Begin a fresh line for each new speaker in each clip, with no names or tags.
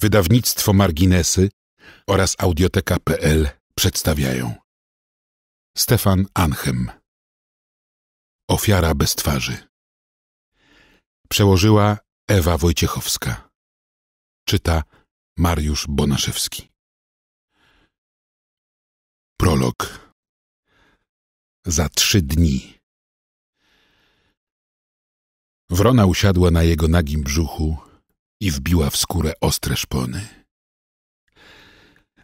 wydawnictwo Marginesy oraz audioteka.pl przedstawiają Stefan Anchem Ofiara bez twarzy Przełożyła Ewa Wojciechowska Czyta Mariusz Bonaszewski Prolog Za trzy dni Wrona usiadła na jego nagim brzuchu, i wbiła
w skórę ostre szpony.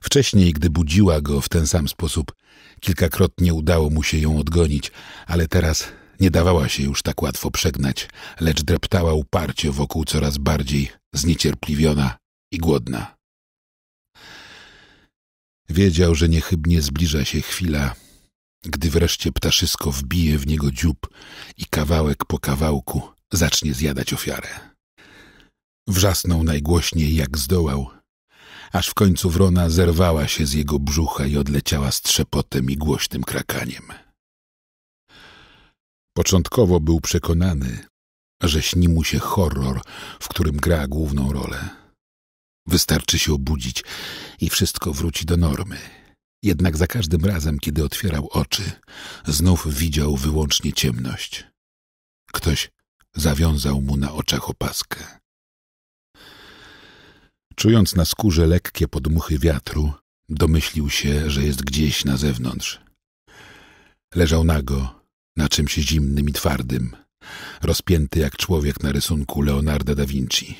Wcześniej, gdy budziła go w ten sam sposób, kilkakrotnie udało mu się ją odgonić, ale teraz nie dawała się już tak łatwo przegnać, lecz dreptała uparcie wokół coraz bardziej zniecierpliwiona i głodna. Wiedział, że niechybnie zbliża się chwila, gdy wreszcie ptaszysko wbije w niego dziób i kawałek po kawałku zacznie zjadać ofiarę. Wrzasnął najgłośniej, jak zdołał, aż w końcu wrona zerwała się z jego brzucha i odleciała z trzepotem i głośnym krakaniem. Początkowo był przekonany, że śni mu się horror, w którym gra główną rolę. Wystarczy się obudzić i wszystko wróci do normy. Jednak za każdym razem, kiedy otwierał oczy, znów widział wyłącznie ciemność. Ktoś zawiązał mu na oczach opaskę. Czując na skórze lekkie podmuchy wiatru, domyślił się, że jest gdzieś na zewnątrz. Leżał nago, na czymś zimnym i twardym, rozpięty jak człowiek na rysunku Leonarda da Vinci.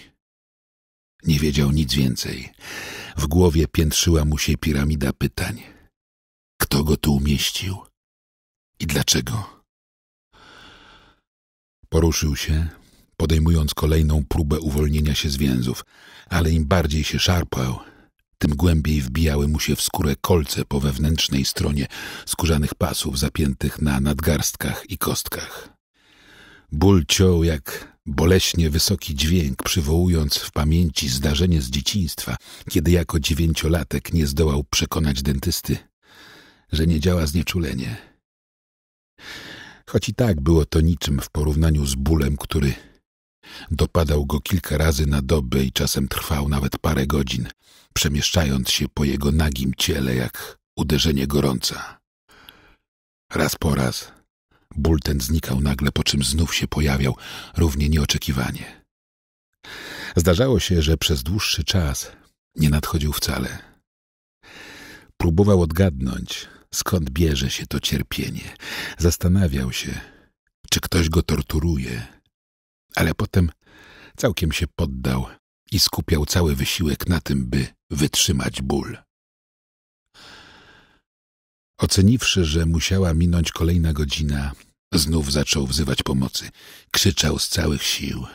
Nie wiedział nic więcej. W głowie piętrzyła mu się piramida pytań. Kto go tu umieścił? I dlaczego? Poruszył się, podejmując kolejną próbę uwolnienia się z więzów, ale im bardziej się szarpał, tym głębiej wbijały mu się w skórę kolce po wewnętrznej stronie skórzanych pasów zapiętych na nadgarstkach i kostkach. Ból ciął jak boleśnie wysoki dźwięk, przywołując w pamięci zdarzenie z dzieciństwa, kiedy jako dziewięciolatek nie zdołał przekonać dentysty, że nie działa znieczulenie. Choć i tak było to niczym w porównaniu z bólem, który Dopadał go kilka razy na dobę i czasem trwał nawet parę godzin, przemieszczając się po jego nagim ciele jak uderzenie gorąca. Raz po raz ból ten znikał nagle, po czym znów się pojawiał, równie nieoczekiwanie. Zdarzało się, że przez dłuższy czas nie nadchodził wcale. Próbował odgadnąć, skąd bierze się to cierpienie. Zastanawiał się, czy ktoś go torturuje, ale potem całkiem się poddał i skupiał cały wysiłek na tym, by wytrzymać ból. Oceniwszy, że musiała minąć kolejna godzina, znów zaczął wzywać pomocy. Krzyczał z całych sił.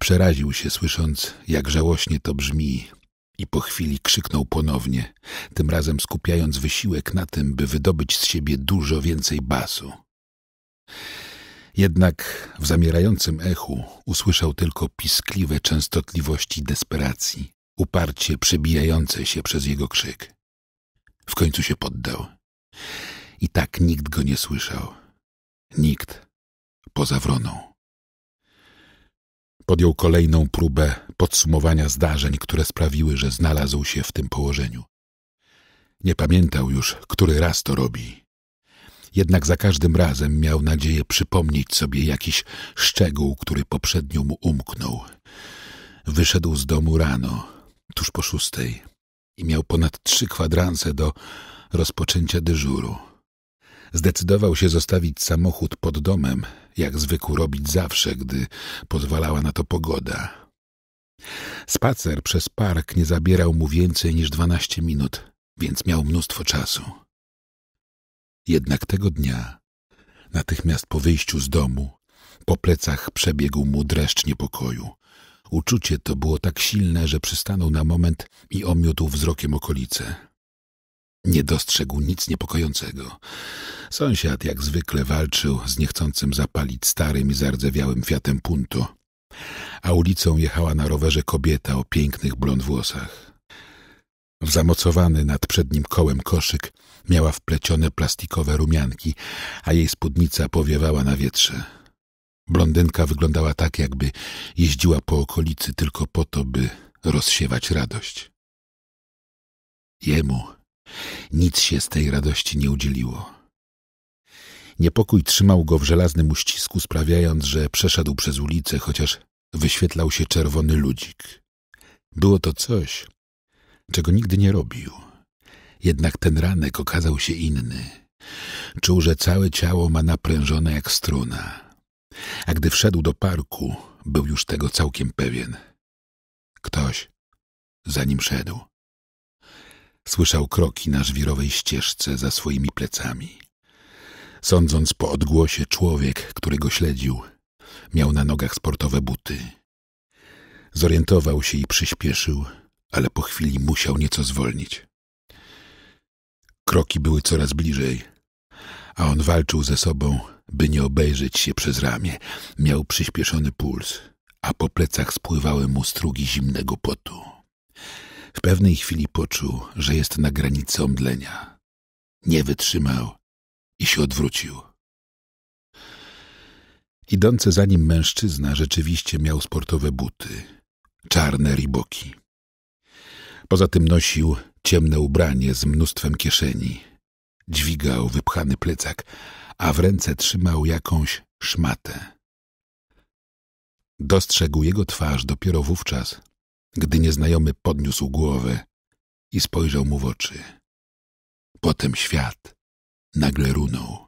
Przeraził się, słysząc, jak żałośnie to brzmi, i po chwili krzyknął ponownie, tym razem skupiając wysiłek na tym, by wydobyć z siebie dużo więcej basu. Jednak w zamierającym echu usłyszał tylko piskliwe częstotliwości desperacji, uparcie przebijające się przez jego krzyk. W końcu się poddał. I tak nikt go nie słyszał. Nikt. Poza wroną. Podjął kolejną próbę podsumowania zdarzeń, które sprawiły, że znalazł się w tym położeniu. Nie pamiętał już, który raz to robi. Jednak za każdym razem miał nadzieję przypomnieć sobie jakiś szczegół, który poprzednio mu umknął. Wyszedł z domu rano, tuż po szóstej, i miał ponad trzy kwadranse do rozpoczęcia dyżuru. Zdecydował się zostawić samochód pod domem, jak zwykł robić zawsze, gdy pozwalała na to pogoda. Spacer przez park nie zabierał mu więcej niż dwanaście minut, więc miał mnóstwo czasu. Jednak tego dnia, natychmiast po wyjściu z domu, po plecach przebiegł mu dreszcz niepokoju. Uczucie to było tak silne, że przystanął na moment i omiótł wzrokiem okolice. Nie dostrzegł nic niepokojącego. Sąsiad jak zwykle walczył z niechcącym zapalić starym i zardzewiałym Fiatem Punto, a ulicą jechała na rowerze kobieta o pięknych blond włosach. W zamocowany nad przednim kołem koszyk miała wplecione plastikowe rumianki, a jej spódnica powiewała na wietrze. Blondynka wyglądała tak, jakby jeździła po okolicy tylko po to, by rozsiewać radość. Jemu nic się z tej radości nie udzieliło. Niepokój trzymał go w żelaznym uścisku, sprawiając, że przeszedł przez ulicę, chociaż wyświetlał się czerwony ludzik. Było to coś, czego nigdy nie robił. Jednak ten ranek okazał się inny. Czuł, że całe ciało ma naprężone jak struna. A gdy wszedł do parku, był już tego całkiem pewien. Ktoś za nim szedł. Słyszał kroki na żwirowej ścieżce za swoimi plecami. Sądząc po odgłosie, człowiek, który go śledził, miał na nogach sportowe buty. Zorientował się i przyspieszył, ale po chwili musiał nieco zwolnić. Kroki były coraz bliżej, a on walczył ze sobą, by nie obejrzeć się przez ramię. Miał przyspieszony puls, a po plecach spływały mu strugi zimnego potu. W pewnej chwili poczuł, że jest na granicy omdlenia. Nie wytrzymał i się odwrócił. Idący za nim mężczyzna rzeczywiście miał sportowe buty, czarne riboki. Poza tym nosił ciemne ubranie z mnóstwem kieszeni. Dźwigał wypchany plecak, a w ręce trzymał jakąś szmatę. Dostrzegł jego twarz dopiero wówczas,
gdy nieznajomy podniósł głowę i spojrzał mu w oczy. Potem świat nagle runął.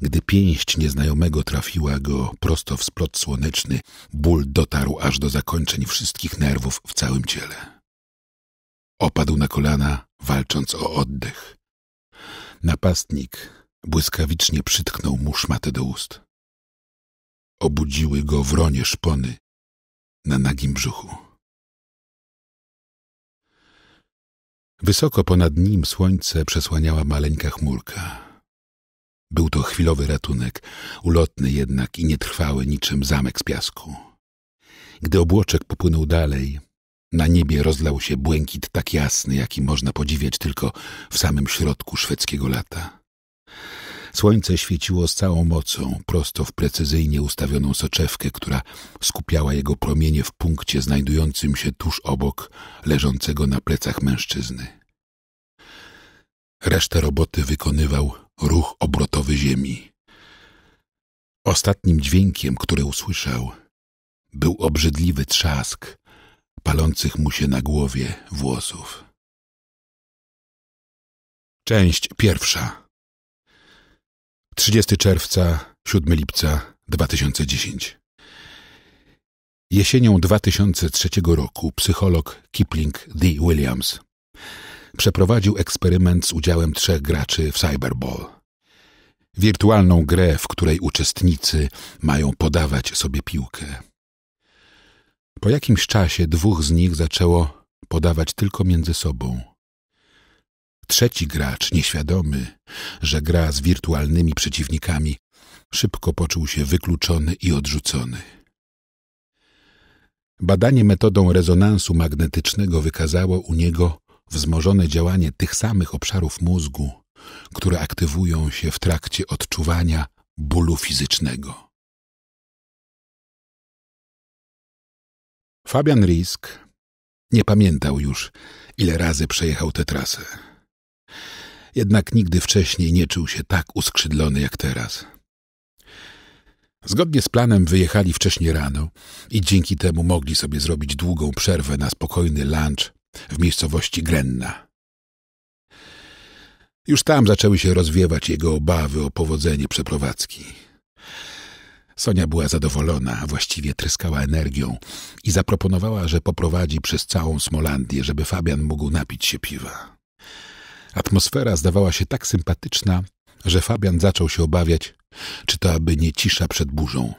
Gdy pięść
nieznajomego trafiła go prosto w splot słoneczny, ból dotarł aż do zakończeń wszystkich nerwów w całym ciele. Opadł na kolana, walcząc
o oddech. Napastnik błyskawicznie przytknął mu szmatę do ust. Obudziły go wronie szpony na nagim brzuchu. Wysoko ponad nim słońce przesłaniała maleńka chmurka. Był to chwilowy ratunek,
ulotny jednak i nietrwały niczym zamek z piasku. Gdy obłoczek popłynął dalej, na niebie rozlał się błękit tak jasny, jaki można podziwiać tylko w samym środku szwedzkiego lata. Słońce świeciło z całą mocą prosto w precyzyjnie ustawioną soczewkę, która skupiała jego promienie w punkcie znajdującym się tuż obok leżącego na plecach mężczyzny. Resztę roboty wykonywał ruch obrotowy ziemi. Ostatnim dźwiękiem, który usłyszał, był obrzydliwy trzask,
palących mu się na głowie włosów. Część pierwsza 30 czerwca,
7 lipca 2010 Jesienią 2003 roku psycholog Kipling D. Williams przeprowadził eksperyment z udziałem trzech graczy w Cyberball. Wirtualną grę, w której uczestnicy mają podawać sobie piłkę. Po jakimś czasie dwóch z nich zaczęło podawać tylko między sobą. Trzeci gracz, nieświadomy, że gra z wirtualnymi przeciwnikami, szybko poczuł się wykluczony i odrzucony. Badanie metodą rezonansu magnetycznego wykazało u niego wzmożone działanie tych samych
obszarów mózgu, które aktywują się w trakcie odczuwania bólu fizycznego. Fabian Risk nie pamiętał już, ile razy przejechał tę trasę.
Jednak nigdy wcześniej nie czuł się tak uskrzydlony jak teraz. Zgodnie z planem wyjechali wcześniej rano i dzięki temu mogli sobie zrobić długą przerwę na spokojny lunch w miejscowości Grenna. Już tam zaczęły się rozwiewać jego obawy o powodzenie przeprowadzki. Sonia była zadowolona, a właściwie tryskała energią i zaproponowała, że poprowadzi przez całą Smolandię, żeby Fabian mógł napić się piwa. Atmosfera zdawała się tak sympatyczna, że Fabian zaczął się obawiać, czy to aby nie cisza przed burzą.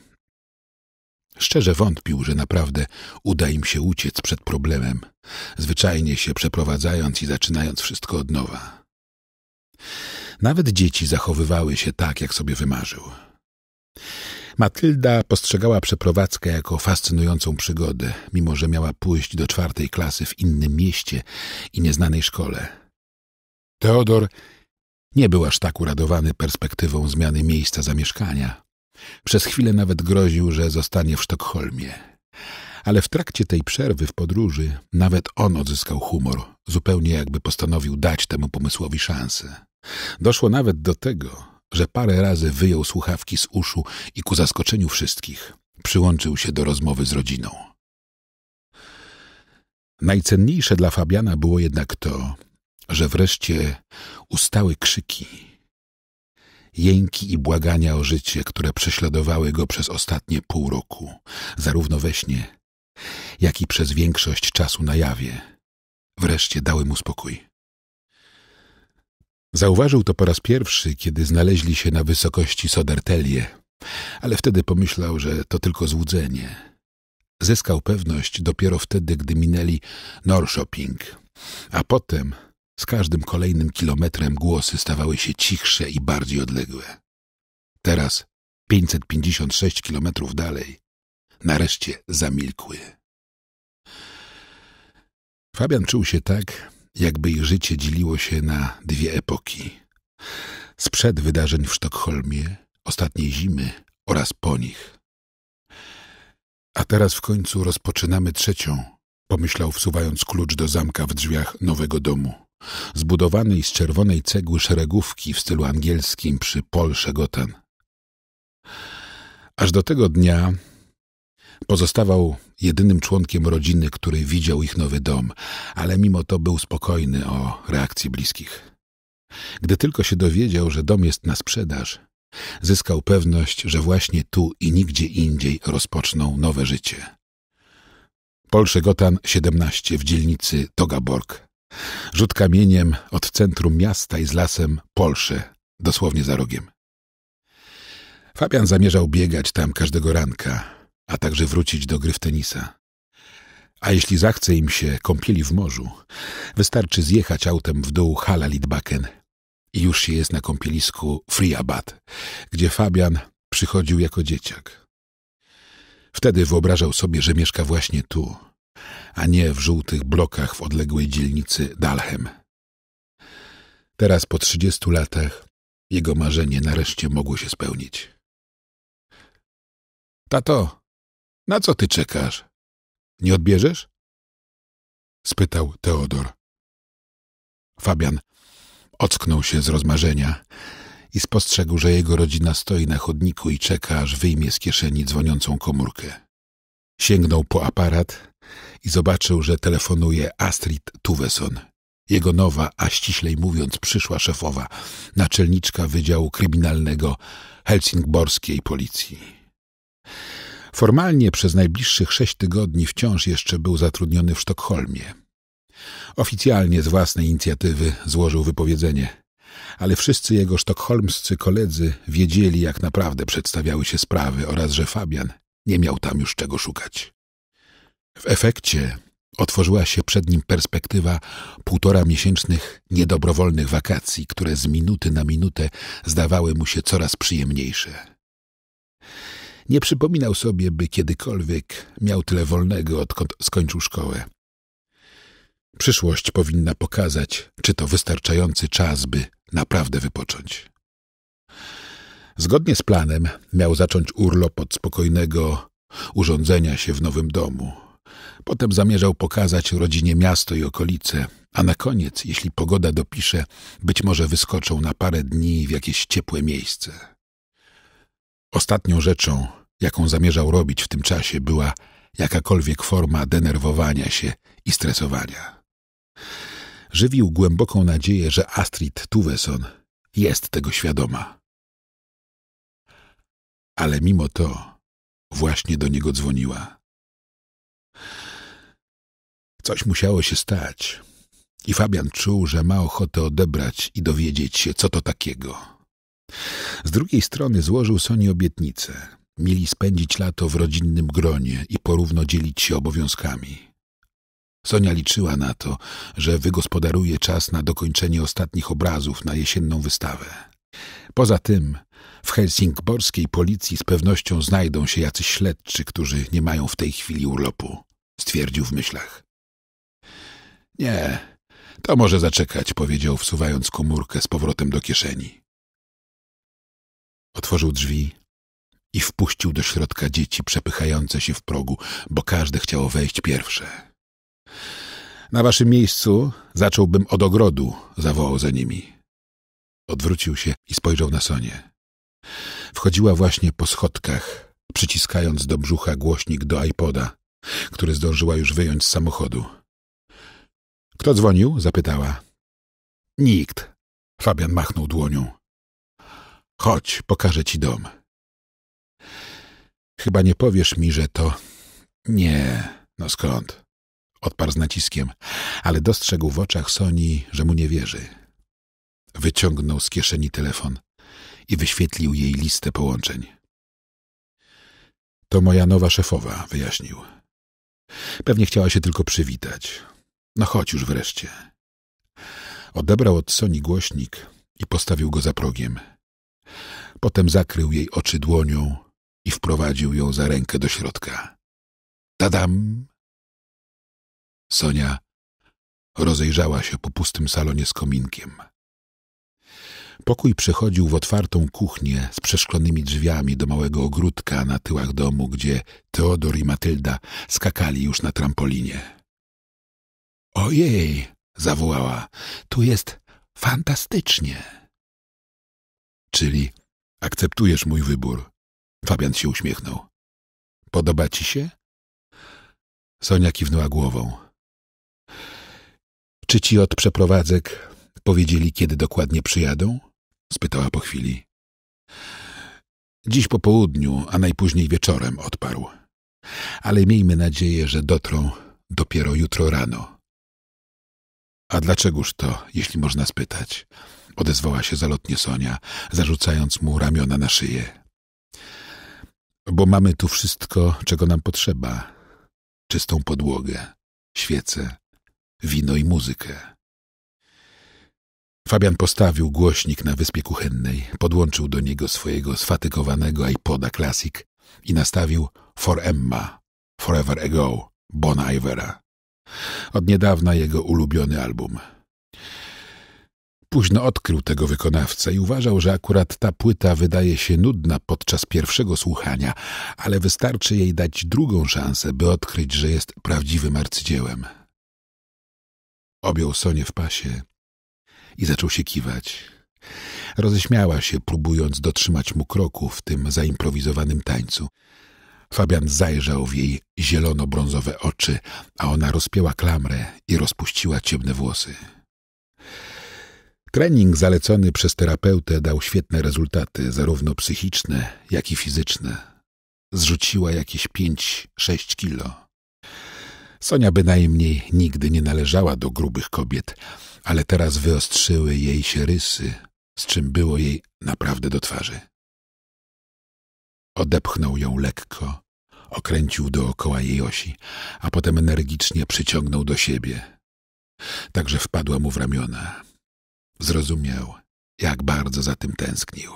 Szczerze wątpił, że naprawdę uda im się uciec przed problemem, zwyczajnie się przeprowadzając i zaczynając wszystko od nowa. Nawet dzieci zachowywały się tak, jak sobie wymarzył. Matylda postrzegała przeprowadzkę jako fascynującą przygodę, mimo że miała pójść do czwartej klasy w innym mieście i nieznanej szkole. Teodor nie był aż tak uradowany perspektywą zmiany miejsca zamieszkania. Przez chwilę nawet groził, że zostanie w Sztokholmie. Ale w trakcie tej przerwy w podróży nawet on odzyskał humor, zupełnie jakby postanowił dać temu pomysłowi szansę. Doszło nawet do tego, że parę razy wyjął słuchawki z uszu i ku zaskoczeniu wszystkich przyłączył się do rozmowy z rodziną. Najcenniejsze dla Fabiana było jednak to, że wreszcie ustały krzyki, jęki i błagania o życie, które prześladowały go przez ostatnie pół roku, zarówno we śnie, jak i przez większość czasu na jawie, wreszcie dały mu spokój. Zauważył to po raz pierwszy, kiedy znaleźli się na wysokości Sodertelie, ale wtedy pomyślał, że to tylko złudzenie. Zyskał pewność dopiero wtedy, gdy minęli Norshopping, a potem z każdym kolejnym kilometrem głosy stawały się cichsze i bardziej odległe. Teraz, 556 kilometrów dalej, nareszcie zamilkły. Fabian czuł się tak, jakby ich życie dzieliło się na dwie epoki. Sprzed wydarzeń w Sztokholmie, ostatniej zimy oraz po nich. A teraz w końcu rozpoczynamy trzecią, pomyślał wsuwając klucz do zamka w drzwiach nowego domu, zbudowanej z czerwonej cegły szeregówki w stylu angielskim przy Pol Szegotan. Aż do tego dnia Pozostawał jedynym członkiem rodziny, który widział ich nowy dom, ale mimo to był spokojny o reakcji bliskich. Gdy tylko się dowiedział, że dom jest na sprzedaż, zyskał pewność, że właśnie tu i nigdzie indziej rozpoczną nowe życie. gotan 17 w dzielnicy Togaborg. Rzut kamieniem od centrum miasta i z lasem Polsze, dosłownie za rogiem. Fabian zamierzał biegać tam każdego ranka a także wrócić do gry w tenisa. A jeśli zachce im się kąpieli w morzu, wystarczy zjechać autem w dół Hala Lidbaken i już się jest na kąpielisku Friabad, gdzie Fabian przychodził jako dzieciak. Wtedy wyobrażał sobie, że mieszka właśnie tu, a nie w żółtych blokach w odległej dzielnicy Dalhem.
Teraz po trzydziestu latach jego marzenie nareszcie mogło się spełnić. Tato, na co ty czekasz? Nie odbierzesz? spytał Teodor. Fabian
ocknął się z rozmarzenia i spostrzegł, że jego rodzina stoi na chodniku i czeka, aż wyjmie z kieszeni dzwoniącą komórkę. Sięgnął po aparat i zobaczył, że telefonuje Astrid Tuveson, jego nowa, a ściślej mówiąc przyszła szefowa, naczelniczka Wydziału Kryminalnego Helsingborskiej Policji. Formalnie przez najbliższych sześć tygodni wciąż jeszcze był zatrudniony w Sztokholmie. Oficjalnie z własnej inicjatywy złożył wypowiedzenie, ale wszyscy jego sztokholmscy koledzy wiedzieli, jak naprawdę przedstawiały się sprawy oraz że Fabian nie miał tam już czego szukać. W efekcie otworzyła się przed nim perspektywa półtora miesięcznych niedobrowolnych wakacji, które z minuty na minutę zdawały mu się coraz przyjemniejsze. Nie przypominał sobie, by kiedykolwiek miał tyle wolnego, odkąd skończył szkołę. Przyszłość powinna pokazać, czy to wystarczający czas, by naprawdę wypocząć. Zgodnie z planem miał zacząć urlop od spokojnego urządzenia się w nowym domu. Potem zamierzał pokazać rodzinie miasto i okolice, a na koniec, jeśli pogoda dopisze, być może wyskoczą na parę dni w jakieś ciepłe miejsce. Ostatnią rzeczą, jaką zamierzał robić w tym czasie, była jakakolwiek forma denerwowania się i stresowania. Żywił głęboką nadzieję, że
Astrid Tuveson jest tego świadoma. Ale mimo to właśnie do niego dzwoniła.
Coś musiało się stać i Fabian czuł, że ma ochotę odebrać i dowiedzieć się, co to takiego. Z drugiej strony złożył Soni obietnicę – Mieli spędzić lato w rodzinnym gronie i porówno dzielić się obowiązkami. Sonia liczyła na to, że wygospodaruje czas na dokończenie ostatnich obrazów na jesienną wystawę. Poza tym w helsingborskiej policji z pewnością znajdą się jacyś śledczy, którzy nie mają w tej chwili urlopu, stwierdził
w myślach. Nie, to może zaczekać, powiedział, wsuwając komórkę z powrotem do kieszeni. Otworzył drzwi,
i wpuścił do środka dzieci przepychające się w progu, bo każde chciało wejść pierwsze. Na waszym miejscu zacząłbym od ogrodu, zawołał za nimi. Odwrócił się i spojrzał na Sonię. Wchodziła właśnie po schodkach, przyciskając do brzucha głośnik do iPoda, który zdążyła już wyjąć z samochodu. Kto dzwonił? zapytała. Nikt. Fabian machnął dłonią. Chodź, pokażę ci dom. Chyba nie powiesz mi, że to... Nie, no skąd? Odparł z naciskiem, ale dostrzegł w oczach Soni, że mu nie wierzy. Wyciągnął z kieszeni telefon i wyświetlił jej listę połączeń. To moja nowa szefowa, wyjaśnił. Pewnie chciała się tylko przywitać. No chodź już wreszcie. Odebrał od Soni głośnik i postawił go za progiem. Potem zakrył jej oczy dłonią
i wprowadził ją za rękę do środka. Tadam! Sonia rozejrzała się po pustym salonie z kominkiem.
Pokój przechodził w otwartą kuchnię z przeszklonymi drzwiami do małego ogródka na tyłach domu, gdzie Teodor i Matylda skakali już na trampolinie.
Ojej! zawołała. Tu jest fantastycznie. Czyli akceptujesz mój wybór? Fabian się uśmiechnął. Podoba ci się? Sonia kiwnęła
głową. Czy ci od przeprowadzek powiedzieli, kiedy dokładnie przyjadą? spytała po chwili. Dziś po południu, a najpóźniej wieczorem odparł. Ale miejmy nadzieję, że dotrą dopiero jutro rano. A dlaczegoż to, jeśli można spytać? Odezwała się zalotnie Sonia, zarzucając mu ramiona na szyję bo mamy tu wszystko, czego nam potrzeba. Czystą podłogę, świece, wino i muzykę. Fabian postawił głośnik na wyspie kuchennej, podłączył do niego swojego sfatygowanego iPoda Classic i nastawił For Emma, Forever Ago, Bon Ivera. Od niedawna jego ulubiony album – Późno odkrył tego wykonawcę i uważał, że akurat ta płyta wydaje się nudna podczas pierwszego słuchania, ale wystarczy jej dać drugą szansę, by odkryć, że jest prawdziwym arcydziełem. Objął Sonię w pasie i zaczął się kiwać. Roześmiała się, próbując dotrzymać mu kroku w tym zaimprowizowanym tańcu. Fabian zajrzał w jej zielono-brązowe oczy, a ona rozpięła klamrę i rozpuściła ciemne włosy. Trening zalecony przez terapeutę dał świetne rezultaty, zarówno psychiczne, jak i fizyczne. Zrzuciła jakieś 5-6 kilo. Sonia bynajmniej nigdy nie należała do grubych kobiet, ale teraz wyostrzyły jej się rysy, z czym było jej naprawdę do twarzy. Odepchnął ją lekko, okręcił dookoła jej osi, a potem energicznie przyciągnął do siebie. Także wpadła mu w ramiona. Zrozumiał, jak bardzo za tym tęsknił.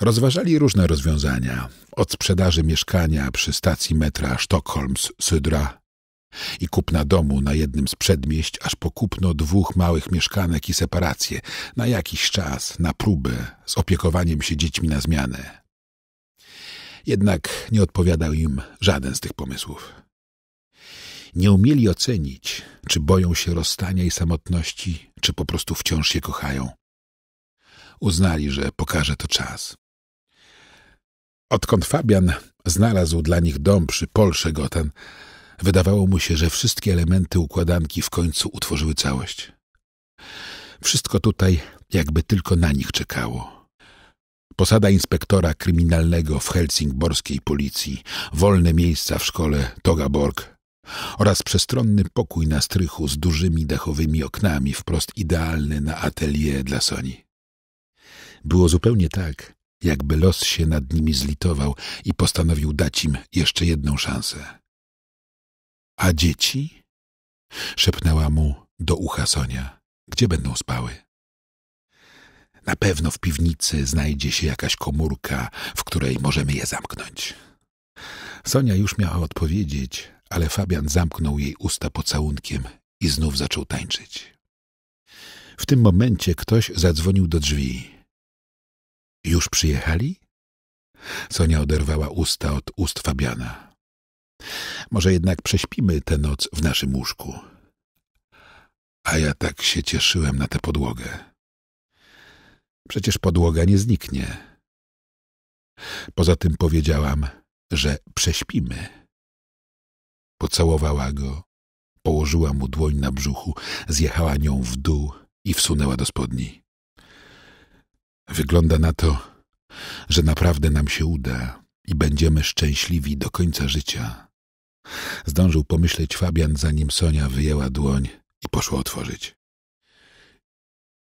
Rozważali różne rozwiązania, od sprzedaży mieszkania przy stacji metra Sztokholms-Sydra i kupna domu na jednym z przedmieść, aż po kupno dwóch małych mieszkanek i separację, na jakiś czas, na próbę, z opiekowaniem się dziećmi na zmianę. Jednak nie odpowiadał im żaden z tych pomysłów nie umieli ocenić, czy boją się rozstania i samotności, czy po prostu wciąż się kochają. Uznali, że pokaże to czas. Odkąd Fabian znalazł dla nich dom przy Polsze Gotan, wydawało mu się, że wszystkie elementy układanki w końcu utworzyły całość. Wszystko tutaj jakby tylko na nich czekało. Posada inspektora kryminalnego w helsingborskiej policji, wolne miejsca w szkole Togaborg, oraz przestronny pokój na strychu z dużymi dachowymi oknami, wprost idealny na atelier dla Soni. Było zupełnie tak, jakby los się nad nimi zlitował i postanowił dać im jeszcze jedną szansę.
A dzieci? szepnęła mu do ucha Sonia. Gdzie będą spały? Na pewno w piwnicy znajdzie się jakaś
komórka, w której możemy je zamknąć. Sonia już miała odpowiedzieć, ale Fabian zamknął jej usta pocałunkiem i znów zaczął tańczyć. W tym momencie ktoś zadzwonił do drzwi. Już przyjechali? Sonia oderwała usta od ust Fabiana. Może jednak prześpimy tę noc w naszym łóżku. A ja tak się
cieszyłem na tę podłogę. Przecież podłoga nie zniknie. Poza tym powiedziałam, że prześpimy.
Pocałowała go, położyła mu dłoń na brzuchu, zjechała nią w dół i wsunęła do spodni. Wygląda na to, że naprawdę nam się uda i będziemy szczęśliwi do końca życia. Zdążył pomyśleć Fabian, zanim Sonia wyjęła dłoń i poszła otworzyć.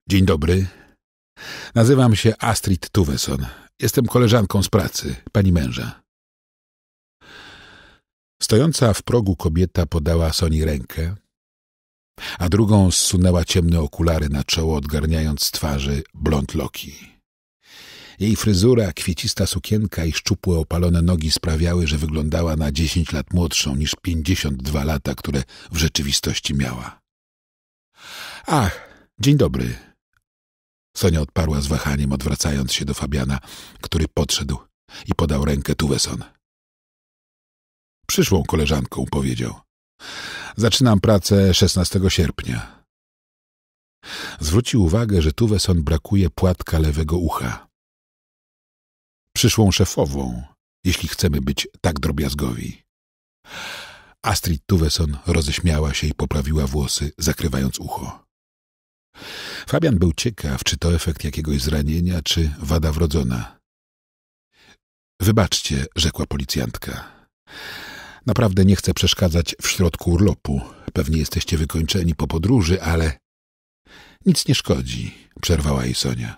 Dzień dobry. Nazywam się Astrid Tuveson. Jestem koleżanką z pracy, pani męża. Stojąca w progu kobieta podała Soni rękę, a drugą zsunęła ciemne okulary na czoło, odgarniając z twarzy blond loki. Jej fryzura, kwiecista sukienka i szczupłe opalone nogi sprawiały, że wyglądała na dziesięć lat młodszą niż pięćdziesiąt dwa lata, które w rzeczywistości miała. Ach, dzień dobry. Sonia odparła z wahaniem, odwracając się do Fabiana, który podszedł i podał rękę Tuweson przyszłą koleżanką, powiedział. Zaczynam pracę 16 sierpnia. Zwrócił uwagę, że Tuweson brakuje płatka lewego ucha. Przyszłą szefową, jeśli chcemy być tak drobiazgowi. Astrid Tuweson roześmiała się i poprawiła włosy, zakrywając ucho. Fabian był ciekaw, czy to efekt jakiegoś zranienia, czy wada wrodzona. Wybaczcie, rzekła policjantka. Naprawdę nie chcę przeszkadzać w środku urlopu. Pewnie jesteście wykończeni po podróży, ale... Nic nie szkodzi, przerwała jej Sonia.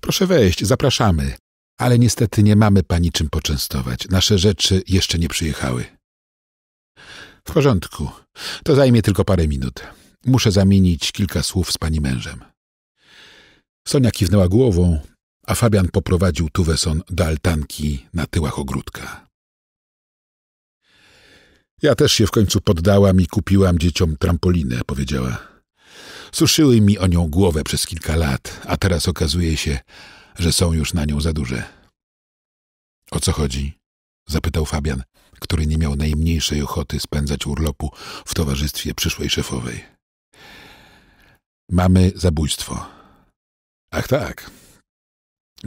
Proszę wejść, zapraszamy. Ale niestety nie mamy pani czym poczęstować. Nasze rzeczy jeszcze nie przyjechały. W porządku. To zajmie tylko parę minut. Muszę zamienić kilka słów z pani mężem. Sonia kiwnęła głową, a Fabian poprowadził Tuweson do altanki na tyłach ogródka. Ja też się w końcu poddałam i kupiłam dzieciom trampolinę, powiedziała. Suszyły mi o nią głowę przez kilka lat, a teraz okazuje się, że są już na nią za duże. O co chodzi? zapytał Fabian, który nie miał najmniejszej ochoty spędzać urlopu w towarzystwie przyszłej szefowej. Mamy zabójstwo. Ach tak.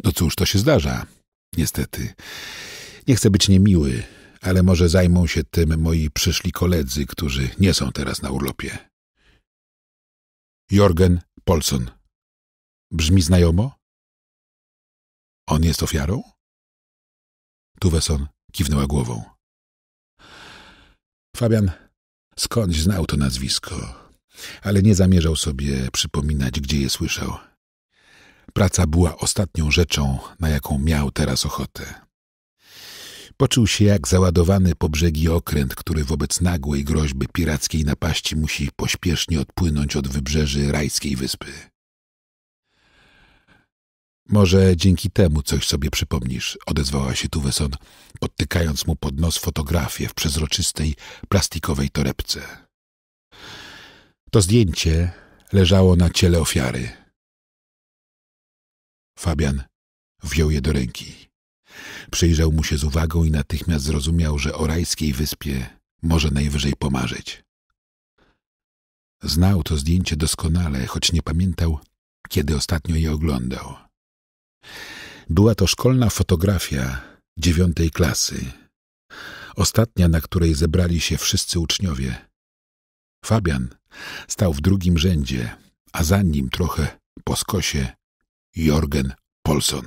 No cóż, to się zdarza. Niestety. Nie chcę być niemiły, ale może zajmą się tym
moi przyszli koledzy, którzy nie są teraz na urlopie. Jorgen Polson. Brzmi znajomo? On jest ofiarą? Tuweson kiwnęła głową.
Fabian skądś znał to nazwisko, ale nie zamierzał sobie przypominać, gdzie je słyszał. Praca była ostatnią rzeczą, na jaką miał teraz ochotę. Poczuł się jak załadowany po brzegi okręt, który wobec nagłej groźby pirackiej napaści musi pośpiesznie odpłynąć od wybrzeży rajskiej wyspy. Może dzięki temu coś sobie przypomnisz, odezwała się Tuweson, podtykając mu pod nos fotografię w przezroczystej,
plastikowej torebce. To zdjęcie leżało na ciele ofiary. Fabian wziął je do
ręki. Przyjrzał mu się z uwagą i natychmiast zrozumiał, że o rajskiej wyspie może najwyżej pomarzyć. Znał to zdjęcie doskonale, choć nie pamiętał, kiedy ostatnio je oglądał. Była to szkolna fotografia dziewiątej klasy, ostatnia, na której zebrali się wszyscy uczniowie. Fabian stał w drugim rzędzie, a za nim trochę po skosie Jorgen Polson.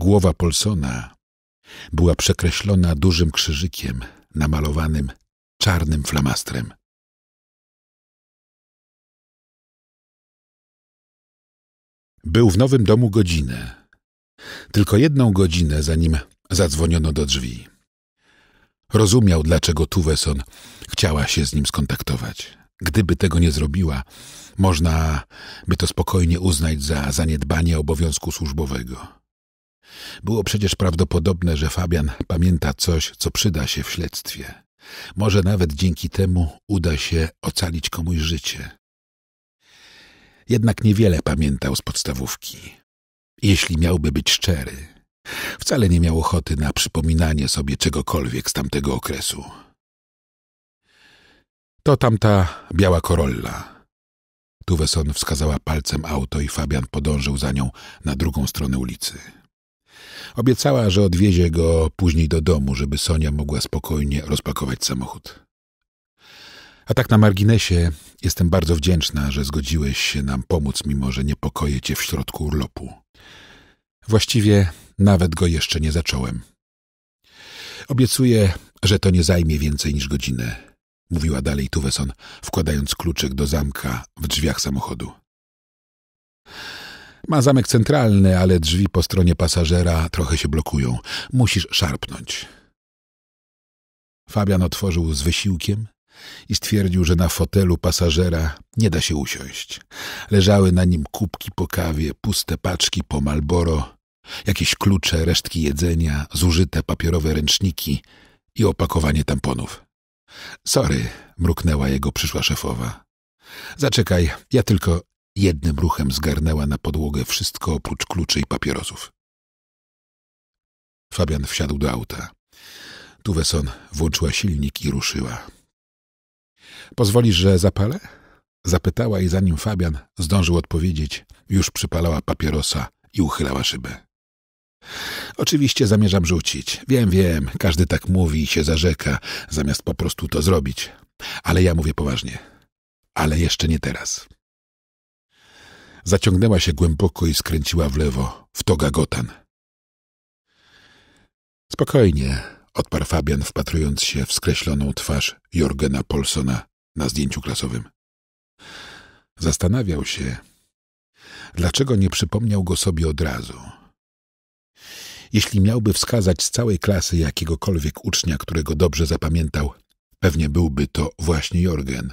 Głowa Polsona była przekreślona dużym krzyżykiem namalowanym czarnym flamastrem. Był w nowym domu godzinę. Tylko jedną godzinę, zanim zadzwoniono do drzwi.
Rozumiał, dlaczego Tuweson chciała się z nim skontaktować. Gdyby tego nie zrobiła, można by to spokojnie uznać za zaniedbanie obowiązku służbowego. Było przecież prawdopodobne, że Fabian pamięta coś, co przyda się w śledztwie. Może nawet dzięki temu uda się ocalić komuś życie. Jednak niewiele pamiętał z podstawówki. Jeśli miałby być szczery, wcale nie miał ochoty na przypominanie sobie czegokolwiek z tamtego okresu. To tamta biała korolla. Tuweson wskazała palcem auto i Fabian podążył za nią na drugą stronę ulicy. Obiecała, że odwiezie go później do domu, żeby Sonia mogła spokojnie rozpakować samochód. A tak na marginesie, jestem bardzo wdzięczna, że zgodziłeś się nam pomóc, mimo że niepokoję cię w środku urlopu. Właściwie nawet go jeszcze nie zacząłem. Obiecuję, że to nie zajmie więcej niż godzinę, mówiła dalej Tuweson, wkładając kluczyk do zamka w drzwiach samochodu. Ma zamek centralny, ale drzwi po stronie pasażera trochę się blokują. Musisz szarpnąć. Fabian otworzył z wysiłkiem i stwierdził, że na fotelu pasażera nie da się usiąść. Leżały na nim kubki po kawie, puste paczki po Malboro, jakieś klucze, resztki jedzenia, zużyte papierowe ręczniki i opakowanie tamponów. Sorry, mruknęła jego przyszła szefowa. Zaczekaj, ja tylko Jednym ruchem zgarnęła na podłogę wszystko oprócz kluczy i papierosów. Fabian wsiadł do auta. Tuweson włączyła silnik i ruszyła. Pozwolisz, że zapalę? Zapytała i zanim Fabian zdążył odpowiedzieć, już przypalała papierosa i uchylała szybę. Oczywiście zamierzam rzucić. Wiem, wiem, każdy tak mówi i się zarzeka, zamiast po prostu to zrobić. Ale ja mówię poważnie. Ale jeszcze nie teraz. Zaciągnęła się głęboko i skręciła w lewo, w Togagotan. Spokojnie, odparł Fabian, wpatrując się w skreśloną twarz Jorgena Polsona na zdjęciu klasowym. Zastanawiał się, dlaczego nie przypomniał go sobie od razu. Jeśli miałby wskazać z całej klasy jakiegokolwiek ucznia, którego dobrze zapamiętał, pewnie byłby to właśnie Jorgen.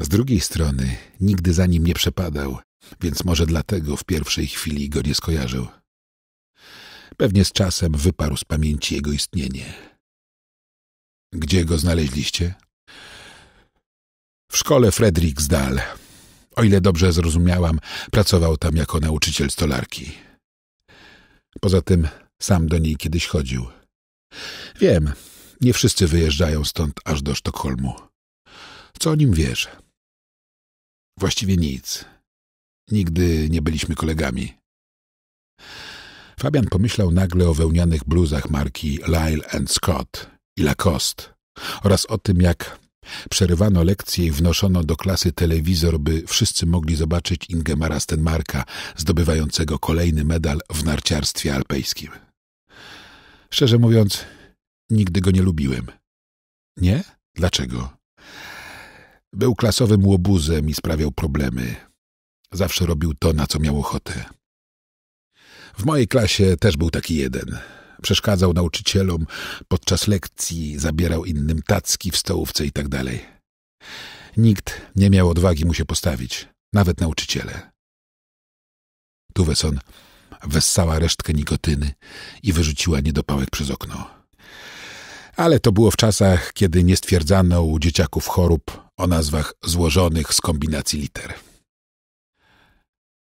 Z drugiej strony nigdy za nim nie przepadał więc może dlatego w pierwszej chwili go nie skojarzył. Pewnie z czasem wyparł z pamięci jego istnienie. Gdzie go znaleźliście? W szkole Fredriksdal. O ile dobrze zrozumiałam, pracował tam jako nauczyciel stolarki. Poza tym sam do niej kiedyś chodził. Wiem, nie wszyscy wyjeżdżają stąd aż do Sztokholmu. Co o nim wiesz? Właściwie nic. Nigdy nie byliśmy kolegami. Fabian pomyślał nagle o wełnianych bluzach marki Lyle and Scott i Lacoste oraz o tym, jak przerywano lekcje i wnoszono do klasy telewizor, by wszyscy mogli zobaczyć Ingemara Stenmarka, zdobywającego kolejny medal w narciarstwie alpejskim. Szczerze mówiąc, nigdy go nie lubiłem. Nie? Dlaczego? Był klasowym łobuzem i sprawiał problemy. Zawsze robił to, na co miał ochotę. W mojej klasie też był taki jeden. Przeszkadzał nauczycielom, podczas lekcji zabierał innym tacki w stołówce i tak dalej. Nikt nie miał odwagi mu się postawić, nawet nauczyciele. Tuweson wessała resztkę nikotyny i wyrzuciła niedopałek przez okno. Ale to było w czasach, kiedy nie stwierdzano u dzieciaków chorób o nazwach złożonych z
kombinacji liter.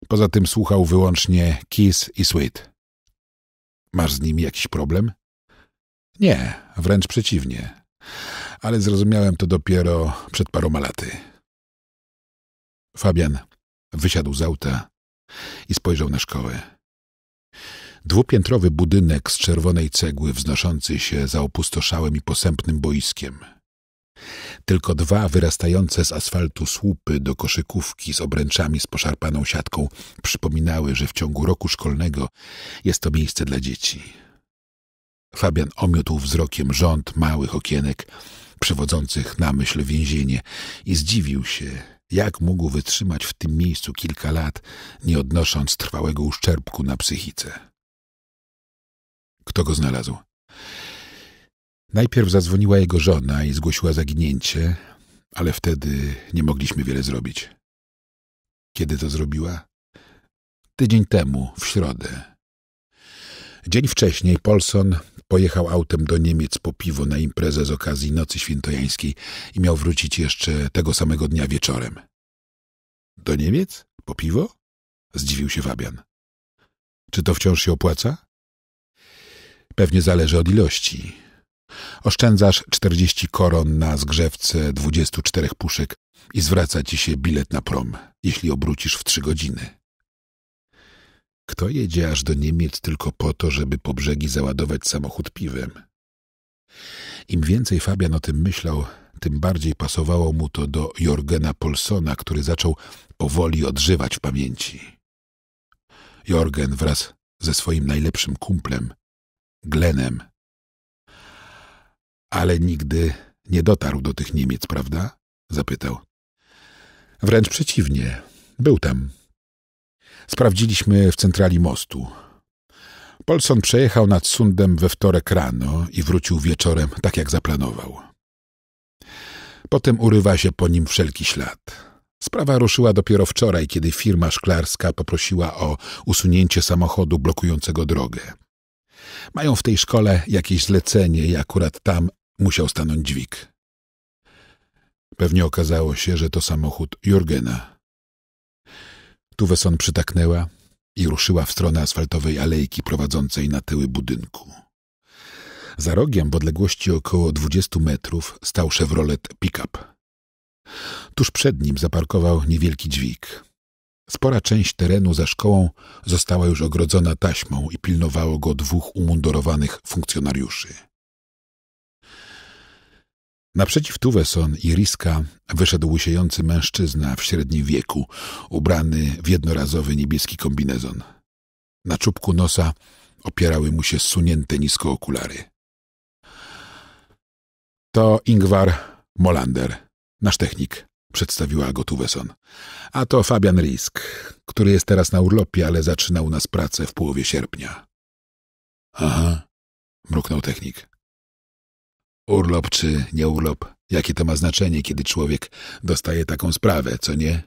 Poza tym słuchał wyłącznie Kiss i Sweet. Masz z nimi jakiś problem? Nie, wręcz przeciwnie. Ale zrozumiałem to dopiero przed paroma laty. Fabian wysiadł z auta i spojrzał na szkołę. Dwupiętrowy budynek z czerwonej cegły wznoszący się za opustoszałym i posępnym boiskiem – tylko dwa wyrastające z asfaltu słupy do koszykówki z obręczami z poszarpaną siatką przypominały, że w ciągu roku szkolnego jest to miejsce dla dzieci. Fabian omiótł wzrokiem rząd małych okienek, przywodzących na myśl więzienie i zdziwił się, jak mógł wytrzymać w tym miejscu kilka lat, nie odnosząc trwałego uszczerbku na psychice. Kto go znalazł? Najpierw zadzwoniła jego żona i zgłosiła zaginięcie, ale wtedy nie mogliśmy wiele zrobić. Kiedy to zrobiła? Tydzień temu, w środę. Dzień wcześniej Polson pojechał autem do Niemiec po piwo na imprezę z okazji Nocy Świętojańskiej i miał wrócić jeszcze tego samego dnia wieczorem.
Do Niemiec? Po piwo? Zdziwił się Fabian. Czy to wciąż się opłaca? Pewnie zależy od ilości.
Oszczędzasz 40 koron na zgrzewce 24 puszek i zwraca ci się bilet na prom, jeśli obrócisz w trzy godziny. Kto jedzie aż do Niemiec tylko po to, żeby po brzegi załadować samochód piwem? Im więcej Fabian o tym myślał, tym bardziej pasowało mu to do Jorgena Polsona, który zaczął powoli odżywać w pamięci. Jorgen wraz ze swoim najlepszym kumplem, Glenem, ale nigdy nie dotarł do tych Niemiec, prawda? zapytał. Wręcz przeciwnie, był tam. Sprawdziliśmy w centrali mostu. Polson przejechał nad Sundem we wtorek rano i wrócił wieczorem, tak jak zaplanował. Potem urywa się po nim wszelki ślad. Sprawa ruszyła dopiero wczoraj, kiedy firma szklarska poprosiła o usunięcie samochodu blokującego drogę. Mają w tej szkole jakieś zlecenie i akurat tam musiał stanąć dźwig. Pewnie okazało się, że to samochód Jurgena. Tuweson przytaknęła i ruszyła w stronę asfaltowej alejki prowadzącej na tyły budynku. Za rogiem w odległości około 20 metrów stał Chevrolet Pickup. Tuż przed nim zaparkował niewielki dźwig. Spora część terenu za szkołą została już ogrodzona taśmą i pilnowało go dwóch umundurowanych funkcjonariuszy. Naprzeciw Tuweson i Riska wyszedł siejący mężczyzna w średnim wieku, ubrany w jednorazowy niebieski kombinezon. Na czubku nosa opierały mu się sunięte nisko okulary. To Ingvar Molander, nasz technik, przedstawiła go Tuweson. A to Fabian Risk, który jest teraz na urlopie, ale zaczynał nas pracę w połowie sierpnia. Aha, mruknął technik. Urlop czy nie urlop, jakie to ma znaczenie, kiedy człowiek dostaje taką sprawę, co nie?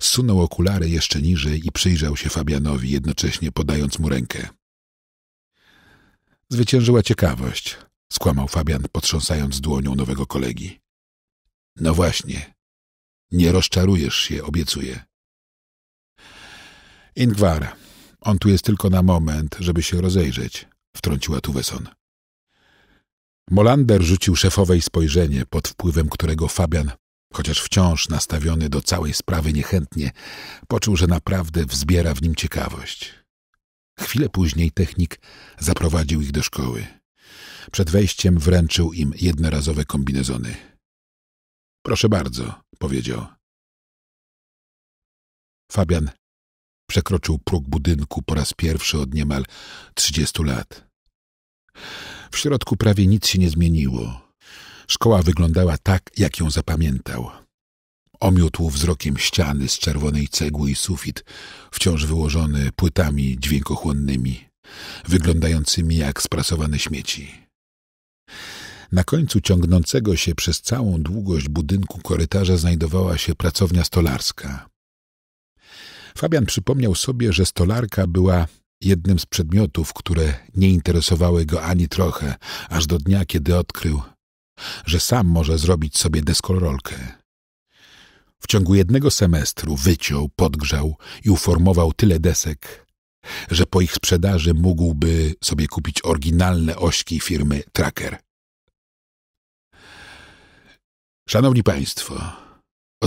Sunął okulary jeszcze niżej i przyjrzał się Fabianowi, jednocześnie podając mu rękę. Zwyciężyła ciekawość, skłamał Fabian, potrząsając dłonią nowego kolegi. No właśnie. Nie rozczarujesz się, obiecuję. Ingwar, on tu jest tylko na moment, żeby się rozejrzeć, wtrąciła Tuweson. Molander rzucił szefowej spojrzenie, pod wpływem którego Fabian, chociaż wciąż nastawiony do całej sprawy niechętnie, poczuł, że naprawdę wzbiera w nim ciekawość. Chwilę później technik zaprowadził ich do szkoły. Przed wejściem
wręczył im jednorazowe kombinezony. Proszę bardzo, powiedział. Fabian przekroczył próg budynku po raz pierwszy od niemal trzydziestu lat. W środku prawie nic
się nie zmieniło. Szkoła wyglądała tak, jak ją zapamiętał. Omiótł wzrokiem ściany z czerwonej cegły i sufit, wciąż wyłożony płytami dźwiękochłonnymi, wyglądającymi jak sprasowane śmieci. Na końcu ciągnącego się przez całą długość budynku korytarza znajdowała się pracownia stolarska. Fabian przypomniał sobie, że stolarka była jednym z przedmiotów, które nie interesowały go ani trochę, aż do dnia, kiedy odkrył, że sam może zrobić sobie deskorolkę. W ciągu jednego semestru wyciął, podgrzał i uformował tyle desek, że po ich sprzedaży mógłby sobie kupić oryginalne ośki firmy Tracker. Szanowni Państwo,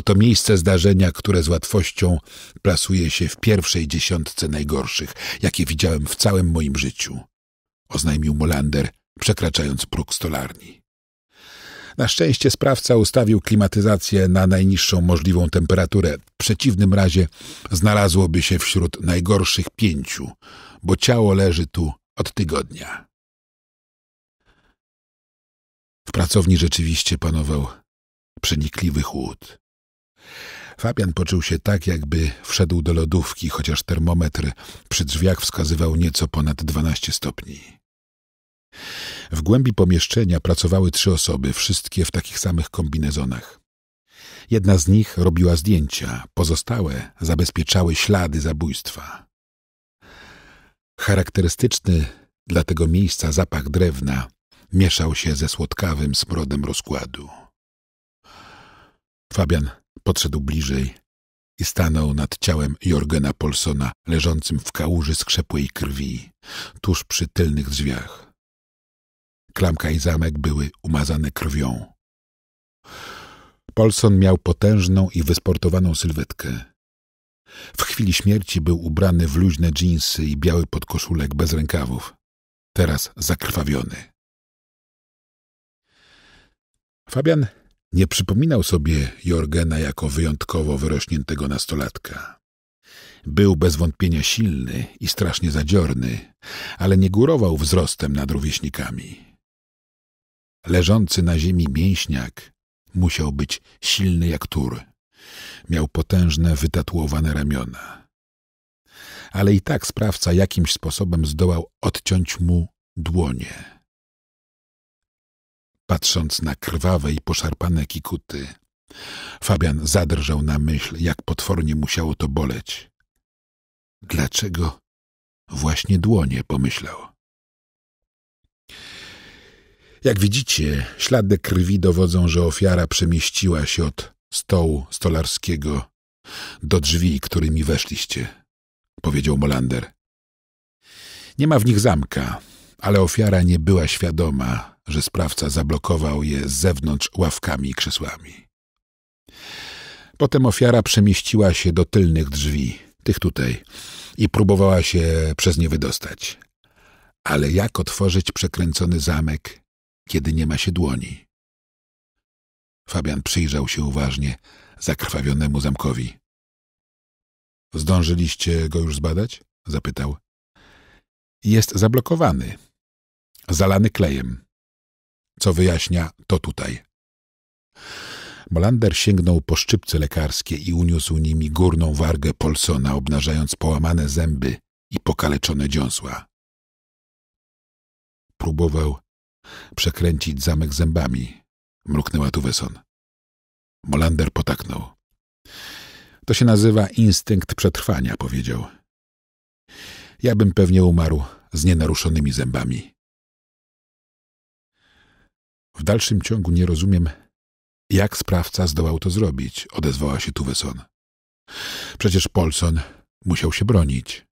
to miejsce zdarzenia, które z łatwością plasuje się w pierwszej dziesiątce najgorszych, jakie widziałem w całym moim życiu, oznajmił Molander, przekraczając próg stolarni. Na szczęście sprawca ustawił klimatyzację na najniższą możliwą temperaturę. W przeciwnym razie znalazłoby się wśród najgorszych pięciu,
bo ciało leży tu od tygodnia. W pracowni rzeczywiście panował przenikliwy chłód.
Fabian poczuł się tak, jakby wszedł do lodówki, chociaż termometr przy drzwiach wskazywał nieco ponad 12 stopni. W głębi pomieszczenia pracowały trzy osoby, wszystkie w takich samych kombinezonach. Jedna z nich robiła zdjęcia, pozostałe zabezpieczały ślady zabójstwa. Charakterystyczny dla tego miejsca zapach drewna mieszał się ze słodkawym smrodem rozkładu. Fabian Podszedł bliżej i stanął nad ciałem Jorgena Polsona, leżącym w kałuży skrzepłej krwi, tuż przy tylnych drzwiach. Klamka i zamek były umazane krwią. Polson miał potężną i wysportowaną sylwetkę. W chwili śmierci był ubrany w luźne dżinsy i biały podkoszulek bez rękawów, teraz zakrwawiony. Fabian nie przypominał sobie Jorgena jako wyjątkowo wyrośniętego nastolatka. Był bez wątpienia silny i strasznie zadziorny, ale nie górował wzrostem nad rówieśnikami. Leżący na ziemi mięśniak musiał być silny jak tur. Miał potężne, wytatuowane ramiona. Ale i tak sprawca jakimś sposobem zdołał odciąć mu dłonie patrząc na krwawe i poszarpane kikuty. Fabian zadrżał
na myśl, jak potwornie musiało to boleć. Dlaczego właśnie dłonie, pomyślał.
Jak widzicie, ślady krwi dowodzą, że ofiara przemieściła się od stołu stolarskiego do drzwi, którymi weszliście, powiedział Molander. Nie ma w nich zamka, ale ofiara nie była świadoma, że sprawca zablokował je z zewnątrz ławkami i krzesłami. Potem ofiara przemieściła się do tylnych drzwi, tych tutaj, i próbowała się przez nie wydostać. Ale jak otworzyć przekręcony zamek,
kiedy nie ma się dłoni? Fabian przyjrzał się uważnie zakrwawionemu zamkowi. Zdążyliście go już zbadać? zapytał. Jest zablokowany, zalany klejem
co wyjaśnia to tutaj. Molander sięgnął po szczypce lekarskie i uniósł nimi górną wargę Polsona, obnażając połamane zęby i
pokaleczone dziąsła. Próbował przekręcić zamek zębami, mruknęła tu Weson. Molander potaknął.
To się nazywa instynkt przetrwania, powiedział. Ja bym pewnie umarł z nienaruszonymi zębami. W dalszym ciągu nie rozumiem, jak sprawca zdołał to zrobić, odezwała
się Tuweson. Przecież Polson musiał się bronić.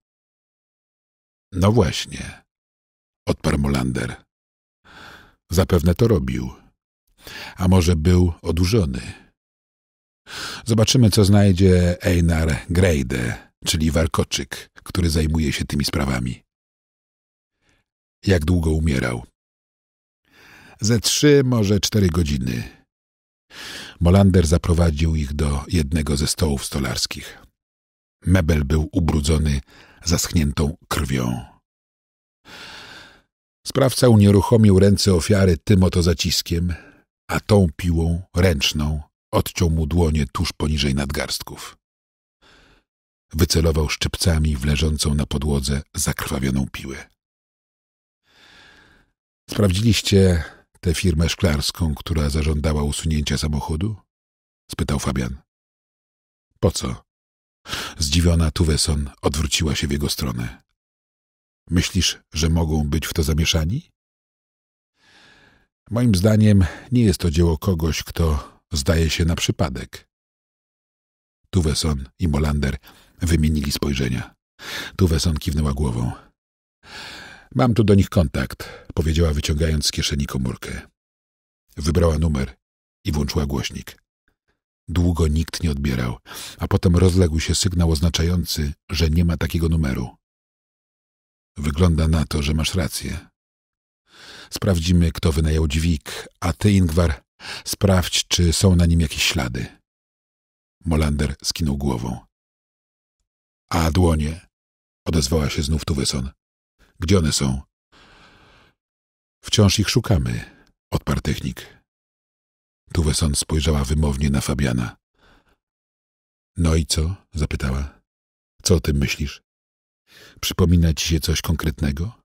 No właśnie, odparł Molander. Zapewne to robił. A może był odurzony.
Zobaczymy, co znajdzie Einar Greide, czyli warkoczyk, który zajmuje się tymi sprawami. Jak długo umierał? ze trzy, może cztery godziny. Molander zaprowadził ich do jednego ze stołów stolarskich. Mebel był ubrudzony zaschniętą krwią. Sprawca unieruchomił ręce ofiary tym oto zaciskiem, a tą piłą ręczną odciął mu dłonie tuż poniżej nadgarstków. Wycelował szczypcami w leżącą na podłodze zakrwawioną piłę. Sprawdziliście tę firmę szklarską, która zażądała usunięcia samochodu? spytał Fabian.
Po co? Zdziwiona Tuweson odwróciła się w jego stronę. Myślisz, że mogą być w to zamieszani?
Moim zdaniem nie jest to dzieło kogoś, kto zdaje się na przypadek. Tuweson i Molander wymienili spojrzenia. Tuweson kiwnęła głową. Mam tu do nich kontakt, powiedziała wyciągając z kieszeni komórkę. Wybrała numer i włączyła głośnik. Długo nikt nie odbierał, a potem rozległ się sygnał oznaczający, że nie ma takiego numeru. Wygląda na to, że masz rację. Sprawdzimy, kto wynajął dźwig, a ty, Ingvar, sprawdź, czy są na nim jakieś ślady.
Molander skinął głową. A dłonie? Odezwała się znów wyson. Gdzie one są? Wciąż ich szukamy, odparł technik. Tuweson spojrzała wymownie na Fabiana. No i co? zapytała. Co o tym myślisz? Przypomina ci się coś konkretnego?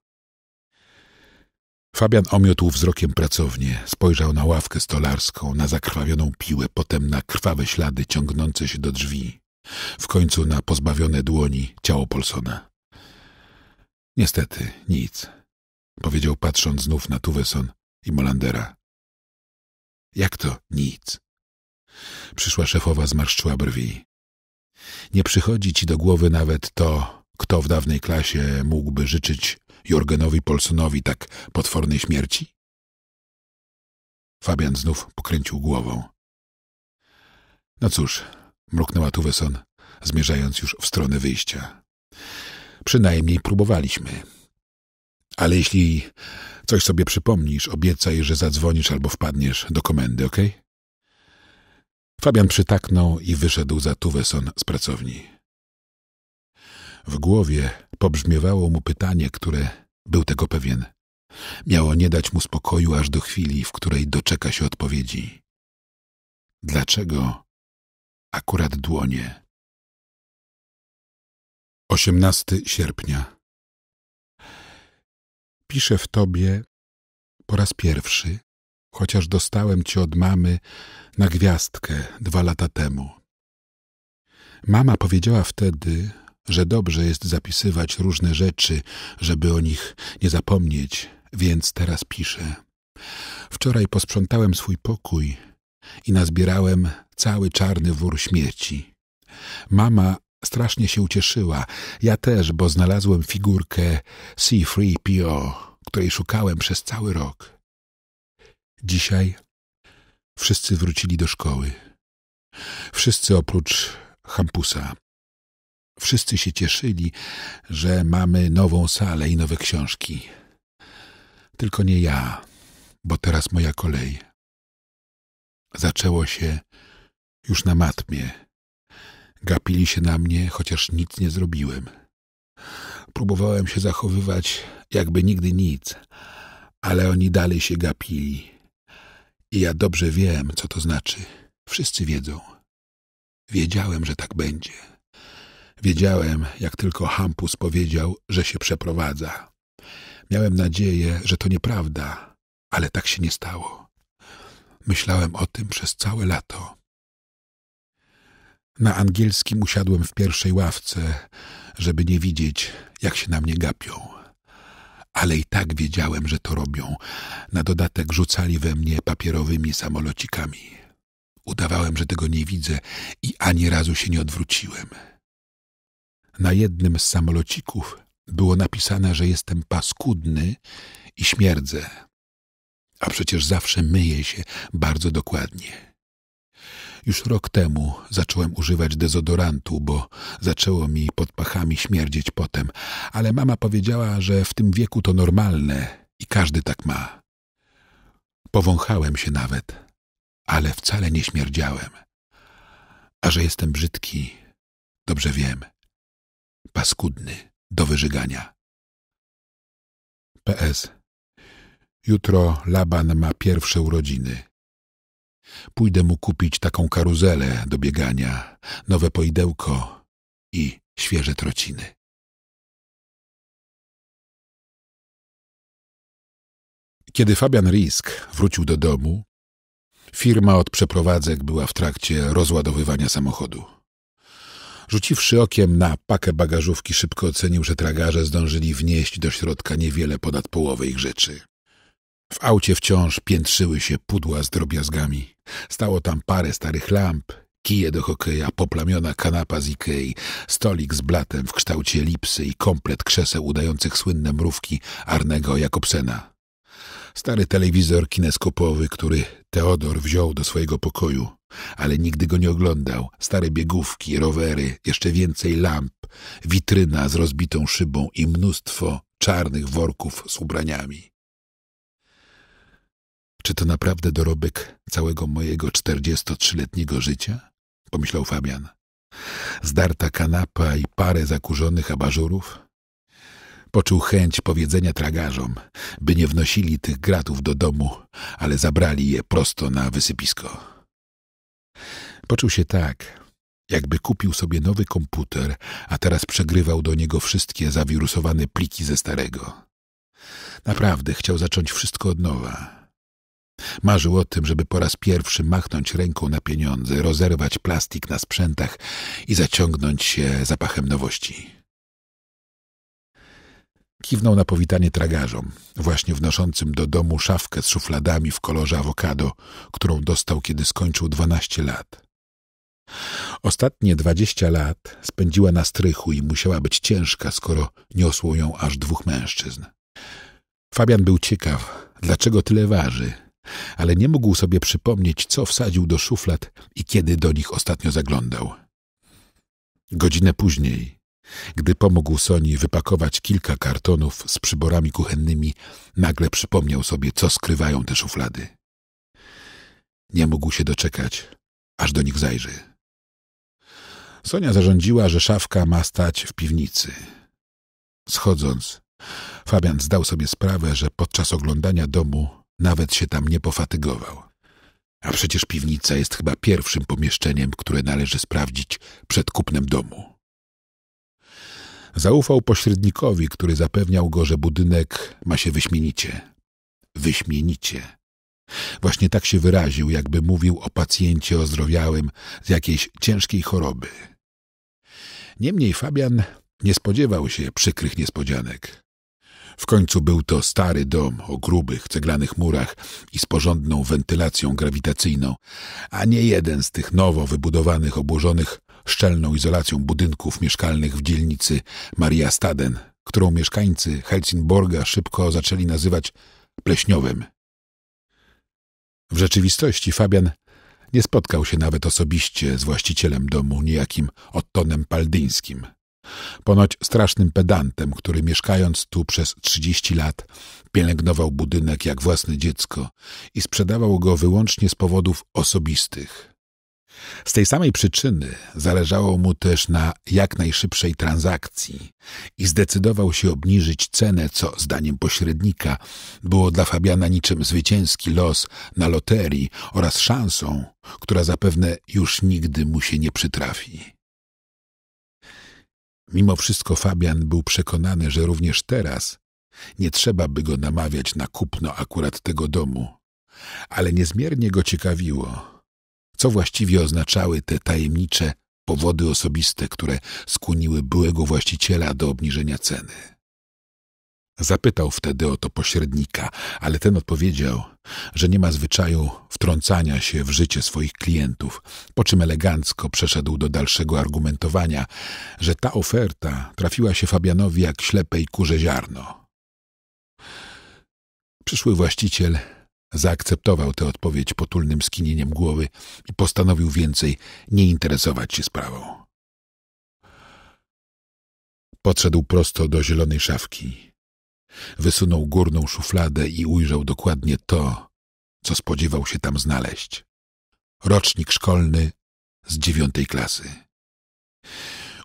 Fabian omiotł wzrokiem pracownię,
spojrzał na ławkę stolarską, na zakrwawioną piłę, potem na krwawe ślady ciągnące się do drzwi, w końcu na pozbawione dłoni ciało Polsona.
Niestety, nic, powiedział patrząc znów na Tuweson i Molandera. Jak to nic? Przyszła szefowa zmarszczyła
brwi. Nie przychodzi ci do głowy nawet to, kto w dawnej klasie
mógłby życzyć Jorgenowi Polsonowi tak potwornej śmierci? Fabian znów pokręcił głową. No cóż,
mruknęła Tuweson, zmierzając już w stronę wyjścia. Przynajmniej próbowaliśmy. Ale jeśli coś sobie przypomnisz, obiecaj, że zadzwonisz albo wpadniesz do komendy, ok? Fabian przytaknął i wyszedł za Tuweson z pracowni. W głowie pobrzmiewało mu pytanie, które był tego pewien. Miało nie dać mu spokoju aż do chwili,
w której doczeka się odpowiedzi. Dlaczego akurat dłonie? 18 sierpnia Piszę w tobie po raz pierwszy,
chociaż dostałem cię od mamy na gwiazdkę dwa lata temu. Mama powiedziała wtedy, że dobrze jest zapisywać różne rzeczy, żeby o nich nie zapomnieć, więc teraz piszę. Wczoraj posprzątałem swój pokój i nazbierałem cały czarny wór śmierci. Mama Strasznie się ucieszyła. Ja też, bo znalazłem figurkę C3PO, której szukałem przez cały rok. Dzisiaj wszyscy wrócili do szkoły. Wszyscy oprócz Hampusa. Wszyscy się cieszyli, że mamy nową salę i nowe książki. Tylko nie ja, bo teraz moja kolej. Zaczęło się już na matmie Gapili się na mnie, chociaż nic nie zrobiłem. Próbowałem się zachowywać jakby nigdy nic, ale oni dalej się gapili. I ja dobrze wiem, co to znaczy. Wszyscy wiedzą. Wiedziałem, że tak będzie. Wiedziałem, jak tylko Hampus powiedział, że się przeprowadza. Miałem nadzieję, że to nieprawda, ale tak się nie stało. Myślałem o tym przez całe lato. Na angielskim usiadłem w pierwszej ławce, żeby nie widzieć, jak się na mnie gapią. Ale i tak wiedziałem, że to robią. Na dodatek rzucali we mnie papierowymi samolocikami. Udawałem, że tego nie widzę i ani razu się nie odwróciłem. Na jednym z samolocików było napisane, że jestem paskudny i śmierdzę. A przecież zawsze myję się bardzo dokładnie. Już rok temu zacząłem używać dezodorantu, bo zaczęło mi pod pachami śmierdzieć potem, ale mama powiedziała, że w tym wieku to normalne i każdy tak ma. Powąchałem się nawet, ale wcale nie śmierdziałem. A że jestem
brzydki, dobrze wiem. Paskudny, do wyżygania. PS. Jutro Laban ma pierwsze urodziny. Pójdę mu kupić taką karuzelę do biegania, nowe poidełko i świeże trociny. Kiedy Fabian Risk wrócił do domu, firma od przeprowadzek była w trakcie rozładowywania samochodu.
Rzuciwszy okiem na pakę bagażówki, szybko ocenił, że tragarze zdążyli wnieść do środka niewiele ponad połowę ich rzeczy. W aucie wciąż piętrzyły się pudła z drobiazgami. Stało tam parę starych lamp, kije do hokeja, poplamiona kanapa z Ikei, stolik z blatem w kształcie lipsy i komplet krzeseł udających słynne mrówki Arnego Jakobsena. Stary telewizor kineskopowy, który Teodor wziął do swojego pokoju, ale nigdy go nie oglądał. Stare biegówki, rowery, jeszcze więcej lamp, witryna z rozbitą szybą i mnóstwo czarnych worków z ubraniami. Czy to naprawdę dorobek całego mojego 43-letniego życia? Pomyślał Fabian. Zdarta kanapa i parę zakurzonych abażurów? Poczuł chęć powiedzenia tragarzom, by nie wnosili tych gratów do domu, ale zabrali je prosto na wysypisko. Poczuł się tak, jakby kupił sobie nowy komputer, a teraz przegrywał do niego wszystkie zawirusowane pliki ze starego. Naprawdę chciał zacząć wszystko od nowa. Marzył o tym, żeby po raz pierwszy machnąć ręką na pieniądze, rozerwać plastik na sprzętach i zaciągnąć się zapachem nowości. Kiwnął na powitanie tragarzom, właśnie wnoszącym do domu szafkę z szufladami w kolorze awokado, którą dostał, kiedy skończył dwanaście lat. Ostatnie dwadzieścia lat spędziła na strychu i musiała być ciężka, skoro niosło ją aż dwóch mężczyzn. Fabian był ciekaw, dlaczego tyle waży – ale nie mógł sobie przypomnieć, co wsadził do szuflad i kiedy do nich ostatnio zaglądał. Godzinę później, gdy pomógł Soni wypakować kilka kartonów z przyborami kuchennymi, nagle przypomniał sobie, co skrywają te szuflady. Nie mógł się doczekać, aż do nich zajrzy. Sonia zarządziła, że szafka ma stać w piwnicy. Schodząc, Fabian zdał sobie sprawę, że podczas oglądania domu nawet się tam nie pofatygował. A przecież piwnica jest chyba pierwszym pomieszczeniem, które należy sprawdzić przed kupnem domu. Zaufał pośrednikowi, który zapewniał go, że budynek ma się wyśmienicie. Wyśmienicie. Właśnie tak się wyraził, jakby mówił o pacjencie ozdrowiałym z jakiejś ciężkiej choroby. Niemniej Fabian nie spodziewał się przykrych niespodzianek. W końcu był to stary dom o grubych, ceglanych murach i z porządną wentylacją grawitacyjną, a nie jeden z tych nowo wybudowanych, obłożonych szczelną izolacją budynków mieszkalnych w dzielnicy Maria Staden, którą mieszkańcy Helsingborga szybko zaczęli nazywać pleśniowym. W rzeczywistości Fabian nie spotkał się nawet osobiście z właścicielem domu, niejakim Ottonem Paldyńskim – ponoć strasznym pedantem, który mieszkając tu przez trzydzieści lat pielęgnował budynek jak własne dziecko i sprzedawał go wyłącznie z powodów osobistych. Z tej samej przyczyny zależało mu też na jak najszybszej transakcji i zdecydował się obniżyć cenę, co zdaniem pośrednika było dla Fabiana niczym zwycięski los na loterii oraz szansą, która zapewne już nigdy mu się nie przytrafi. Mimo wszystko Fabian był przekonany, że również teraz nie trzeba by go namawiać na kupno akurat tego domu. Ale niezmiernie go ciekawiło, co właściwie oznaczały te tajemnicze powody osobiste, które skłoniły byłego właściciela do obniżenia ceny. Zapytał wtedy o to pośrednika, ale ten odpowiedział, że nie ma zwyczaju wtrącania się w życie swoich klientów, po czym elegancko przeszedł do dalszego argumentowania, że ta oferta trafiła się Fabianowi jak ślepej kurze ziarno. Przyszły właściciel zaakceptował tę odpowiedź potulnym skinieniem głowy i postanowił więcej nie interesować się sprawą. Podszedł prosto do zielonej szafki Wysunął górną szufladę i ujrzał dokładnie to, co spodziewał się tam znaleźć. Rocznik szkolny z dziewiątej klasy.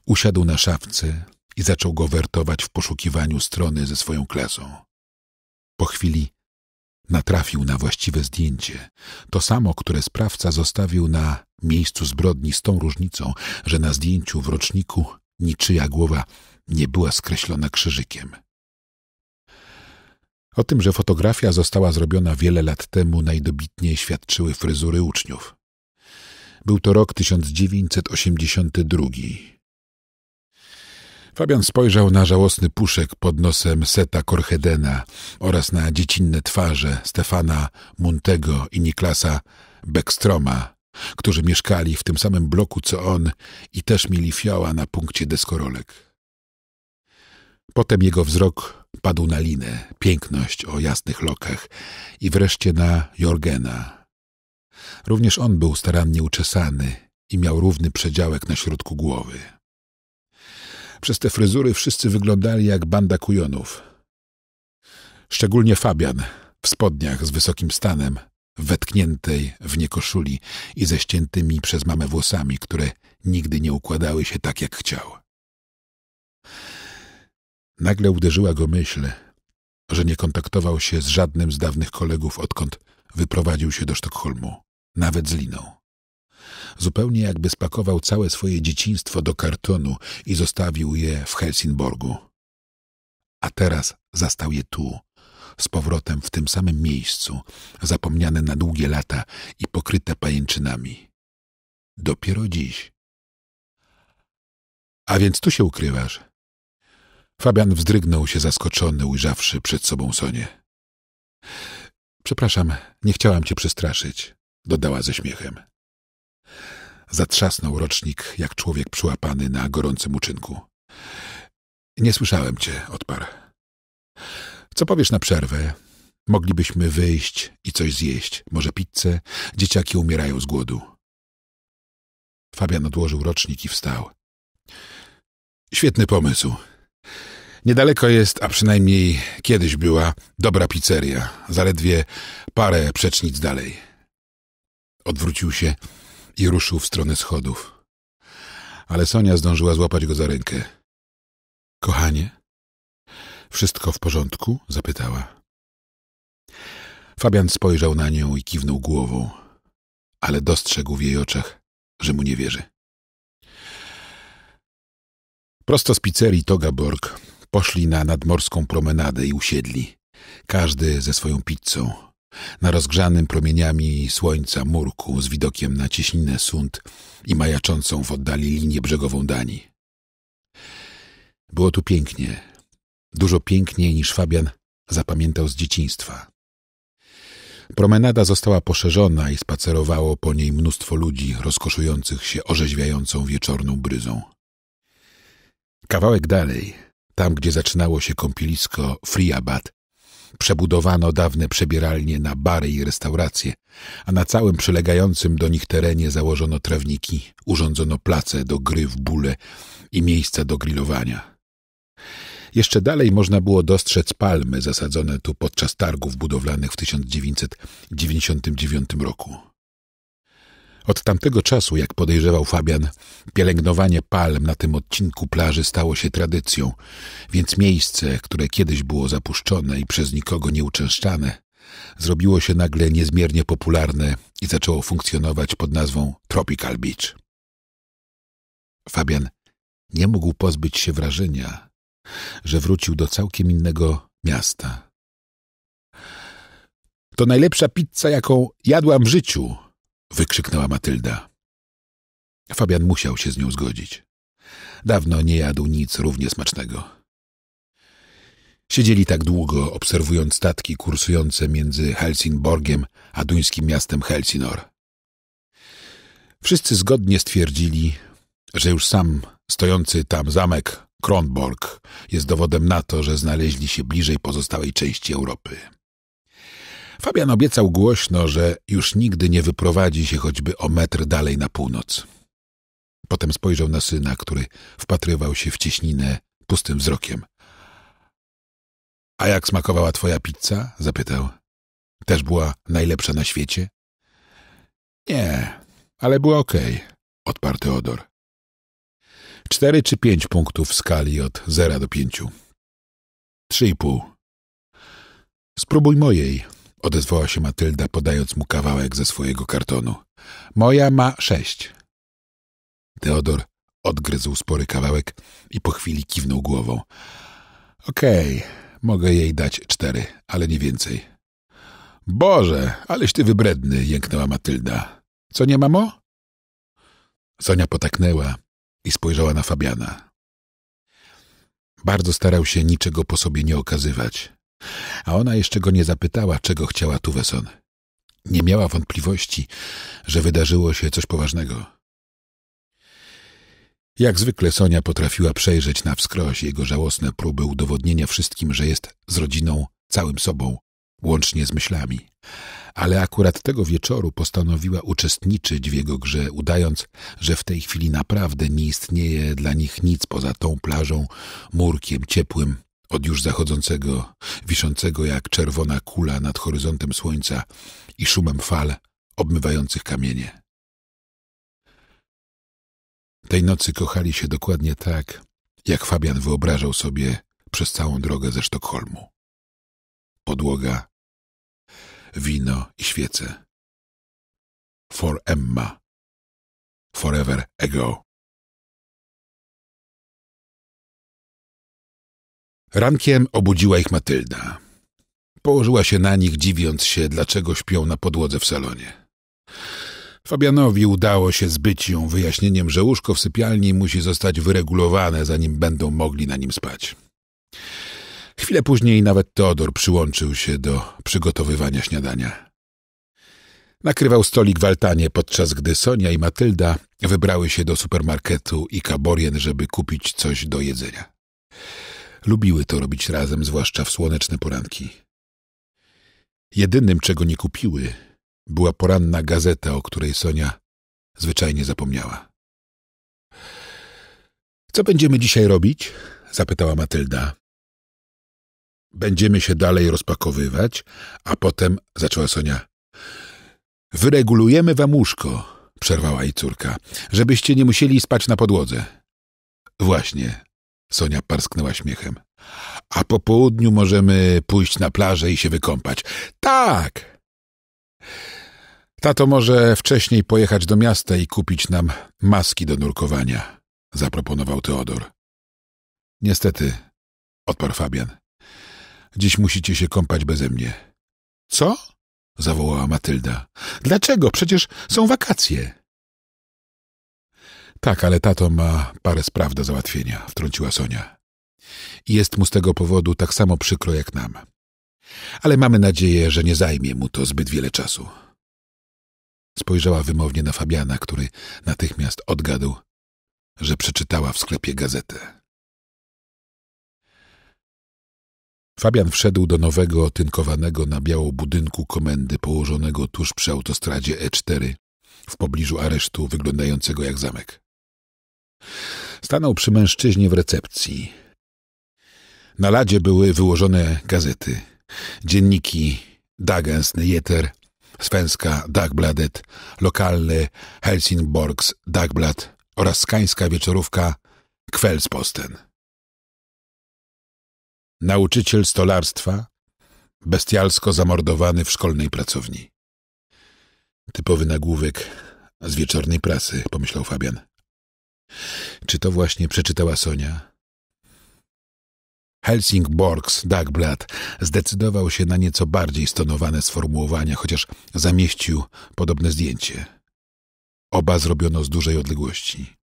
Usiadł na szafce i zaczął go wertować w poszukiwaniu strony ze swoją klasą. Po chwili natrafił na właściwe zdjęcie, to samo, które sprawca zostawił na miejscu zbrodni z tą różnicą, że na zdjęciu w roczniku niczyja głowa nie była skreślona krzyżykiem. O tym, że fotografia została zrobiona wiele lat temu, najdobitniej świadczyły fryzury uczniów. Był to rok 1982. Fabian spojrzał na żałosny puszek pod nosem Seta Korhedena oraz na dziecinne twarze Stefana Muntego i Niklasa Beckstroma, którzy mieszkali w tym samym bloku co on i też mieli fioła na punkcie deskorolek. Potem jego wzrok padł na linę, piękność o jasnych lokach i wreszcie na Jorgena. Również on był starannie uczesany i miał równy przedziałek na środku głowy. Przez te fryzury wszyscy wyglądali jak banda kujonów. Szczególnie Fabian, w spodniach z wysokim stanem, wetkniętej w nie koszuli i ze ściętymi przez mamę włosami, które nigdy nie układały się tak, jak chciał. Nagle uderzyła go myśl, że nie kontaktował się z żadnym z dawnych kolegów, odkąd wyprowadził się do Sztokholmu, nawet z Liną. Zupełnie jakby spakował całe swoje dzieciństwo do kartonu i zostawił je w Helsingborgu. A teraz zastał je tu, z powrotem w tym samym miejscu, zapomniane na długie lata i pokryte pajęczynami. Dopiero dziś. A więc tu się ukrywasz? Fabian wzdrygnął się zaskoczony, ujrzawszy przed sobą Sonię. Przepraszam, nie chciałam cię przestraszyć, dodała ze śmiechem. Zatrzasnął rocznik, jak człowiek przyłapany na gorącym uczynku. Nie słyszałem cię, odparł. Co powiesz na przerwę? Moglibyśmy wyjść i coś zjeść. Może pizzę? Dzieciaki umierają z głodu. Fabian odłożył rocznik i wstał. Świetny pomysł. Niedaleko jest, a przynajmniej kiedyś była, dobra pizzeria, zaledwie parę przecznic dalej. Odwrócił się i ruszył w stronę schodów. Ale Sonia zdążyła złapać go za rękę. Kochanie, wszystko w porządku? zapytała. Fabian spojrzał na nią i kiwnął głową, ale dostrzegł w jej oczach, że mu nie wierzy. Prosto z pizzerii Toga Poszli na nadmorską promenadę i usiedli, każdy ze swoją pizzą. Na rozgrzanym promieniami słońca murku z widokiem na cieśninę Sund i majaczącą w oddali linię brzegową Danii. Było tu pięknie, dużo piękniej niż Fabian zapamiętał z dzieciństwa. Promenada została poszerzona i spacerowało po niej mnóstwo ludzi rozkoszujących się orzeźwiającą wieczorną bryzą. Kawałek dalej, tam, gdzie zaczynało się kąpielisko Friabad, przebudowano dawne przebieralnie na bary i restauracje, a na całym przylegającym do nich terenie założono trawniki, urządzono place do gry w bóle i miejsca do grillowania. Jeszcze dalej można było dostrzec palmy zasadzone tu podczas targów budowlanych w 1999 roku. Od tamtego czasu, jak podejrzewał Fabian, pielęgnowanie palm na tym odcinku plaży stało się tradycją, więc miejsce, które kiedyś było zapuszczone i przez nikogo nieuczęszczane, zrobiło się nagle niezmiernie popularne i zaczęło funkcjonować pod nazwą Tropical Beach. Fabian nie mógł pozbyć się wrażenia, że wrócił do całkiem innego miasta. To najlepsza pizza, jaką jadłam w życiu, wykrzyknęła Matylda. Fabian musiał się z nią zgodzić. Dawno nie jadł nic równie smacznego. Siedzieli tak długo, obserwując statki kursujące między Helsingborgiem a duńskim miastem Helsinor. Wszyscy zgodnie stwierdzili, że już sam stojący tam zamek Kronborg jest dowodem na to, że znaleźli się bliżej pozostałej części Europy. Fabian obiecał głośno, że już nigdy nie wyprowadzi się choćby o metr dalej na północ. Potem spojrzał na syna, który wpatrywał się w cieśninę pustym wzrokiem. A jak smakowała twoja pizza? zapytał. Też była najlepsza na świecie? Nie, ale była okej, okay, odparł Teodor. Cztery czy pięć punktów w skali od zera do pięciu. Trzy i pół. Spróbuj mojej, Odezwała się Matylda, podając mu kawałek ze swojego kartonu. Moja ma sześć. Teodor odgryzł spory kawałek i po chwili kiwnął głową. Okej, okay, mogę jej dać cztery, ale nie więcej. Boże, aleś ty wybredny, jęknęła Matylda. Co nie, mamo? Sonia potaknęła i spojrzała na Fabiana. Bardzo starał się niczego po sobie nie okazywać. A ona jeszcze go nie zapytała, czego chciała Tuweson. Nie miała wątpliwości, że wydarzyło się coś poważnego. Jak zwykle Sonia potrafiła przejrzeć na wskroś jego żałosne próby udowodnienia wszystkim, że jest z rodziną całym sobą, łącznie z myślami. Ale akurat tego wieczoru postanowiła uczestniczyć w jego grze, udając, że w tej chwili naprawdę nie istnieje dla nich nic poza tą plażą, murkiem ciepłym, od już zachodzącego, wiszącego jak czerwona kula nad horyzontem słońca i szumem fal obmywających kamienie. Tej nocy kochali się dokładnie tak, jak Fabian wyobrażał sobie przez całą drogę ze
Sztokholmu. Podłoga, wino i świece. For Emma. Forever ago. Rankiem obudziła ich Matylda. Położyła się na nich, dziwiąc się, dlaczego śpią na podłodze w
salonie. Fabianowi udało się zbyć ją wyjaśnieniem, że łóżko w sypialni musi zostać wyregulowane, zanim będą mogli na nim spać. Chwilę później nawet Teodor przyłączył się do przygotowywania śniadania. Nakrywał stolik w altanie, podczas gdy Sonia i Matylda wybrały się do supermarketu i Kaborien, żeby kupić coś do jedzenia. Lubiły to robić razem, zwłaszcza w słoneczne poranki. Jedynym, czego nie kupiły, była poranna gazeta, o której Sonia zwyczajnie zapomniała. Co będziemy dzisiaj robić? zapytała Matylda. Będziemy się dalej rozpakowywać, a potem zaczęła Sonia. Wyregulujemy wam łóżko, przerwała jej córka, żebyście nie musieli spać na podłodze. Właśnie, Sonia parsknęła śmiechem. A po południu możemy pójść na plażę i się wykąpać. Tak! Tato może wcześniej pojechać do miasta i kupić nam maski do nurkowania, zaproponował Teodor. Niestety, odparł Fabian. Dziś musicie się kąpać beze mnie. Co? zawołała Matylda. Dlaczego? Przecież są wakacje. Tak, ale tato ma parę spraw do załatwienia, wtrąciła Sonia. I jest mu z tego powodu tak samo przykro jak nam. Ale mamy nadzieję, że nie zajmie mu to zbyt wiele czasu.
Spojrzała wymownie na Fabiana, który natychmiast odgadł, że przeczytała w sklepie gazetę.
Fabian wszedł do nowego, tynkowanego na biało budynku komendy położonego tuż przy autostradzie E4, w pobliżu aresztu wyglądającego jak zamek. Stanął przy mężczyźnie w recepcji. Na ladzie były wyłożone gazety, dzienniki Dagens Jeter, Svenska Dagbladet, lokalny Helsingborgs Dagblad oraz skańska wieczorówka Kveldsposten. Nauczyciel stolarstwa, bestialsko zamordowany w szkolnej pracowni. Typowy nagłówek z wieczornej prasy, pomyślał Fabian. Czy to właśnie przeczytała Sonia? Helsingborgs Dagblad zdecydował się na nieco bardziej stonowane sformułowania, chociaż zamieścił podobne zdjęcie. Oba zrobiono z dużej odległości.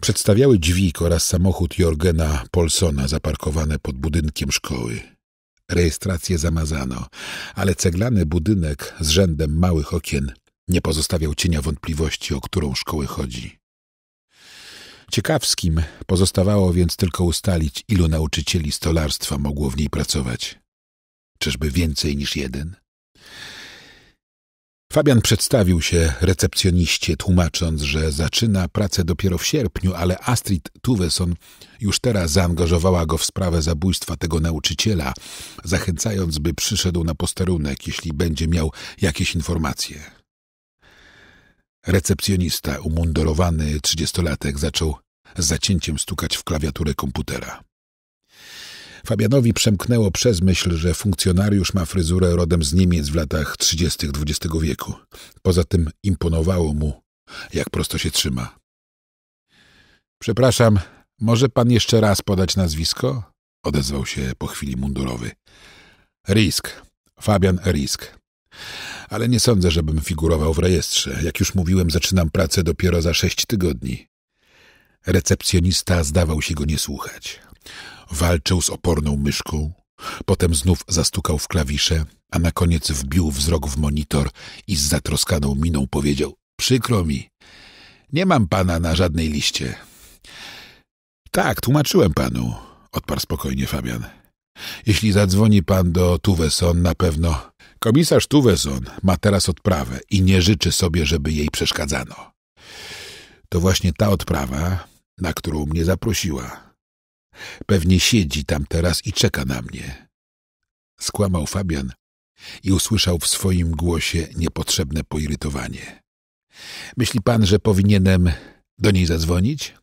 Przedstawiały dźwig oraz samochód Jorgena Polsona zaparkowane pod budynkiem szkoły. Rejestrację zamazano, ale ceglany budynek z rzędem małych okien nie pozostawiał cienia wątpliwości, o którą szkołę chodzi. Ciekawskim pozostawało więc tylko ustalić, ilu nauczycieli stolarstwa mogło w niej pracować. Czyżby więcej niż jeden? Fabian przedstawił się recepcjoniście, tłumacząc, że zaczyna pracę dopiero w sierpniu, ale Astrid Tuveson już teraz zaangażowała go w sprawę zabójstwa tego nauczyciela, zachęcając, by przyszedł na posterunek, jeśli będzie miał jakieś informacje. Recepcjonista, umundurowany trzydziestolatek, zaczął z zacięciem stukać w klawiaturę komputera. Fabianowi przemknęło przez myśl, że funkcjonariusz ma fryzurę rodem z Niemiec w latach 30. XX wieku. Poza tym imponowało mu, jak prosto się trzyma. Przepraszam, może pan jeszcze raz podać nazwisko? Odezwał się po chwili mundurowy. Risk. Fabian Risk ale nie sądzę, żebym figurował w rejestrze. Jak już mówiłem, zaczynam pracę dopiero za sześć tygodni. Recepcjonista zdawał się go nie słuchać. Walczył z oporną myszką, potem znów zastukał w klawisze, a na koniec wbił wzrok w monitor i z zatroskaną miną powiedział: Przykro mi, nie mam pana na żadnej liście. Tak, tłumaczyłem panu, odparł spokojnie Fabian. Jeśli zadzwoni pan do Tuweson, na pewno Komisarz Tuweson ma teraz odprawę i nie życzy sobie, żeby jej przeszkadzano. To właśnie ta odprawa, na którą mnie zaprosiła. Pewnie siedzi tam teraz i czeka na mnie. Skłamał Fabian i usłyszał w swoim głosie niepotrzebne poirytowanie. Myśli pan, że powinienem do niej zadzwonić?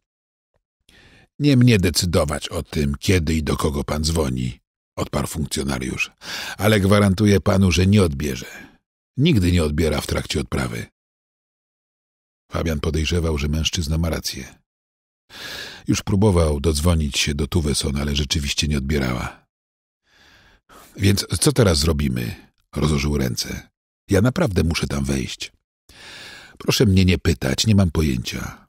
Nie mnie decydować o tym, kiedy i do kogo pan dzwoni odparł funkcjonariusz, ale gwarantuję panu, że nie odbierze. Nigdy nie odbiera w trakcie odprawy. Fabian podejrzewał, że mężczyzna ma rację. Już próbował dodzwonić się do Tuweson, ale rzeczywiście nie odbierała. Więc co teraz zrobimy? Rozłożył ręce. Ja naprawdę muszę tam wejść. Proszę mnie nie pytać, nie mam pojęcia.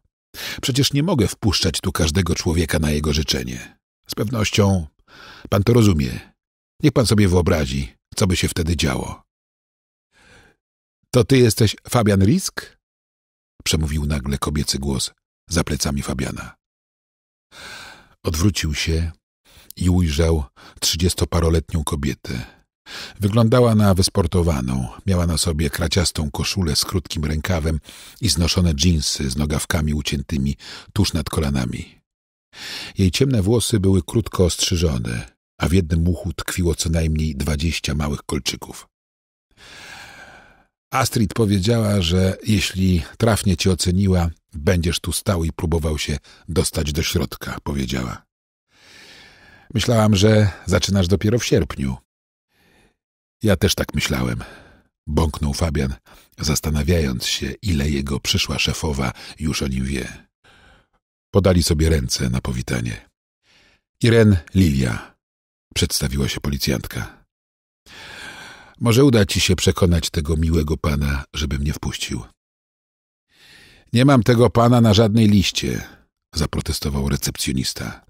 Przecież nie mogę wpuszczać tu każdego człowieka na jego życzenie. Z pewnością Pan to rozumie. Niech pan sobie wyobrazi, co by się wtedy działo. To ty jesteś Fabian Risk? Przemówił nagle kobiecy głos za plecami Fabiana. Odwrócił się i ujrzał trzydziestoparoletnią kobietę. Wyglądała na wysportowaną, miała na sobie kraciastą koszulę z krótkim rękawem i znoszone dżinsy z nogawkami uciętymi tuż nad kolanami. Jej ciemne włosy były krótko ostrzyżone, a w jednym uchu tkwiło co najmniej dwadzieścia małych kolczyków. Astrid powiedziała, że jeśli trafnie cię oceniła, będziesz tu stał i próbował się dostać do środka, powiedziała. Myślałam, że zaczynasz dopiero w sierpniu. Ja też tak myślałem, bąknął Fabian, zastanawiając się, ile jego przyszła szefowa już o nim wie. Podali sobie ręce na powitanie. Iren Lilia, przedstawiła się policjantka. Może uda ci się przekonać tego miłego pana, żeby mnie wpuścił. Nie mam tego pana na żadnej liście, zaprotestował recepcjonista.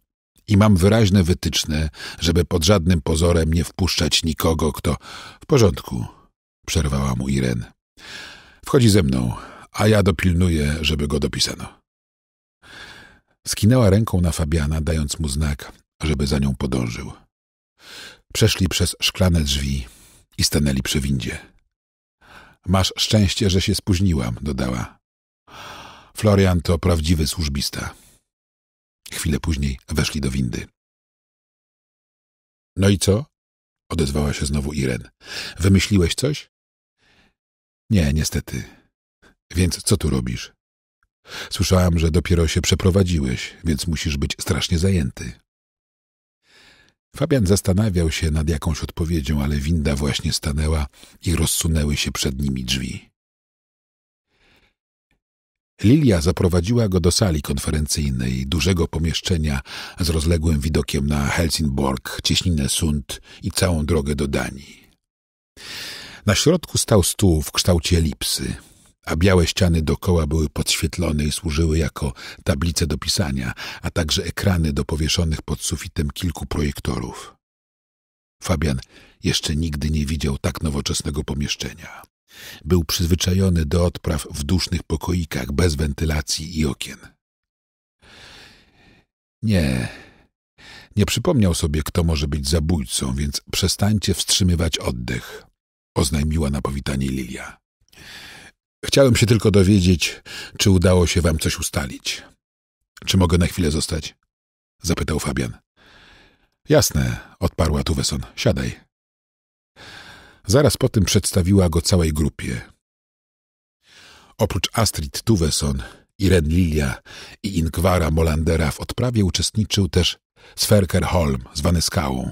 I mam wyraźne wytyczne, żeby pod żadnym pozorem nie wpuszczać nikogo, kto. W porządku, przerwała mu Iren. Wchodzi ze mną, a ja dopilnuję, żeby go dopisano. Skinęła ręką na Fabiana, dając mu znak, żeby za nią podążył. Przeszli przez szklane drzwi i stanęli przy windzie. Masz szczęście, że się spóźniłam, dodała. Florian to prawdziwy służbista.
Chwilę później weszli do windy. No i co? odezwała się znowu Iren. Wymyśliłeś coś?
Nie, niestety. Więc co tu robisz? Słyszałam, że dopiero się przeprowadziłeś, więc musisz być strasznie zajęty. Fabian zastanawiał się nad jakąś odpowiedzią, ale winda właśnie stanęła i rozsunęły się przed nimi drzwi. Lilia zaprowadziła go do sali konferencyjnej, dużego pomieszczenia z rozległym widokiem na Helsingborg, cieśninę Sund i całą drogę do Danii. Na środku stał stół w kształcie lipsy a białe ściany dokoła były podświetlone i służyły jako tablice do pisania, a także ekrany do powieszonych pod sufitem kilku projektorów. Fabian jeszcze nigdy nie widział tak nowoczesnego pomieszczenia. Był przyzwyczajony do odpraw w dusznych pokoikach bez wentylacji i okien. Nie, nie przypomniał sobie, kto może być zabójcą, więc przestańcie wstrzymywać oddech, oznajmiła na powitanie Lilia. Chciałem się tylko dowiedzieć, czy udało się wam coś ustalić. Czy mogę na chwilę zostać? Zapytał Fabian. Jasne, odparła Tuweson. Siadaj. Zaraz po tym przedstawiła go całej grupie. Oprócz Astrid Tuweson, Iren Lilia i Inkwara Molandera w odprawie uczestniczył też Sverker Holm, zwany Skałą.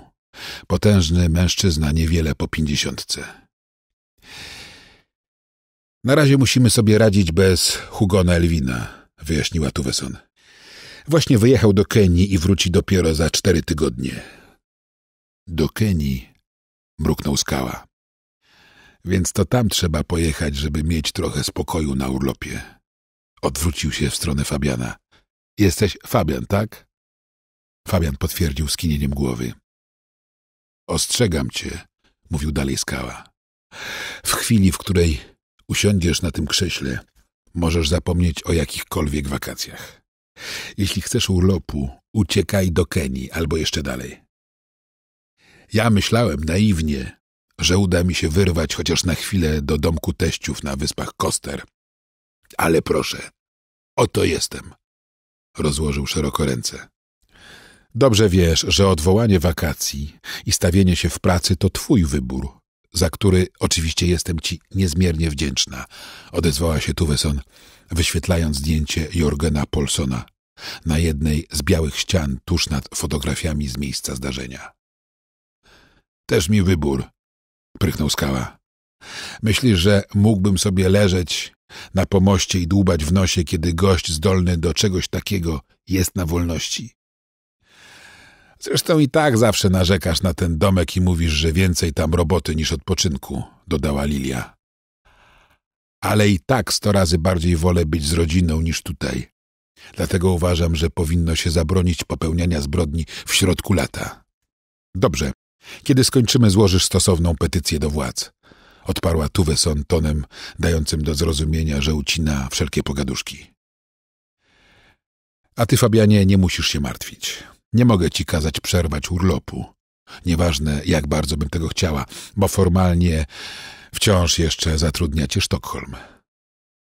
Potężny mężczyzna niewiele po pięćdziesiątce. Na razie musimy sobie radzić bez Hugona Elwina, wyjaśniła Tuveson. Właśnie wyjechał do Kenii i wróci dopiero za cztery tygodnie. Do Kenii, mruknął skała. Więc to tam trzeba pojechać, żeby mieć trochę spokoju na urlopie. Odwrócił się w stronę Fabiana. Jesteś Fabian, tak? Fabian potwierdził skinieniem głowy. Ostrzegam cię, mówił dalej skała. W chwili, w której usiądziesz na tym krześle, możesz zapomnieć o jakichkolwiek wakacjach. Jeśli chcesz urlopu, uciekaj do Kenii albo jeszcze dalej. Ja myślałem naiwnie, że uda mi się wyrwać chociaż na chwilę do domku teściów na wyspach Koster. Ale proszę, oto jestem. Rozłożył szeroko ręce. Dobrze wiesz, że odwołanie wakacji i stawienie się w pracy to twój wybór, za który oczywiście jestem ci niezmiernie wdzięczna, odezwała się Tuweson, wyświetlając zdjęcie Jorgena Polsona na jednej z białych ścian tuż nad fotografiami z miejsca zdarzenia. Też mi wybór, prychnął skała. Myślisz, że mógłbym sobie leżeć na pomoście i dłubać w nosie, kiedy gość zdolny do czegoś takiego jest na wolności? Zresztą i tak zawsze narzekasz na ten domek i mówisz, że więcej tam roboty niż odpoczynku, dodała Lilia. Ale i tak sto razy bardziej wolę być z rodziną niż tutaj. Dlatego uważam, że powinno się zabronić popełniania zbrodni w środku lata. Dobrze. Kiedy skończymy, złożysz stosowną petycję do władz. Odparła Tuweson tonem dającym do zrozumienia, że ucina wszelkie pogaduszki. A ty, Fabianie, nie musisz się martwić. Nie mogę ci kazać przerwać urlopu. Nieważne, jak bardzo bym tego chciała, bo formalnie wciąż jeszcze zatrudnia cię Sztokholm.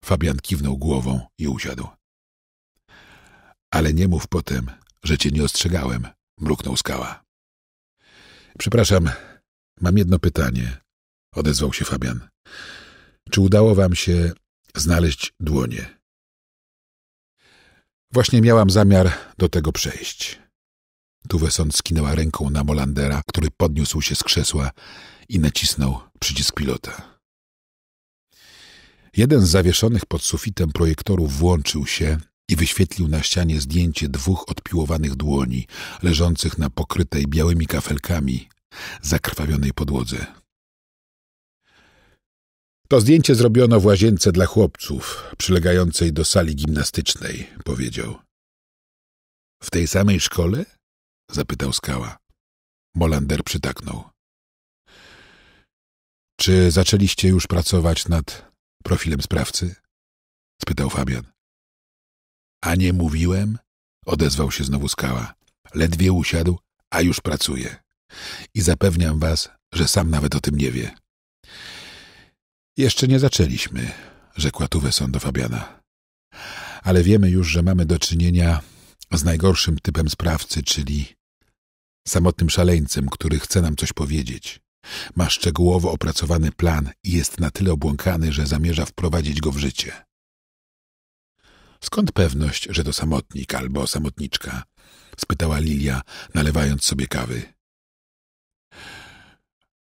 Fabian kiwnął głową i usiadł. Ale nie mów potem, że cię nie ostrzegałem, mruknął skała. Przepraszam, mam jedno pytanie, odezwał się Fabian. Czy udało wam się znaleźć dłonie? Właśnie miałam zamiar do tego przejść. Tuweson skinęła ręką na Molandera, który podniósł się z krzesła i nacisnął przycisk pilota. Jeden z zawieszonych pod sufitem projektorów włączył się i wyświetlił na ścianie zdjęcie dwóch odpiłowanych dłoni, leżących na pokrytej białymi kafelkami, zakrwawionej podłodze. To zdjęcie zrobiono w łazience dla chłopców, przylegającej do sali gimnastycznej, powiedział.
W tej samej szkole? zapytał Skała. Bolander przytaknął. Czy zaczęliście już pracować nad profilem sprawcy? spytał Fabian. A nie mówiłem?
odezwał się znowu skała. Ledwie usiadł, a już pracuje. I zapewniam was, że sam nawet o tym nie wie. Jeszcze nie zaczęliśmy, rzekła Tuweson do Fabiana. Ale wiemy już, że mamy do czynienia z najgorszym typem sprawcy, czyli samotnym szaleńcem, który chce nam coś powiedzieć. Ma szczegółowo opracowany plan i jest na tyle obłąkany, że zamierza wprowadzić go w życie. Skąd pewność, że to samotnik albo samotniczka? spytała Lilia, nalewając sobie kawy.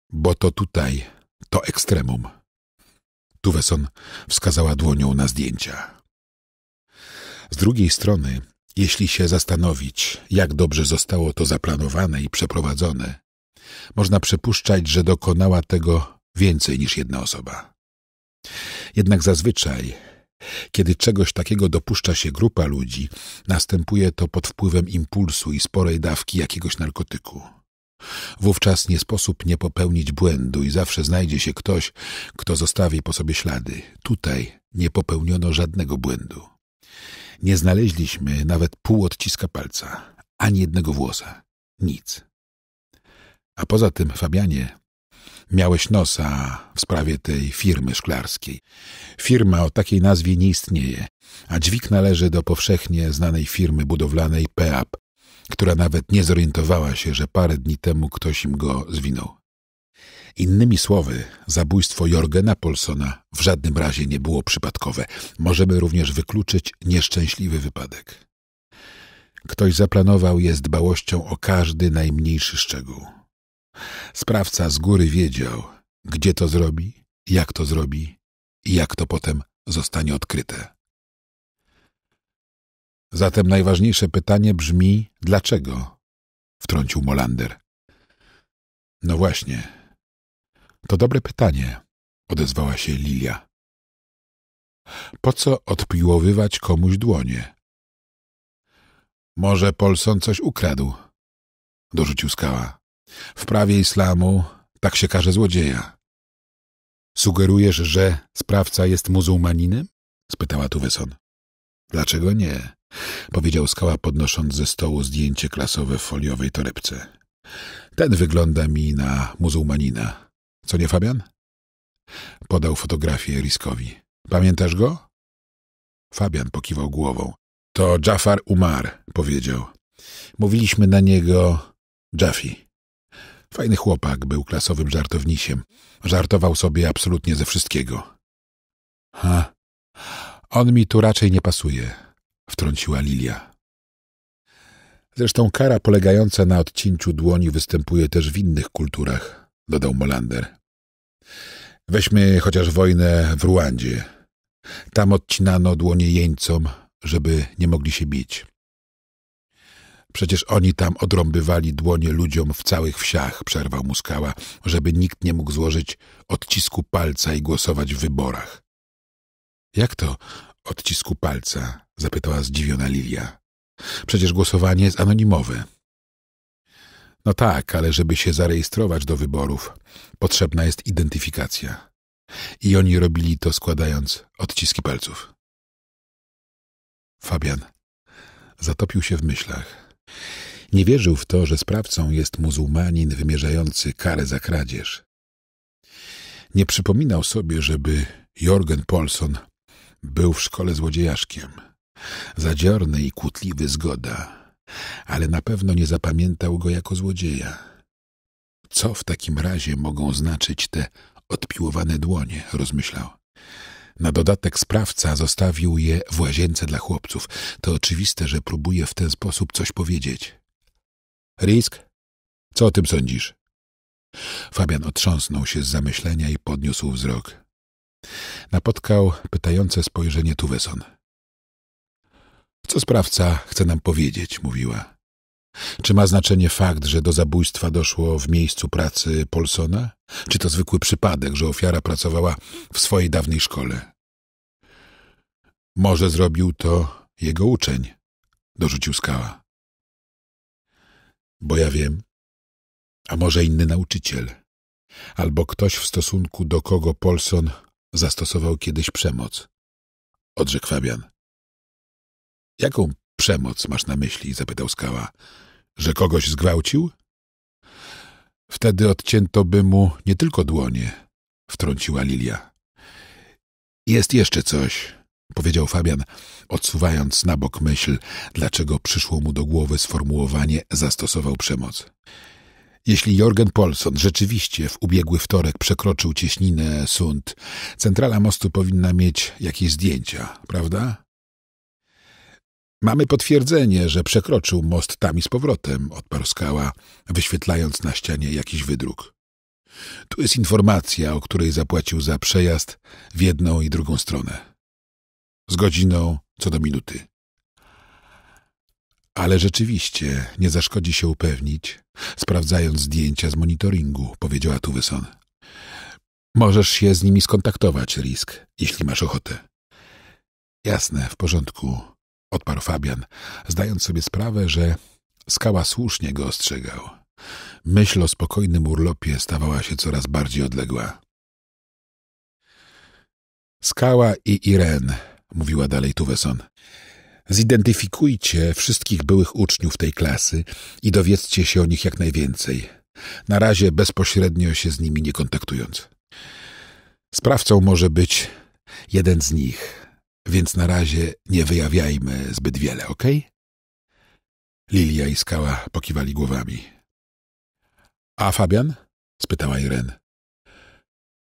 Bo to tutaj, to ekstremum. Tuweson wskazała dłonią na zdjęcia. Z drugiej strony jeśli się zastanowić, jak dobrze zostało to zaplanowane i przeprowadzone, można przypuszczać, że dokonała tego więcej niż jedna osoba. Jednak zazwyczaj, kiedy czegoś takiego dopuszcza się grupa ludzi, następuje to pod wpływem impulsu i sporej dawki jakiegoś narkotyku. Wówczas nie sposób nie popełnić błędu i zawsze znajdzie się ktoś, kto zostawi po sobie ślady. Tutaj nie popełniono żadnego błędu. Nie znaleźliśmy nawet pół odciska palca, ani jednego włosa. Nic. A poza tym, Fabianie, miałeś nosa w sprawie tej firmy szklarskiej. Firma o takiej nazwie nie istnieje, a dźwig należy do powszechnie znanej firmy budowlanej PEAP, która nawet nie zorientowała się, że parę dni temu ktoś im go zwinął. Innymi słowy, zabójstwo Jorgena Polsona w żadnym razie nie było przypadkowe. Możemy również wykluczyć nieszczęśliwy wypadek. Ktoś zaplanował je z dbałością o każdy najmniejszy szczegół. Sprawca z góry wiedział, gdzie to zrobi, jak to zrobi i jak to potem zostanie odkryte. Zatem najważniejsze pytanie brzmi: dlaczego? wtrącił Molander.
No właśnie. To dobre pytanie, odezwała się Lilia. Po co odpiłowywać komuś dłonie? Może Polson coś ukradł, dorzucił skała. W
prawie islamu tak się karze złodzieja. Sugerujesz, że sprawca jest muzułmaninem? spytała Tuweson. Dlaczego nie? powiedział skała, podnosząc ze stołu zdjęcie klasowe w foliowej torebce. Ten wygląda mi na muzułmanina. Co nie, Fabian? Podał fotografię Riskowi. Pamiętasz go? Fabian pokiwał głową. To Jafar Umar, powiedział. Mówiliśmy na niego Jaffi. Fajny chłopak, był klasowym żartownisiem. Żartował sobie absolutnie ze wszystkiego. Ha, on mi tu raczej nie pasuje, wtrąciła Lilia. Zresztą kara polegająca na odcięciu dłoni występuje też w innych kulturach dodał Molander. Weźmy chociaż wojnę w Ruandzie. Tam odcinano dłonie jeńcom, żeby nie mogli się bić. Przecież oni tam odrąbywali dłonie ludziom w całych wsiach, przerwał Muskała, żeby nikt nie mógł złożyć odcisku palca i głosować w wyborach. Jak to odcisku palca? zapytała zdziwiona Lilia. Przecież głosowanie jest anonimowe. No tak, ale żeby się zarejestrować do wyborów, potrzebna jest identyfikacja. I oni robili to składając odciski palców. Fabian zatopił się w myślach. Nie wierzył w to, że sprawcą jest muzułmanin wymierzający karę za kradzież. Nie przypominał sobie, żeby Jorgen Polson był w szkole złodziejaszkiem. Zadziorny i kłótliwy zgoda ale na pewno nie zapamiętał go jako złodzieja. Co w takim razie mogą znaczyć te odpiłowane dłonie, rozmyślał. Na dodatek sprawca zostawił je w łazience dla chłopców. To oczywiste, że próbuje w ten sposób coś powiedzieć. Risk, co o tym sądzisz? Fabian otrząsnął się z zamyślenia i podniósł wzrok. Napotkał pytające spojrzenie Tuweson. Co sprawca chce nam powiedzieć, mówiła. Czy ma znaczenie fakt, że do zabójstwa doszło w miejscu pracy Polsona? Czy to zwykły przypadek, że ofiara pracowała w swojej dawnej szkole?
Może zrobił to jego uczeń, dorzucił skała. Bo ja wiem, a może inny
nauczyciel, albo ktoś w stosunku do kogo Polson zastosował
kiedyś przemoc, odrzekł Fabian. Jaką przemoc masz na myśli? zapytał skała. Że kogoś zgwałcił?
Wtedy odcięto by mu nie tylko dłonie, wtrąciła Lilia. Jest jeszcze coś, powiedział Fabian, odsuwając na bok myśl, dlaczego przyszło mu do głowy sformułowanie zastosował przemoc. Jeśli Jorgen Polson rzeczywiście w ubiegły wtorek przekroczył cieśninę Sund, centrala mostu powinna mieć jakieś zdjęcia, prawda? Mamy potwierdzenie, że przekroczył most tam i z powrotem, odparł skała, wyświetlając na ścianie jakiś wydruk. Tu jest informacja, o której zapłacił za przejazd w jedną i drugą stronę. Z godziną co do minuty. Ale rzeczywiście nie zaszkodzi się upewnić, sprawdzając zdjęcia z monitoringu, powiedziała Tuwyson. Możesz się z nimi skontaktować, Risk, jeśli masz ochotę. Jasne, w porządku odparł Fabian, zdając sobie sprawę, że skała słusznie go ostrzegał. Myśl o spokojnym urlopie stawała się coraz bardziej odległa. Skała i Iren, mówiła dalej Tuweson. Zidentyfikujcie wszystkich byłych uczniów tej klasy i dowiedzcie się o nich jak najwięcej. Na razie bezpośrednio się z nimi nie kontaktując. Sprawcą może być jeden z nich, więc na razie nie wyjawiajmy zbyt wiele, ok?
Lilia i Skała pokiwali głowami. A Fabian? spytała Iren.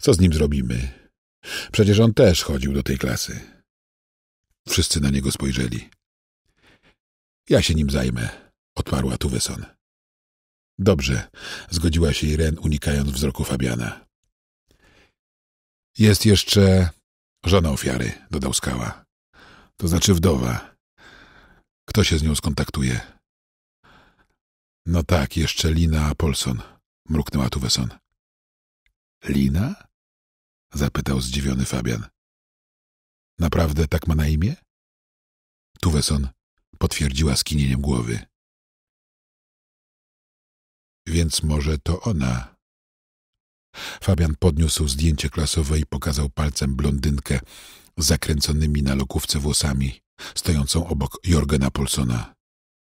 Co z nim zrobimy? Przecież on też chodził do tej klasy. Wszyscy na niego spojrzeli. Ja się nim zajmę, odparła Tuweson. Dobrze, zgodziła się
Iren, unikając wzroku Fabiana. Jest jeszcze Żona ofiary, dodał Skała. To znaczy wdowa. Kto się z nią
skontaktuje? No tak, jeszcze Lina Polson, mruknęła Tuweson. Lina? zapytał zdziwiony Fabian. Naprawdę tak ma na imię? Tuweson potwierdziła skinieniem głowy. Więc może to ona Fabian podniósł zdjęcie klasowe i pokazał palcem blondynkę
z zakręconymi na lokówce włosami, stojącą obok Jorgena Polsona.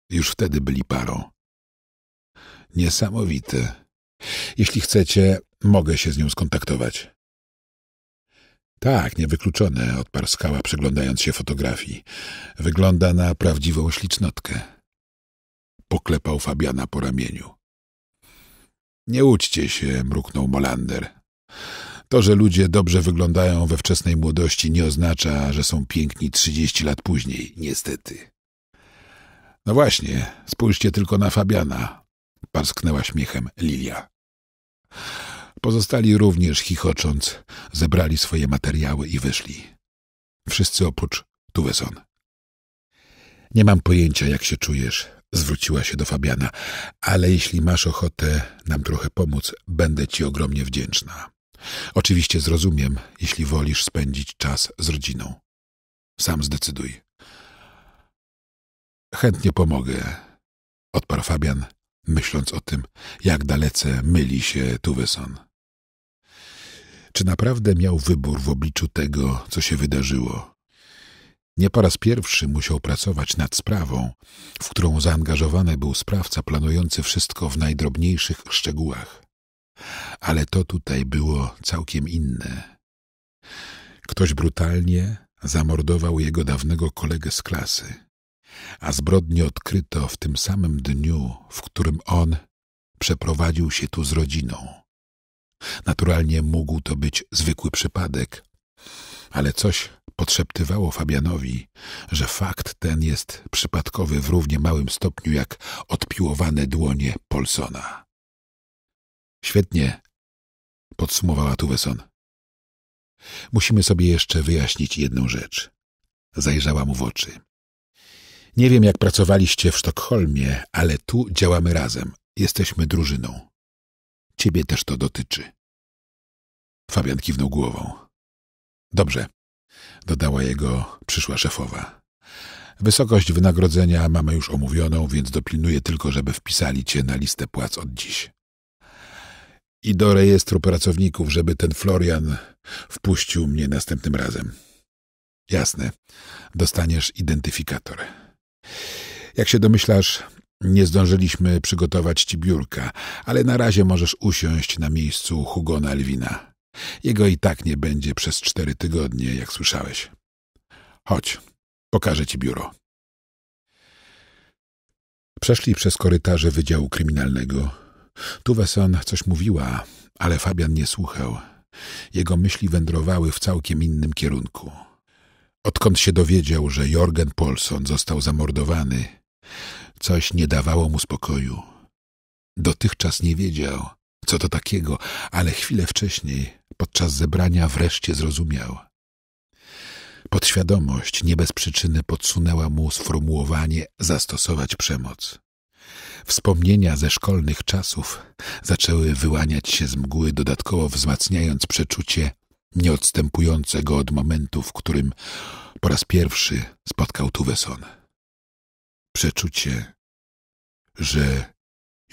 Już wtedy byli parą. Niesamowite. Jeśli chcecie, mogę się z nią skontaktować. Tak,
niewykluczone, odparł skała, przyglądając się fotografii. Wygląda na prawdziwą ślicznotkę. Poklepał Fabiana po ramieniu. Nie łudźcie się, mruknął Molander. To, że ludzie dobrze wyglądają we wczesnej młodości, nie oznacza, że są piękni trzydzieści lat później, niestety. No właśnie, spójrzcie tylko na Fabiana, parsknęła śmiechem Lilia. Pozostali również chichocząc, zebrali swoje materiały i wyszli. Wszyscy oprócz Tuweson. Nie mam pojęcia, jak się czujesz, Zwróciła się do Fabiana. Ale jeśli masz ochotę nam trochę pomóc, będę ci ogromnie wdzięczna. Oczywiście zrozumiem, jeśli wolisz spędzić
czas z rodziną. Sam zdecyduj. Chętnie pomogę, odparł Fabian, myśląc o tym, jak dalece myli
się Tuweson. Czy naprawdę miał wybór w obliczu tego, co się wydarzyło? Nie po raz pierwszy musiał pracować nad sprawą, w którą zaangażowany był sprawca planujący wszystko w najdrobniejszych szczegółach. Ale to tutaj było całkiem inne. Ktoś brutalnie zamordował jego dawnego kolegę z klasy, a zbrodnię odkryto w tym samym dniu, w którym on przeprowadził się tu z rodziną. Naturalnie mógł to być zwykły przypadek, ale coś podszeptywało Fabianowi, że fakt ten jest przypadkowy w równie
małym stopniu jak odpiłowane dłonie Polsona. Świetnie, podsumowała Tuweson. Musimy sobie jeszcze
wyjaśnić jedną rzecz. Zajrzała mu w oczy. Nie wiem, jak pracowaliście
w Sztokholmie, ale tu działamy razem. Jesteśmy drużyną. Ciebie też to dotyczy. Fabian kiwnął głową. Dobrze
dodała jego przyszła szefowa. Wysokość wynagrodzenia mamy już omówioną, więc dopilnuję tylko, żeby wpisali cię na listę płac od dziś. I do rejestru pracowników, żeby ten Florian wpuścił mnie następnym razem. Jasne, dostaniesz identyfikator. Jak się domyślasz, nie zdążyliśmy przygotować ci biurka, ale na razie możesz usiąść na miejscu Hugona Elwina. Jego i tak nie będzie przez cztery tygodnie, jak słyszałeś. Chodź, pokażę ci biuro. Przeszli przez korytarze Wydziału Kryminalnego. Weson coś mówiła, ale Fabian nie słuchał. Jego myśli wędrowały w całkiem innym kierunku. Odkąd się dowiedział, że Jorgen Polson został zamordowany, coś nie dawało mu spokoju. Dotychczas nie wiedział, co to takiego, ale chwilę wcześniej podczas zebrania wreszcie zrozumiała. Podświadomość nie bez przyczyny podsunęła mu sformułowanie zastosować przemoc. Wspomnienia ze szkolnych czasów zaczęły wyłaniać się z mgły, dodatkowo wzmacniając przeczucie nieodstępującego od momentu,
w którym po raz pierwszy spotkał Tuwesona. Przeczucie, że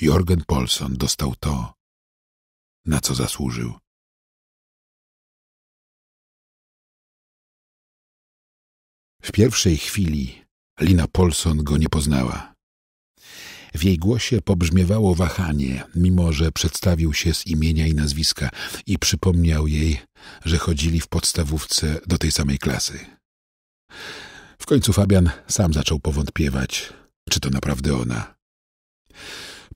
Jorgen Polson dostał to, na co zasłużył. W pierwszej chwili Lina Polson go nie poznała.
W jej głosie pobrzmiewało wahanie, mimo że przedstawił się z imienia i nazwiska i przypomniał jej, że chodzili w podstawówce do tej samej klasy. W końcu Fabian sam zaczął powątpiewać, czy to naprawdę ona.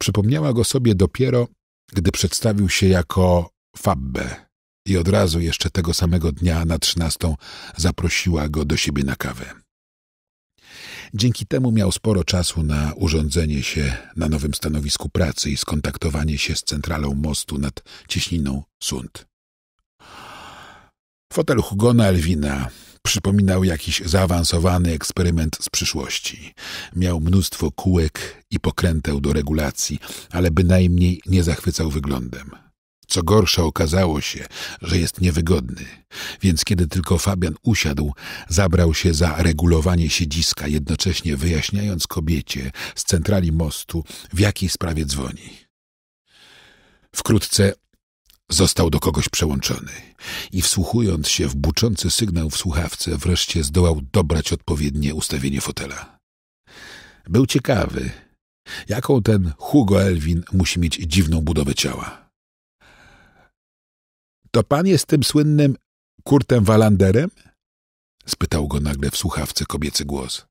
Przypomniała go sobie dopiero, gdy przedstawił się jako Fabbe, i od razu jeszcze tego samego dnia na trzynastą zaprosiła go do siebie na kawę. Dzięki temu miał sporo czasu na urządzenie się na nowym stanowisku pracy i skontaktowanie się z centralą mostu nad cieśniną Sund. Fotel Hugona Elwina przypominał jakiś zaawansowany eksperyment z przyszłości. Miał mnóstwo kółek i pokręteł do regulacji, ale bynajmniej nie zachwycał wyglądem. Co gorsza, okazało się, że jest niewygodny. Więc kiedy tylko Fabian usiadł, zabrał się za regulowanie siedziska, jednocześnie wyjaśniając kobiecie z centrali mostu, w jakiej sprawie dzwoni. Wkrótce został do kogoś przełączony i wsłuchując się w buczący sygnał w słuchawce, wreszcie zdołał dobrać odpowiednie ustawienie fotela. Był ciekawy, jaką ten Hugo Elwin musi mieć dziwną budowę ciała. To pan jest tym słynnym Kurtem Walanderem? spytał go nagle w słuchawce kobiecy głos.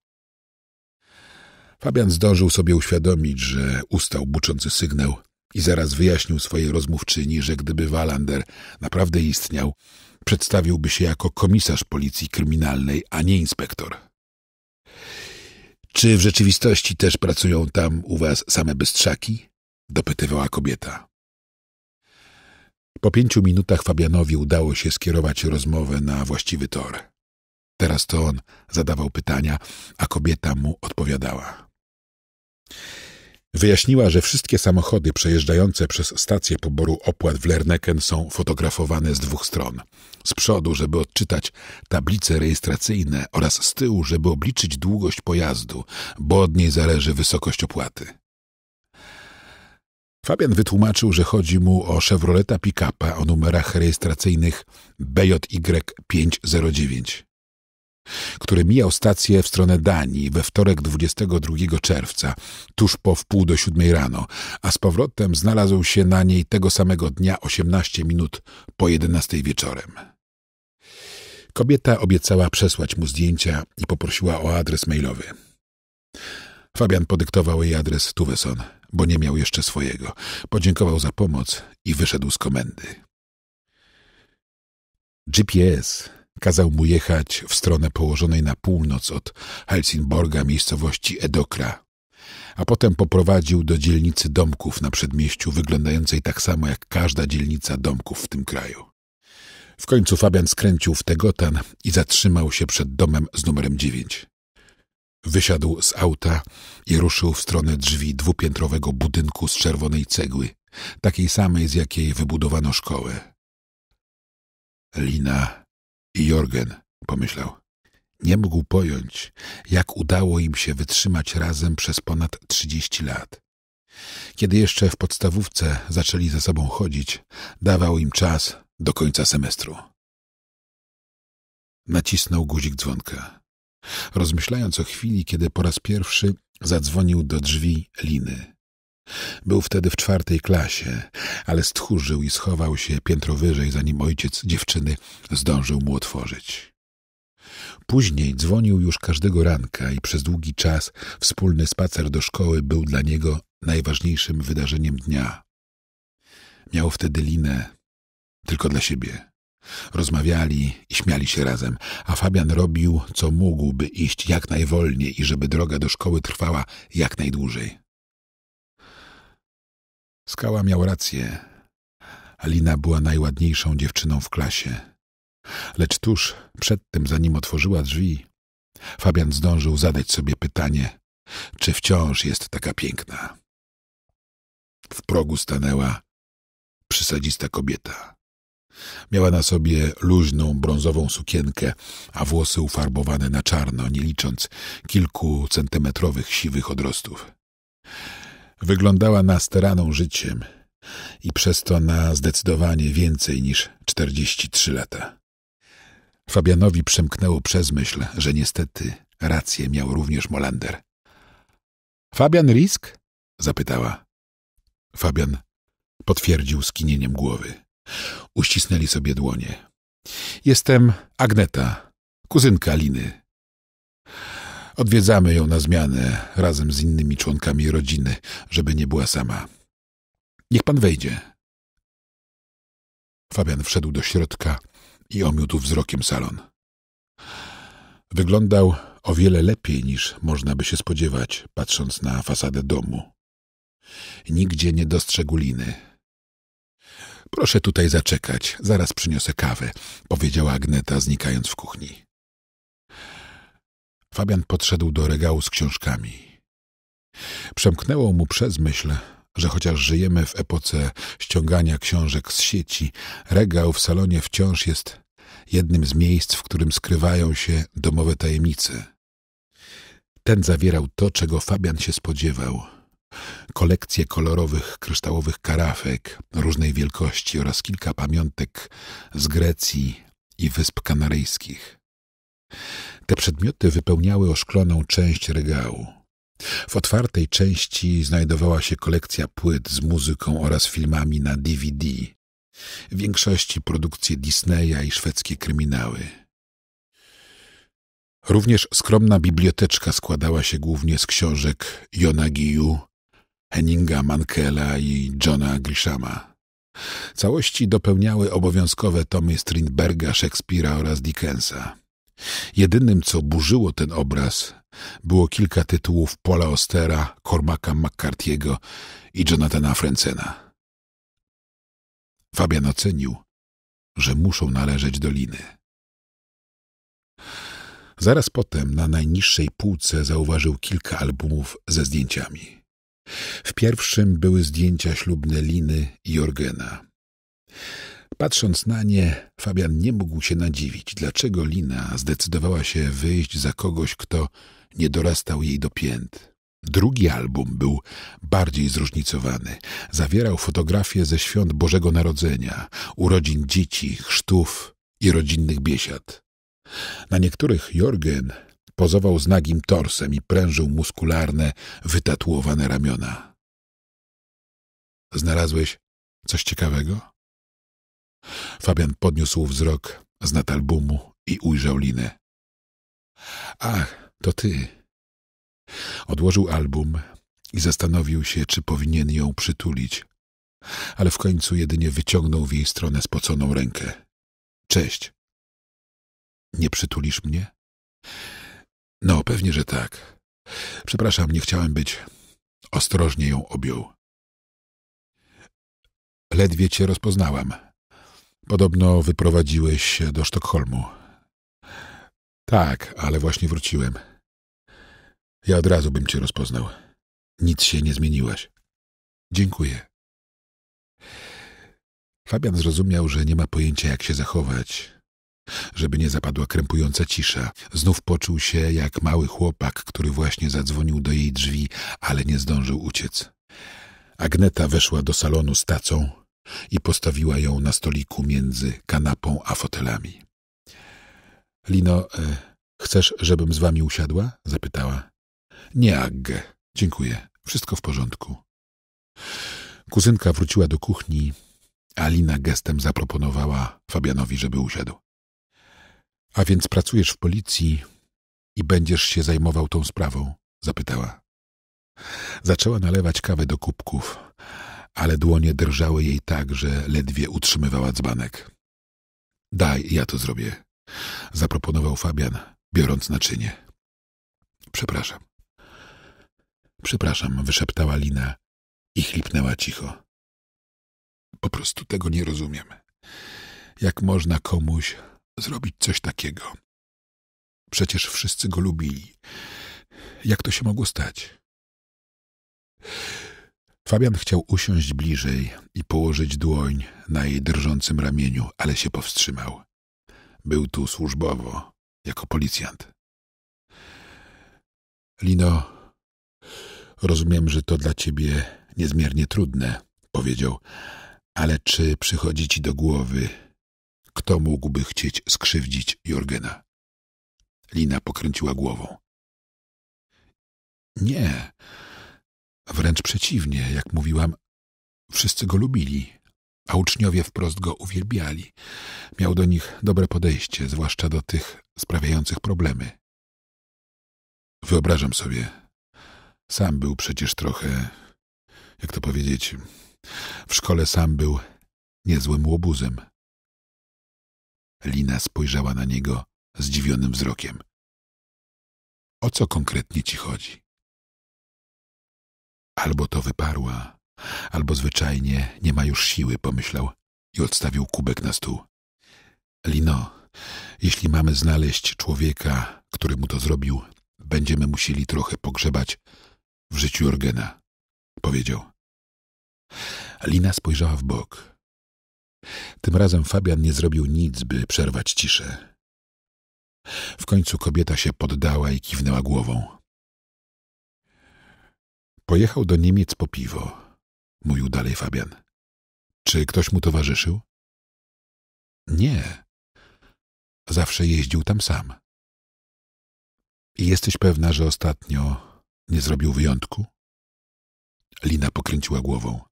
Fabian zdążył sobie uświadomić, że ustał buczący sygnał i zaraz wyjaśnił swojej rozmówczyni, że gdyby Walander naprawdę istniał, przedstawiłby się jako komisarz policji kryminalnej, a nie inspektor. Czy w rzeczywistości też pracują tam u was same bystrzaki? dopytywała kobieta. Po pięciu minutach Fabianowi udało się skierować rozmowę na właściwy tor. Teraz to on zadawał pytania, a kobieta mu odpowiadała. Wyjaśniła, że wszystkie samochody przejeżdżające przez stację poboru opłat w Lernecken są fotografowane z dwóch stron. Z przodu, żeby odczytać tablice rejestracyjne oraz z tyłu, żeby obliczyć długość pojazdu, bo od niej zależy wysokość opłaty. Fabian wytłumaczył, że chodzi mu o Chevroleta Pickupa o numerach rejestracyjnych BJY509, który mijał stację w stronę Danii we wtorek 22 czerwca, tuż po wpół do siódmej rano, a z powrotem znalazł się na niej tego samego dnia 18 minut po 11 wieczorem. Kobieta obiecała przesłać mu zdjęcia i poprosiła o adres mailowy. Fabian podyktował jej adres Tuveson – bo nie miał jeszcze swojego. Podziękował za pomoc i wyszedł z komendy. GPS kazał mu jechać w stronę położonej na północ od Helsingborga miejscowości Edokra, a potem poprowadził do dzielnicy domków na przedmieściu, wyglądającej tak samo jak każda dzielnica domków w tym kraju. W końcu Fabian skręcił w Tegotan i zatrzymał się przed domem z numerem 9. Wysiadł z auta i ruszył w stronę drzwi dwupiętrowego budynku z czerwonej cegły, takiej samej, z jakiej wybudowano szkołę. Lina i Jorgen, pomyślał. Nie mógł pojąć, jak udało im się wytrzymać razem przez ponad trzydzieści lat. Kiedy jeszcze w podstawówce zaczęli ze sobą chodzić, dawał im czas do końca semestru. Nacisnął guzik dzwonka rozmyślając o chwili, kiedy po raz pierwszy zadzwonił do drzwi Liny. Był wtedy w czwartej klasie, ale stchórzył i schował się piętro wyżej, zanim ojciec dziewczyny zdążył mu otworzyć. Później dzwonił już każdego ranka i przez długi czas wspólny spacer do szkoły był dla niego najważniejszym wydarzeniem dnia. Miał wtedy linę tylko dla siebie. Rozmawiali i śmiali się razem, a Fabian robił, co mógł, by iść jak najwolniej i żeby droga do szkoły trwała jak najdłużej. Skała miał rację. Alina była najładniejszą dziewczyną w klasie. Lecz tuż przed tym, zanim otworzyła drzwi, Fabian zdążył zadać sobie pytanie, czy wciąż jest taka piękna. W progu stanęła przysadzista kobieta. Miała na sobie luźną, brązową sukienkę, a włosy ufarbowane na czarno, nie licząc kilku centymetrowych siwych odrostów. Wyglądała na staraną życiem i przez to na zdecydowanie więcej niż 43 lata. Fabianowi przemknęło przez myśl, że niestety rację miał również Molander. Fabian Risk? zapytała. Fabian potwierdził skinieniem głowy. Uścisnęli sobie dłonie. Jestem Agneta, kuzynka Liny. Odwiedzamy ją na zmianę razem z innymi
członkami rodziny, żeby nie była sama. Niech pan wejdzie. Fabian wszedł do środka i omiótł wzrokiem salon.
Wyglądał o wiele lepiej niż można by się spodziewać, patrząc na fasadę domu. Nigdzie nie dostrzegł liny. Proszę tutaj zaczekać, zaraz przyniosę kawę, powiedziała Agneta, znikając w kuchni. Fabian podszedł do regału z książkami. Przemknęło mu przez myśl, że chociaż żyjemy w epoce ściągania książek z sieci, regał w salonie wciąż jest jednym z miejsc, w którym skrywają się domowe tajemnice. Ten zawierał to, czego Fabian się spodziewał – kolekcję kolorowych, kryształowych karafek różnej wielkości oraz kilka pamiątek z Grecji i Wysp Kanaryjskich. Te przedmioty wypełniały oszkloną część regału. W otwartej części znajdowała się kolekcja płyt z muzyką oraz filmami na DVD, w większości produkcje Disneya i szwedzkie kryminały. Również skromna biblioteczka składała się głównie z książek Jona Henninga Mankela i Johna Grishama. Całości dopełniały obowiązkowe tomy Strindberga, Szekspira oraz Dickensa. Jedynym, co burzyło ten obraz, było kilka tytułów Paula Ostera,
Cormaca McCarthy'ego i Jonathana Frencena. Fabian ocenił, że muszą należeć do liny.
Zaraz potem na najniższej półce zauważył kilka albumów ze zdjęciami. W pierwszym były zdjęcia ślubne Liny i Jorgena. Patrząc na nie, Fabian nie mógł się nadziwić, dlaczego Lina zdecydowała się wyjść za kogoś, kto nie dorastał jej do pięt. Drugi album był bardziej zróżnicowany. Zawierał fotografie ze świąt Bożego Narodzenia, urodzin dzieci, chrztów i rodzinnych biesiad. Na niektórych Jorgen Pozował z nagim torsem i prężył muskularne,
wytatuowane ramiona. Znalazłeś coś ciekawego? Fabian podniósł wzrok z albumu i ujrzał linę. Ach, to ty. Odłożył album
i zastanowił się, czy powinien ją przytulić, ale w końcu jedynie
wyciągnął w jej stronę spoconą rękę. Cześć. Nie przytulisz mnie? No, pewnie, że tak. Przepraszam, nie chciałem być. Ostrożnie ją objął. Ledwie cię
rozpoznałam. Podobno wyprowadziłeś się do Sztokholmu.
Tak, ale właśnie wróciłem. Ja od razu bym cię rozpoznał. Nic się nie zmieniłaś. Dziękuję.
Fabian zrozumiał, że nie ma pojęcia, jak się zachować, żeby nie zapadła krępująca cisza. Znów poczuł się jak mały chłopak, który właśnie zadzwonił do jej drzwi, ale nie zdążył uciec. Agneta weszła do salonu z tacą i postawiła ją na stoliku między kanapą a fotelami. — Lino, e, chcesz, żebym z wami usiadła? — zapytała. — Nie, Agge. Dziękuję. Wszystko w porządku. Kuzynka wróciła do kuchni, a Lina gestem zaproponowała Fabianowi, żeby usiadł. A więc pracujesz w policji i będziesz się zajmował tą sprawą? zapytała. Zaczęła nalewać kawę do kubków, ale dłonie drżały jej tak, że ledwie utrzymywała dzbanek. Daj, ja to zrobię, zaproponował
Fabian, biorąc naczynie. Przepraszam. Przepraszam, wyszeptała Lina i chlipnęła cicho. Po prostu tego
nie rozumiem. Jak można komuś zrobić coś takiego. Przecież wszyscy go lubili. Jak to się mogło stać? Fabian chciał usiąść bliżej i położyć dłoń na jej drżącym ramieniu, ale się powstrzymał. Był tu służbowo, jako policjant. Lino, rozumiem, że to dla ciebie niezmiernie trudne, powiedział, ale czy
przychodzi ci do głowy, kto mógłby chcieć skrzywdzić Jorgena? Lina pokręciła głową. Nie. Wręcz przeciwnie, jak mówiłam, wszyscy go lubili, a uczniowie
wprost go uwielbiali. Miał do nich dobre podejście, zwłaszcza do tych sprawiających problemy. Wyobrażam sobie, sam był przecież trochę, jak to powiedzieć, w szkole sam był
niezłym łobuzem. Lina spojrzała na niego zdziwionym wzrokiem. O co konkretnie ci chodzi? Albo to wyparła, albo zwyczajnie nie ma już siły, pomyślał
i odstawił kubek na stół. Lino, jeśli mamy znaleźć człowieka, który mu to zrobił, będziemy musieli trochę pogrzebać w życiu
Jorgena, powiedział. Lina spojrzała w bok. Tym razem Fabian nie zrobił nic, by przerwać ciszę.
W końcu kobieta się poddała i kiwnęła głową.
Pojechał do Niemiec po piwo, mówił dalej Fabian. Czy ktoś mu towarzyszył? Nie. Zawsze jeździł tam sam. I jesteś pewna, że ostatnio nie zrobił wyjątku? Lina pokręciła głową.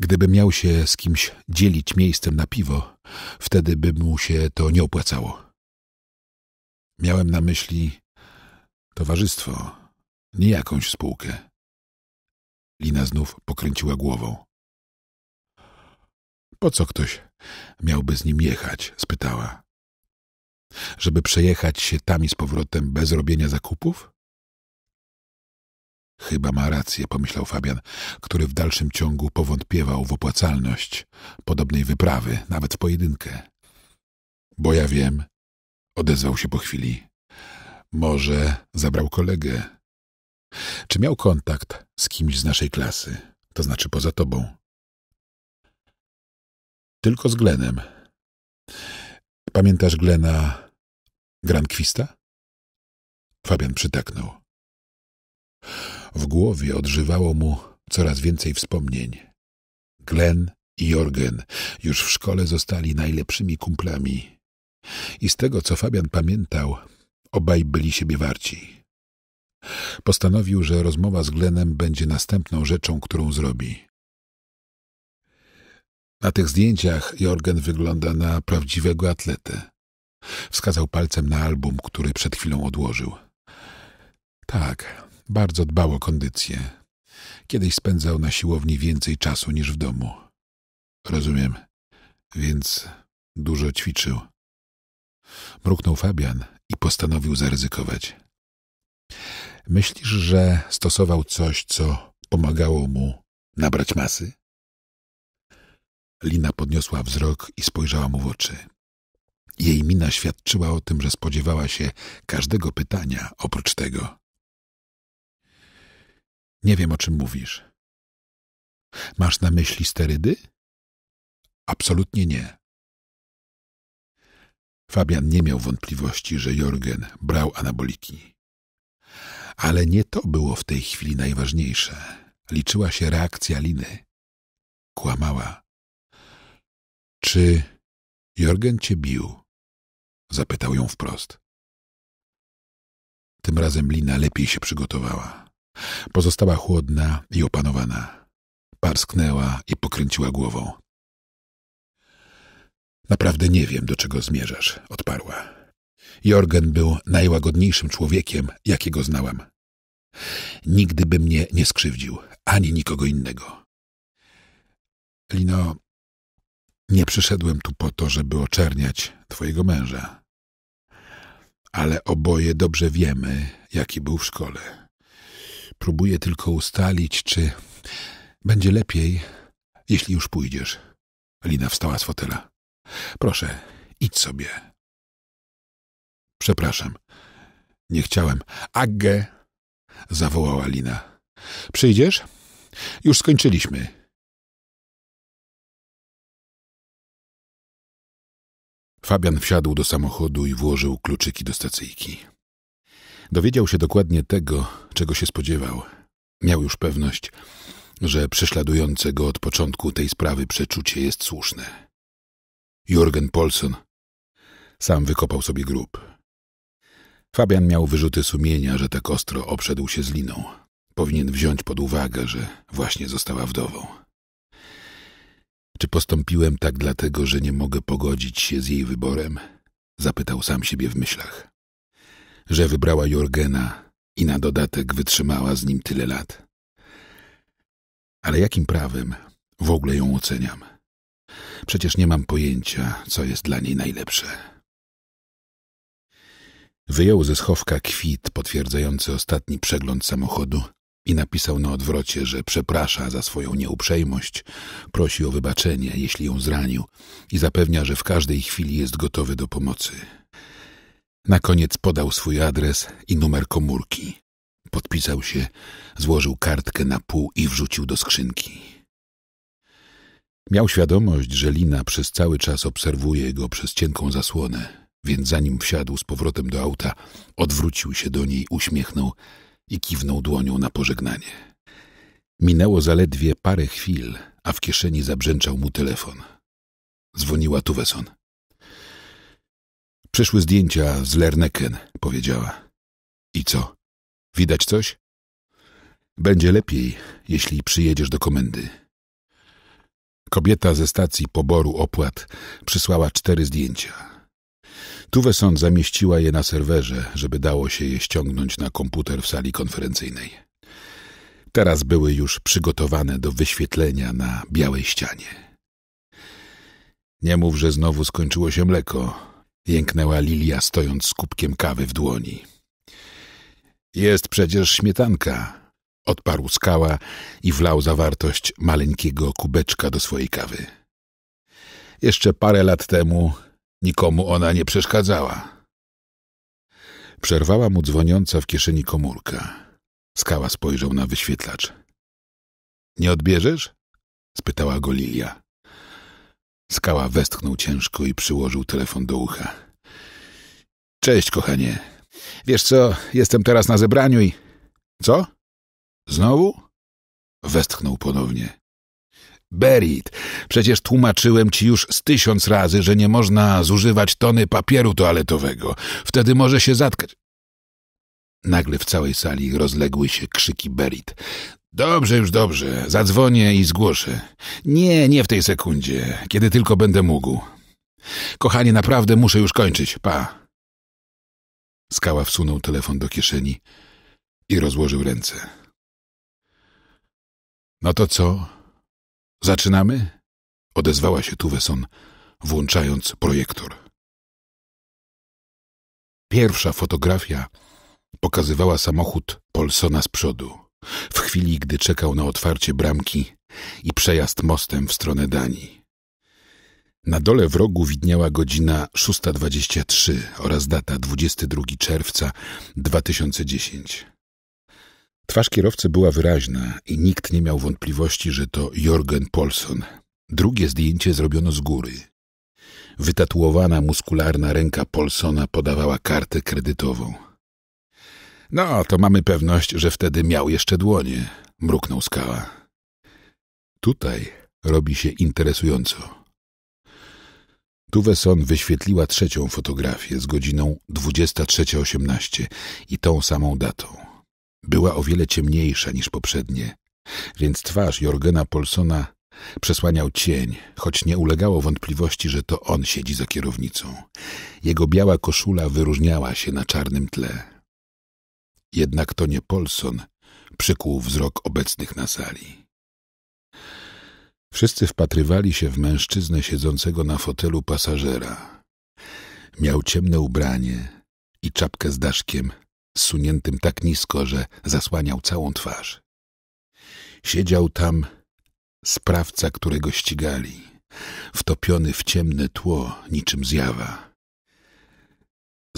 Gdyby miał się z
kimś dzielić miejscem na piwo, wtedy by mu się to nie opłacało.
Miałem na myśli towarzystwo, nie jakąś spółkę. Lina znów pokręciła głową. Po co ktoś miałby z nim jechać? spytała. Żeby przejechać się tam i z powrotem bez robienia zakupów?
Chyba ma rację, pomyślał Fabian, który w dalszym ciągu powątpiewał w opłacalność podobnej wyprawy, nawet w pojedynkę. Bo ja wiem, odezwał się po chwili. Może zabrał kolegę. Czy
miał kontakt z kimś z naszej klasy, to znaczy poza tobą? Tylko z Glenem. Pamiętasz Glena Grankwista? Fabian przytaknął. W głowie odżywało mu coraz więcej wspomnień. Glen i
Jorgen już w szkole zostali najlepszymi kumplami. I z tego, co Fabian pamiętał, obaj byli siebie warci. Postanowił, że rozmowa z Glenem będzie następną rzeczą, którą zrobi. Na tych zdjęciach Jorgen wygląda na prawdziwego atletę. Wskazał palcem na album, który przed chwilą odłożył. Tak, bardzo dbał o kondycję. Kiedyś spędzał na siłowni więcej czasu niż w domu. Rozumiem. Więc dużo ćwiczył. Mruknął Fabian i postanowił zaryzykować. Myślisz, że stosował coś, co pomagało mu nabrać masy? Lina podniosła wzrok i spojrzała mu w oczy. Jej mina świadczyła o tym,
że spodziewała się każdego pytania oprócz tego. Nie wiem, o czym mówisz. Masz na myśli sterydy? Absolutnie nie. Fabian nie miał wątpliwości, że Jorgen brał anaboliki. Ale nie to było w tej chwili najważniejsze. Liczyła się reakcja Liny. Kłamała. Czy Jorgen cię bił? Zapytał ją wprost. Tym razem Lina lepiej się przygotowała.
Pozostała chłodna i opanowana. Parsknęła i pokręciła głową. Naprawdę nie wiem, do czego zmierzasz, odparła. Jorgen był najłagodniejszym człowiekiem, jakiego znałam. Nigdy by mnie nie skrzywdził, ani nikogo innego. Lino, nie przyszedłem tu po to, żeby oczerniać twojego męża. Ale oboje dobrze wiemy, jaki był w szkole. Próbuję tylko ustalić, czy będzie lepiej, jeśli już pójdziesz.
Lina wstała z fotela. Proszę, idź sobie. Przepraszam. Nie chciałem. Agge! zawołała Lina. Przyjdziesz? Już skończyliśmy. Fabian wsiadł do samochodu i włożył kluczyki do stacyjki. Dowiedział się dokładnie tego, czego się spodziewał.
Miał już pewność, że prześladujące go od początku tej sprawy przeczucie jest słuszne. Jurgen Polson sam wykopał sobie grób. Fabian miał wyrzuty sumienia, że tak ostro obszedł się z liną. Powinien wziąć pod uwagę, że właśnie została wdową. Czy postąpiłem tak dlatego, że nie mogę pogodzić się z jej wyborem? Zapytał sam siebie w myślach że wybrała Jorgena i na dodatek wytrzymała z nim tyle lat. Ale jakim prawem w ogóle ją oceniam? Przecież nie mam pojęcia, co jest dla niej najlepsze. Wyjął ze schowka kwit potwierdzający ostatni przegląd samochodu i napisał na odwrocie, że przeprasza za swoją nieuprzejmość, prosi o wybaczenie, jeśli ją zranił i zapewnia, że w każdej chwili jest gotowy do pomocy. Na koniec podał swój adres i numer komórki. Podpisał się, złożył kartkę na pół i wrzucił do skrzynki. Miał świadomość, że Lina przez cały czas obserwuje go przez cienką zasłonę, więc zanim wsiadł z powrotem do auta, odwrócił się do niej, uśmiechnął i kiwnął dłonią na pożegnanie. Minęło zaledwie parę chwil, a w kieszeni zabrzęczał mu telefon.
Dzwoniła Tuweson. Przyszły zdjęcia z Lernecken, powiedziała. I co? Widać coś?
Będzie lepiej, jeśli przyjedziesz do komendy. Kobieta ze stacji poboru opłat przysłała cztery zdjęcia. Tuweson zamieściła je na serwerze, żeby dało się je ściągnąć na komputer w sali konferencyjnej. Teraz były już przygotowane do wyświetlenia na białej ścianie. Nie mów, że znowu skończyło się mleko, jęknęła Lilia, stojąc z kubkiem kawy w dłoni. Jest przecież śmietanka, odparł skała i wlał zawartość maleńkiego kubeczka do swojej kawy. Jeszcze parę lat temu nikomu ona nie przeszkadzała. Przerwała mu dzwoniąca w kieszeni komórka. Skała spojrzał na wyświetlacz. Nie odbierzesz? spytała go Lilia. Skała westchnął ciężko i przyłożył telefon do ucha. Cześć, kochanie. Wiesz co, jestem teraz na zebraniu i... Co? Znowu? Westchnął ponownie. Berit, przecież tłumaczyłem ci już z tysiąc razy, że nie można zużywać tony papieru toaletowego. Wtedy może się zatkać. Nagle w całej sali rozległy się krzyki Berit. Dobrze, już dobrze. Zadzwonię i zgłoszę. Nie, nie w tej sekundzie, kiedy tylko będę mógł. Kochanie, naprawdę muszę już kończyć. Pa.
Skała wsunął telefon do kieszeni i rozłożył ręce. No to co? Zaczynamy? Odezwała się Tuweson, włączając projektor.
Pierwsza fotografia pokazywała samochód Polsona z przodu w chwili gdy czekał na otwarcie bramki i przejazd mostem w stronę Danii. Na dole w rogu widniała godzina 6.23 oraz data 22 czerwca 2010. Twarz kierowcy była wyraźna i nikt nie miał wątpliwości, że to Jorgen Polson. Drugie zdjęcie zrobiono z góry. Wytatuowana muskularna ręka Polsona podawała kartę kredytową. No, to mamy pewność, że wtedy miał jeszcze dłonie, mruknął skała. Tutaj robi się interesująco. Tuweson wyświetliła trzecią fotografię z godziną 23.18 i tą samą datą. Była o wiele ciemniejsza niż poprzednie, więc twarz Jorgena Polsona przesłaniał cień, choć nie ulegało wątpliwości, że to on siedzi za kierownicą. Jego biała koszula wyróżniała się na czarnym tle. Jednak to nie Polson przykuł wzrok obecnych na sali. Wszyscy wpatrywali się w mężczyznę siedzącego na fotelu pasażera. Miał ciemne ubranie i czapkę z daszkiem, zsuniętym tak nisko, że zasłaniał całą twarz. Siedział tam sprawca, którego ścigali, wtopiony w ciemne tło niczym zjawa.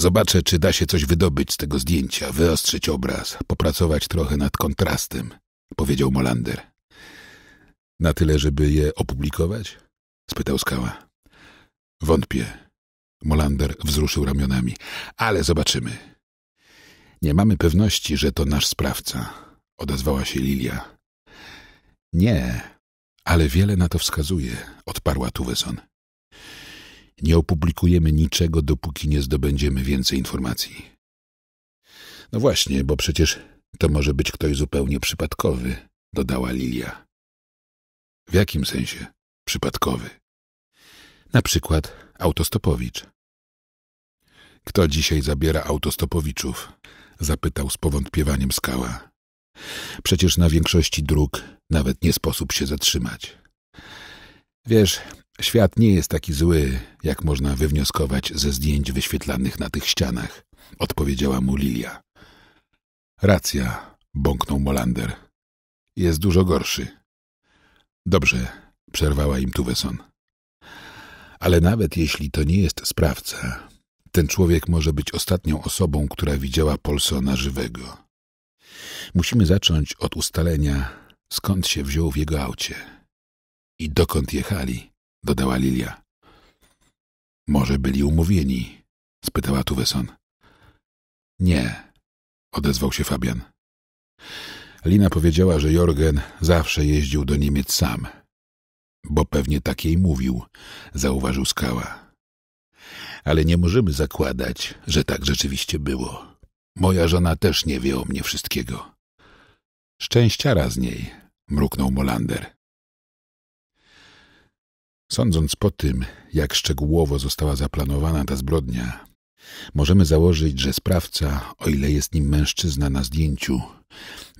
Zobaczę, czy da się coś wydobyć z tego zdjęcia, wyostrzyć obraz, popracować trochę nad kontrastem, powiedział Molander. Na tyle, żeby je opublikować? spytał Skała. Wątpię. Molander wzruszył ramionami. Ale zobaczymy. Nie mamy pewności, że to nasz sprawca, odezwała się Lilia. Nie, ale wiele na to wskazuje, odparła Tuweson. Nie opublikujemy niczego, dopóki nie zdobędziemy więcej informacji. No właśnie, bo przecież to może być ktoś zupełnie
przypadkowy, dodała Lilia. W jakim sensie przypadkowy? Na przykład autostopowicz. Kto dzisiaj
zabiera autostopowiczów? zapytał z powątpiewaniem skała. Przecież na większości dróg nawet nie sposób się zatrzymać. Wiesz, Świat nie jest taki zły, jak można wywnioskować ze zdjęć wyświetlanych na tych ścianach, odpowiedziała mu Lilia. Racja, bąknął Molander. Jest dużo gorszy. Dobrze, przerwała im Tuweson. Ale nawet jeśli to nie jest sprawca, ten człowiek może być ostatnią osobą, która widziała Polsona żywego. Musimy zacząć od ustalenia, skąd się wziął w jego aucie i dokąd jechali
dodała Lilia. Może byli umówieni? spytała Tuweson. Nie, odezwał się Fabian. Lina
powiedziała, że Jorgen zawsze jeździł do Niemiec sam. Bo pewnie tak jej mówił, zauważył Skała. Ale nie możemy zakładać, że tak rzeczywiście było. Moja żona też nie wie o mnie wszystkiego. Szczęściara z niej, mruknął Molander. Sądząc po tym, jak szczegółowo została zaplanowana ta zbrodnia, możemy założyć, że sprawca, o ile jest nim mężczyzna na zdjęciu,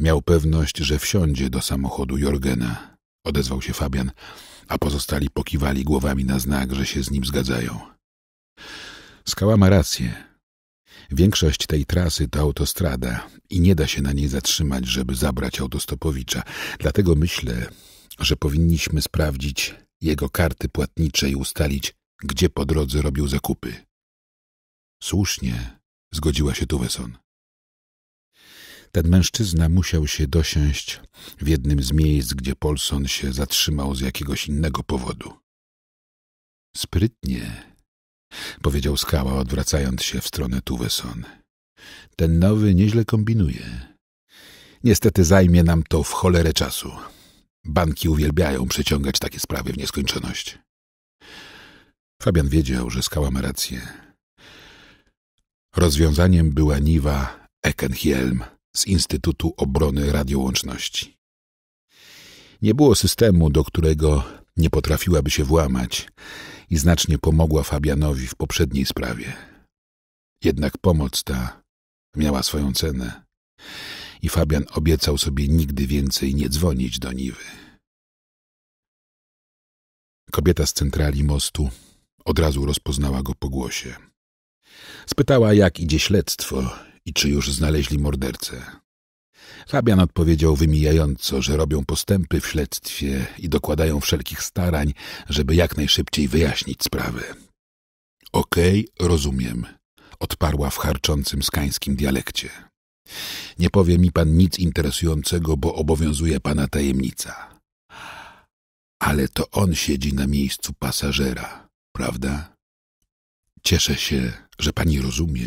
miał pewność, że wsiądzie do samochodu Jorgena. Odezwał się Fabian, a pozostali pokiwali głowami na znak, że się z nim zgadzają. Skała ma rację. Większość tej trasy to autostrada i nie da się na niej zatrzymać, żeby zabrać autostopowicza. Dlatego myślę, że powinniśmy sprawdzić, jego karty płatnicze i ustalić, gdzie po drodze robił zakupy. Słusznie zgodziła się Tuweson. Ten mężczyzna musiał się dosiąść w jednym z miejsc, gdzie Polson się zatrzymał z jakiegoś innego powodu. Sprytnie, powiedział Skała, odwracając się w stronę Tuweson. Ten nowy nieźle kombinuje. Niestety zajmie nam to w cholerę czasu. Banki uwielbiają przeciągać takie sprawy w nieskończoność. Fabian wiedział, że Skała ma rację. Rozwiązaniem była Niwa Eckenhielm z Instytutu Obrony Radiołączności. Nie było systemu, do którego nie potrafiłaby się włamać i znacznie pomogła Fabianowi w poprzedniej sprawie. Jednak pomoc ta miała swoją cenę i Fabian obiecał sobie nigdy więcej nie dzwonić do Niwy. Kobieta z centrali mostu od razu rozpoznała go po głosie. Spytała, jak idzie śledztwo i czy już znaleźli mordercę. Fabian odpowiedział wymijająco, że robią postępy w śledztwie i dokładają wszelkich starań, żeby jak najszybciej wyjaśnić sprawę. Okej, okay, rozumiem, odparła w charczącym skańskim dialekcie. Nie powie mi pan nic interesującego, bo obowiązuje pana tajemnica. Ale to on siedzi na miejscu pasażera, prawda? Cieszę się, że pani rozumie,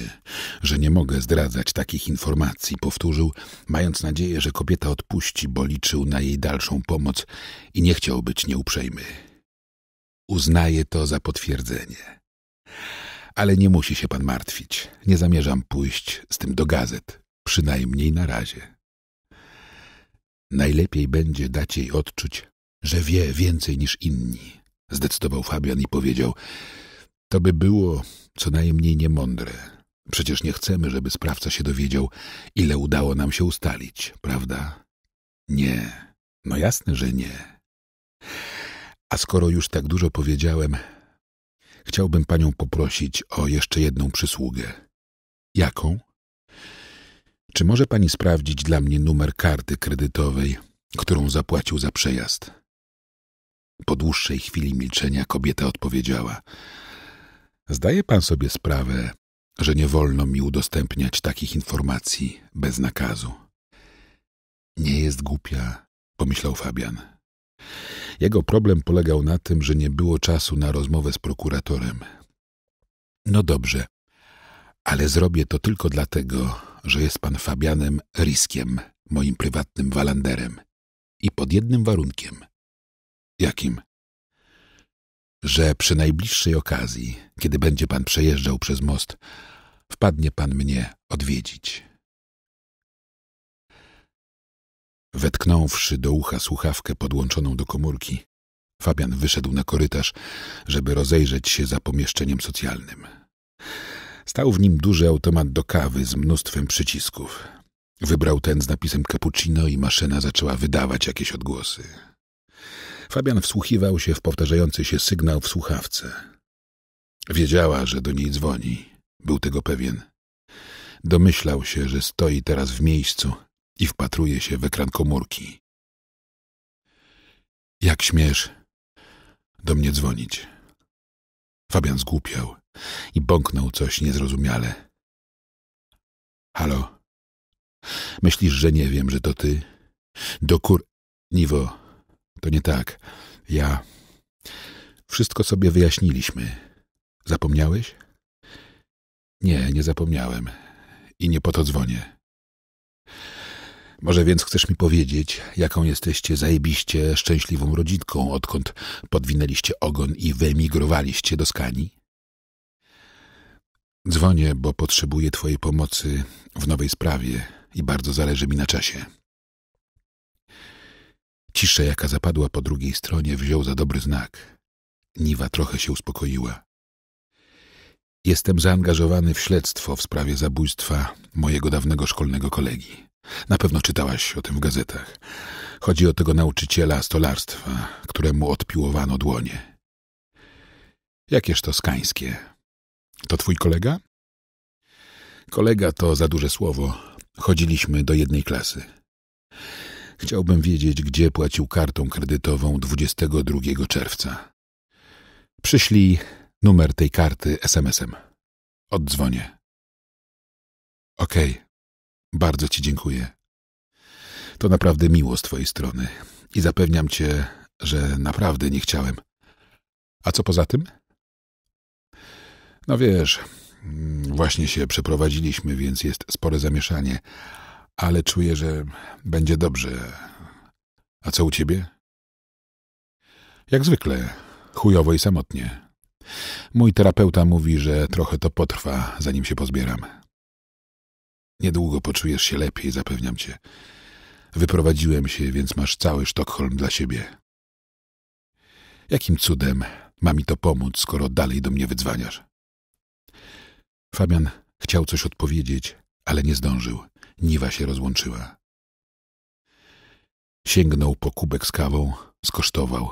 że nie mogę zdradzać takich informacji, powtórzył, mając nadzieję, że kobieta odpuści, bo liczył na jej dalszą pomoc i nie chciał być nieuprzejmy. Uznaję to za potwierdzenie. Ale nie musi się pan martwić. Nie zamierzam pójść z tym do gazet przynajmniej na razie. Najlepiej będzie dać jej odczuć, że wie więcej niż inni, zdecydował Fabian i powiedział: To by było co najmniej niemądre. Przecież nie chcemy, żeby sprawca się dowiedział, ile udało nam się ustalić, prawda? Nie, no jasne, że nie. A skoro już tak dużo powiedziałem, chciałbym panią poprosić o jeszcze jedną przysługę. Jaką? Czy może pani sprawdzić dla mnie numer karty kredytowej, którą zapłacił za przejazd? Po dłuższej chwili milczenia kobieta odpowiedziała: Zdaje pan sobie sprawę, że nie wolno mi udostępniać takich informacji bez nakazu. Nie jest głupia, pomyślał Fabian. Jego problem polegał na tym, że nie było czasu na rozmowę z prokuratorem. No dobrze, ale zrobię to tylko dlatego, że jest pan Fabianem Riskiem, moim prywatnym walanderem. I pod jednym warunkiem. Jakim? Że przy najbliższej okazji, kiedy będzie pan przejeżdżał przez most, wpadnie
pan mnie odwiedzić. Wetknąwszy do ucha słuchawkę podłączoną do komórki, Fabian wyszedł na korytarz,
żeby rozejrzeć się za pomieszczeniem socjalnym. Stał w nim duży automat do kawy z mnóstwem przycisków. Wybrał ten z napisem cappuccino i maszyna zaczęła wydawać jakieś odgłosy. Fabian wsłuchiwał się w powtarzający się sygnał w słuchawce. Wiedziała, że do niej dzwoni. Był tego pewien. Domyślał się, że stoi teraz w miejscu i wpatruje się w ekran komórki.
Jak śmiesz do mnie dzwonić? Fabian zgłupiał i bąknął coś niezrozumiale. Halo? Myślisz, że nie wiem, że to ty? Do kur... Niwo, to nie tak. Ja... Wszystko
sobie wyjaśniliśmy. Zapomniałeś? Nie, nie zapomniałem. I nie po to dzwonię. Może więc chcesz mi powiedzieć, jaką jesteście zajebiście szczęśliwą rodzinką, odkąd podwinęliście ogon i wyemigrowaliście do Skani? Dzwonię, bo potrzebuję Twojej pomocy w nowej sprawie i bardzo zależy mi na czasie. Cisza, jaka zapadła po drugiej stronie, wziął za dobry znak. Niwa trochę się uspokoiła. Jestem zaangażowany w śledztwo w sprawie zabójstwa mojego dawnego szkolnego kolegi. Na pewno czytałaś o tym w gazetach. Chodzi o tego nauczyciela stolarstwa, któremu odpiłowano dłonie. Jakież to skańskie. To twój kolega? Kolega to za duże słowo. Chodziliśmy do jednej klasy. Chciałbym wiedzieć, gdzie płacił kartą kredytową 22 czerwca.
Przyślij numer tej karty SMS-em. Oddzwonię. Okej, okay. bardzo ci dziękuję. To naprawdę miło
z twojej strony i zapewniam cię, że naprawdę nie chciałem. A co poza tym? No wiesz, mm, właśnie się przeprowadziliśmy, więc jest spore zamieszanie, ale czuję, że będzie dobrze. A co u ciebie? Jak zwykle, chujowo i samotnie. Mój terapeuta mówi, że trochę to potrwa, zanim się pozbieram. Niedługo poczujesz się lepiej, zapewniam cię. Wyprowadziłem się, więc masz cały Sztokholm dla siebie. Jakim cudem ma mi to pomóc, skoro dalej do mnie wydzwaniasz? Fabian chciał coś odpowiedzieć, ale nie zdążył. Niwa się rozłączyła.
Sięgnął po kubek z kawą, skosztował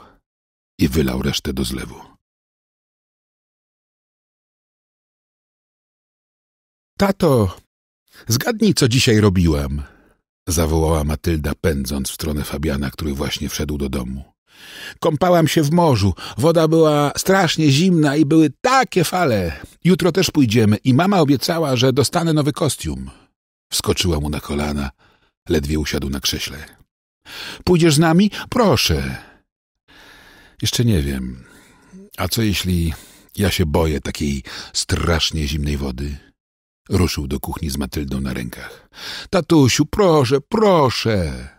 i wylał resztę do zlewu. Tato, zgadnij, co dzisiaj robiłam, zawołała Matylda, pędząc w
stronę Fabiana, który właśnie wszedł do domu. Kąpałam się w morzu. Woda była strasznie zimna i były takie fale. Jutro też pójdziemy i mama obiecała, że dostanę nowy kostium. Wskoczyła mu na kolana. Ledwie usiadł na krześle. Pójdziesz z nami? Proszę. Jeszcze nie wiem. A co jeśli ja się boję takiej strasznie zimnej wody? Ruszył do kuchni z Matyldą na rękach. Tatusiu, proszę, proszę!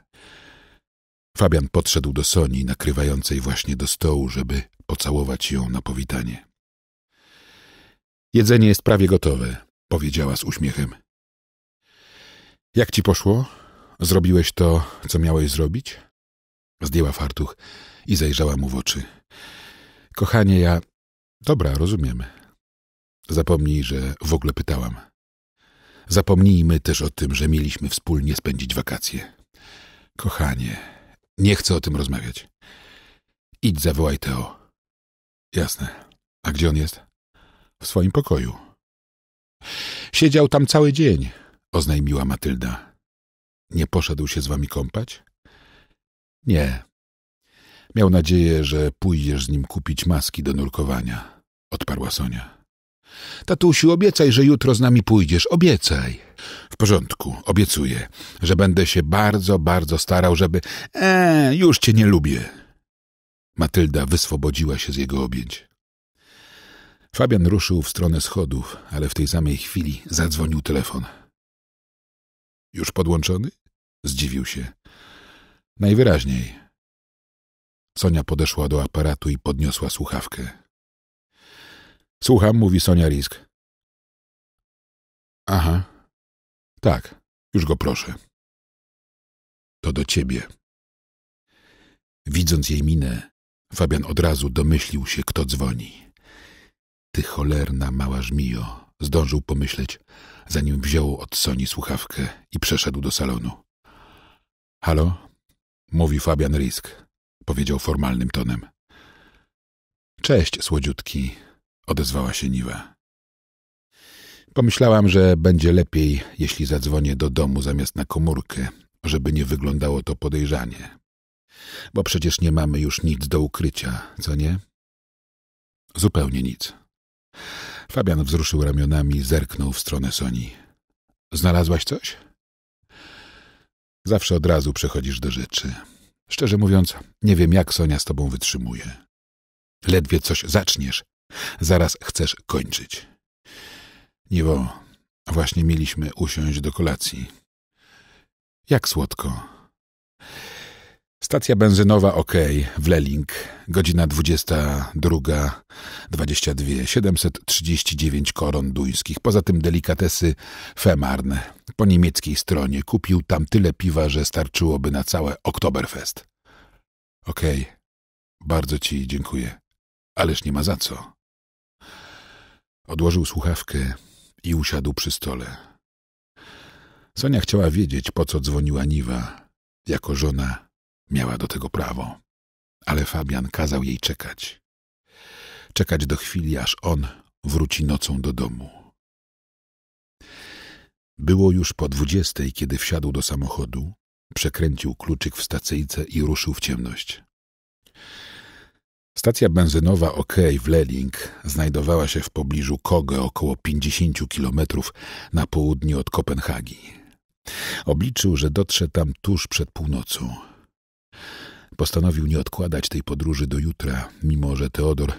Fabian podszedł do Soni, nakrywającej właśnie do stołu, żeby pocałować ją na powitanie. Jedzenie jest prawie gotowe, powiedziała z uśmiechem. Jak ci poszło? Zrobiłeś to, co miałeś zrobić? Zdjęła fartuch i zajrzała mu w oczy. Kochanie, ja. Dobra, rozumiem. Zapomnij, że w ogóle pytałam. Zapomnijmy też o tym, że mieliśmy wspólnie spędzić wakacje. Kochanie. Nie chcę o tym rozmawiać. Idź zawołaj Teo. Jasne. A gdzie on jest? W swoim pokoju. Siedział tam cały dzień, oznajmiła Matylda. Nie poszedł się z wami kąpać? Nie. Miał nadzieję, że pójdziesz z nim kupić maski do nurkowania, odparła Sonia. Tatusiu, obiecaj, że jutro z nami pójdziesz. Obiecaj. W porządku, obiecuję, że będę się bardzo, bardzo starał, żeby... Eee, już cię nie lubię. Matylda wyswobodziła się z jego objęć. Fabian ruszył w stronę schodów, ale w tej samej chwili zadzwonił telefon. Już podłączony? Zdziwił się.
Najwyraźniej. Sonia podeszła do aparatu i podniosła słuchawkę. Słucham, mówi Sonia Risk. Aha. Tak, już go proszę. To do ciebie. Widząc jej minę, Fabian od razu domyślił się, kto
dzwoni. Ty cholerna mała żmijo, zdążył pomyśleć, zanim wziął od Soni słuchawkę i przeszedł do salonu. Halo? Mówi Fabian Risk, powiedział formalnym tonem. Cześć, słodziutki, odezwała się Niwa. Pomyślałam, że będzie lepiej, jeśli zadzwonię do domu zamiast na komórkę, żeby nie wyglądało to podejrzanie. Bo przecież nie mamy już nic do ukrycia, co nie? Zupełnie nic. Fabian wzruszył ramionami i zerknął w stronę Soni. Znalazłaś coś? Zawsze od razu przechodzisz do rzeczy. Szczerze mówiąc, nie wiem, jak Sonia z tobą wytrzymuje. Ledwie coś zaczniesz, Zaraz chcesz kończyć. Niwo, właśnie mieliśmy usiąść do kolacji. Jak słodko. Stacja benzynowa OK w Lelling, godzina 22, 22, 739 koron duńskich. Poza tym delikatesy Femarn po niemieckiej stronie. Kupił tam tyle piwa, że starczyłoby na całe Oktoberfest. OK, bardzo ci dziękuję. Ależ nie ma za co. Odłożył słuchawkę i usiadł przy stole. Sonia chciała wiedzieć, po co dzwoniła Niwa. Jako żona
miała do tego prawo. Ale Fabian kazał jej czekać. Czekać do chwili, aż on wróci nocą do domu.
Było już po dwudziestej, kiedy wsiadł do samochodu, przekręcił kluczyk w stacyjce i ruszył w ciemność. Stacja benzynowa OK w Leling znajdowała się w pobliżu Koge około 50 kilometrów na południe od Kopenhagi. Obliczył, że dotrze tam tuż przed północą. Postanowił nie odkładać tej podróży do jutra, mimo że Teodor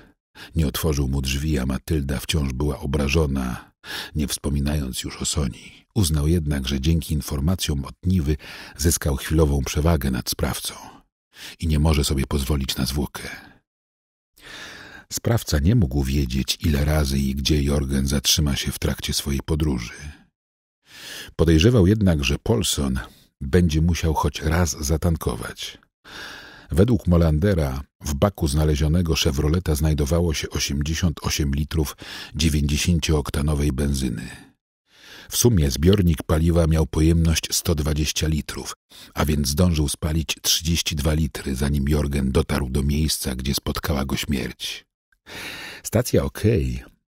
nie otworzył mu drzwi, a Matylda wciąż była obrażona, nie wspominając już o Soni. Uznał jednak, że dzięki informacjom od Niwy zyskał chwilową przewagę nad sprawcą i nie może sobie pozwolić na zwłokę. Sprawca nie mógł wiedzieć, ile razy i gdzie Jorgen zatrzyma się w trakcie swojej podróży. Podejrzewał jednak, że Polson będzie musiał choć raz zatankować. Według Molandera w baku znalezionego Chevroleta znajdowało się 88 litrów 90-oktanowej benzyny. W sumie zbiornik paliwa miał pojemność 120 litrów, a więc zdążył spalić 32 litry, zanim Jorgen dotarł do miejsca, gdzie spotkała go śmierć. Stacja OK,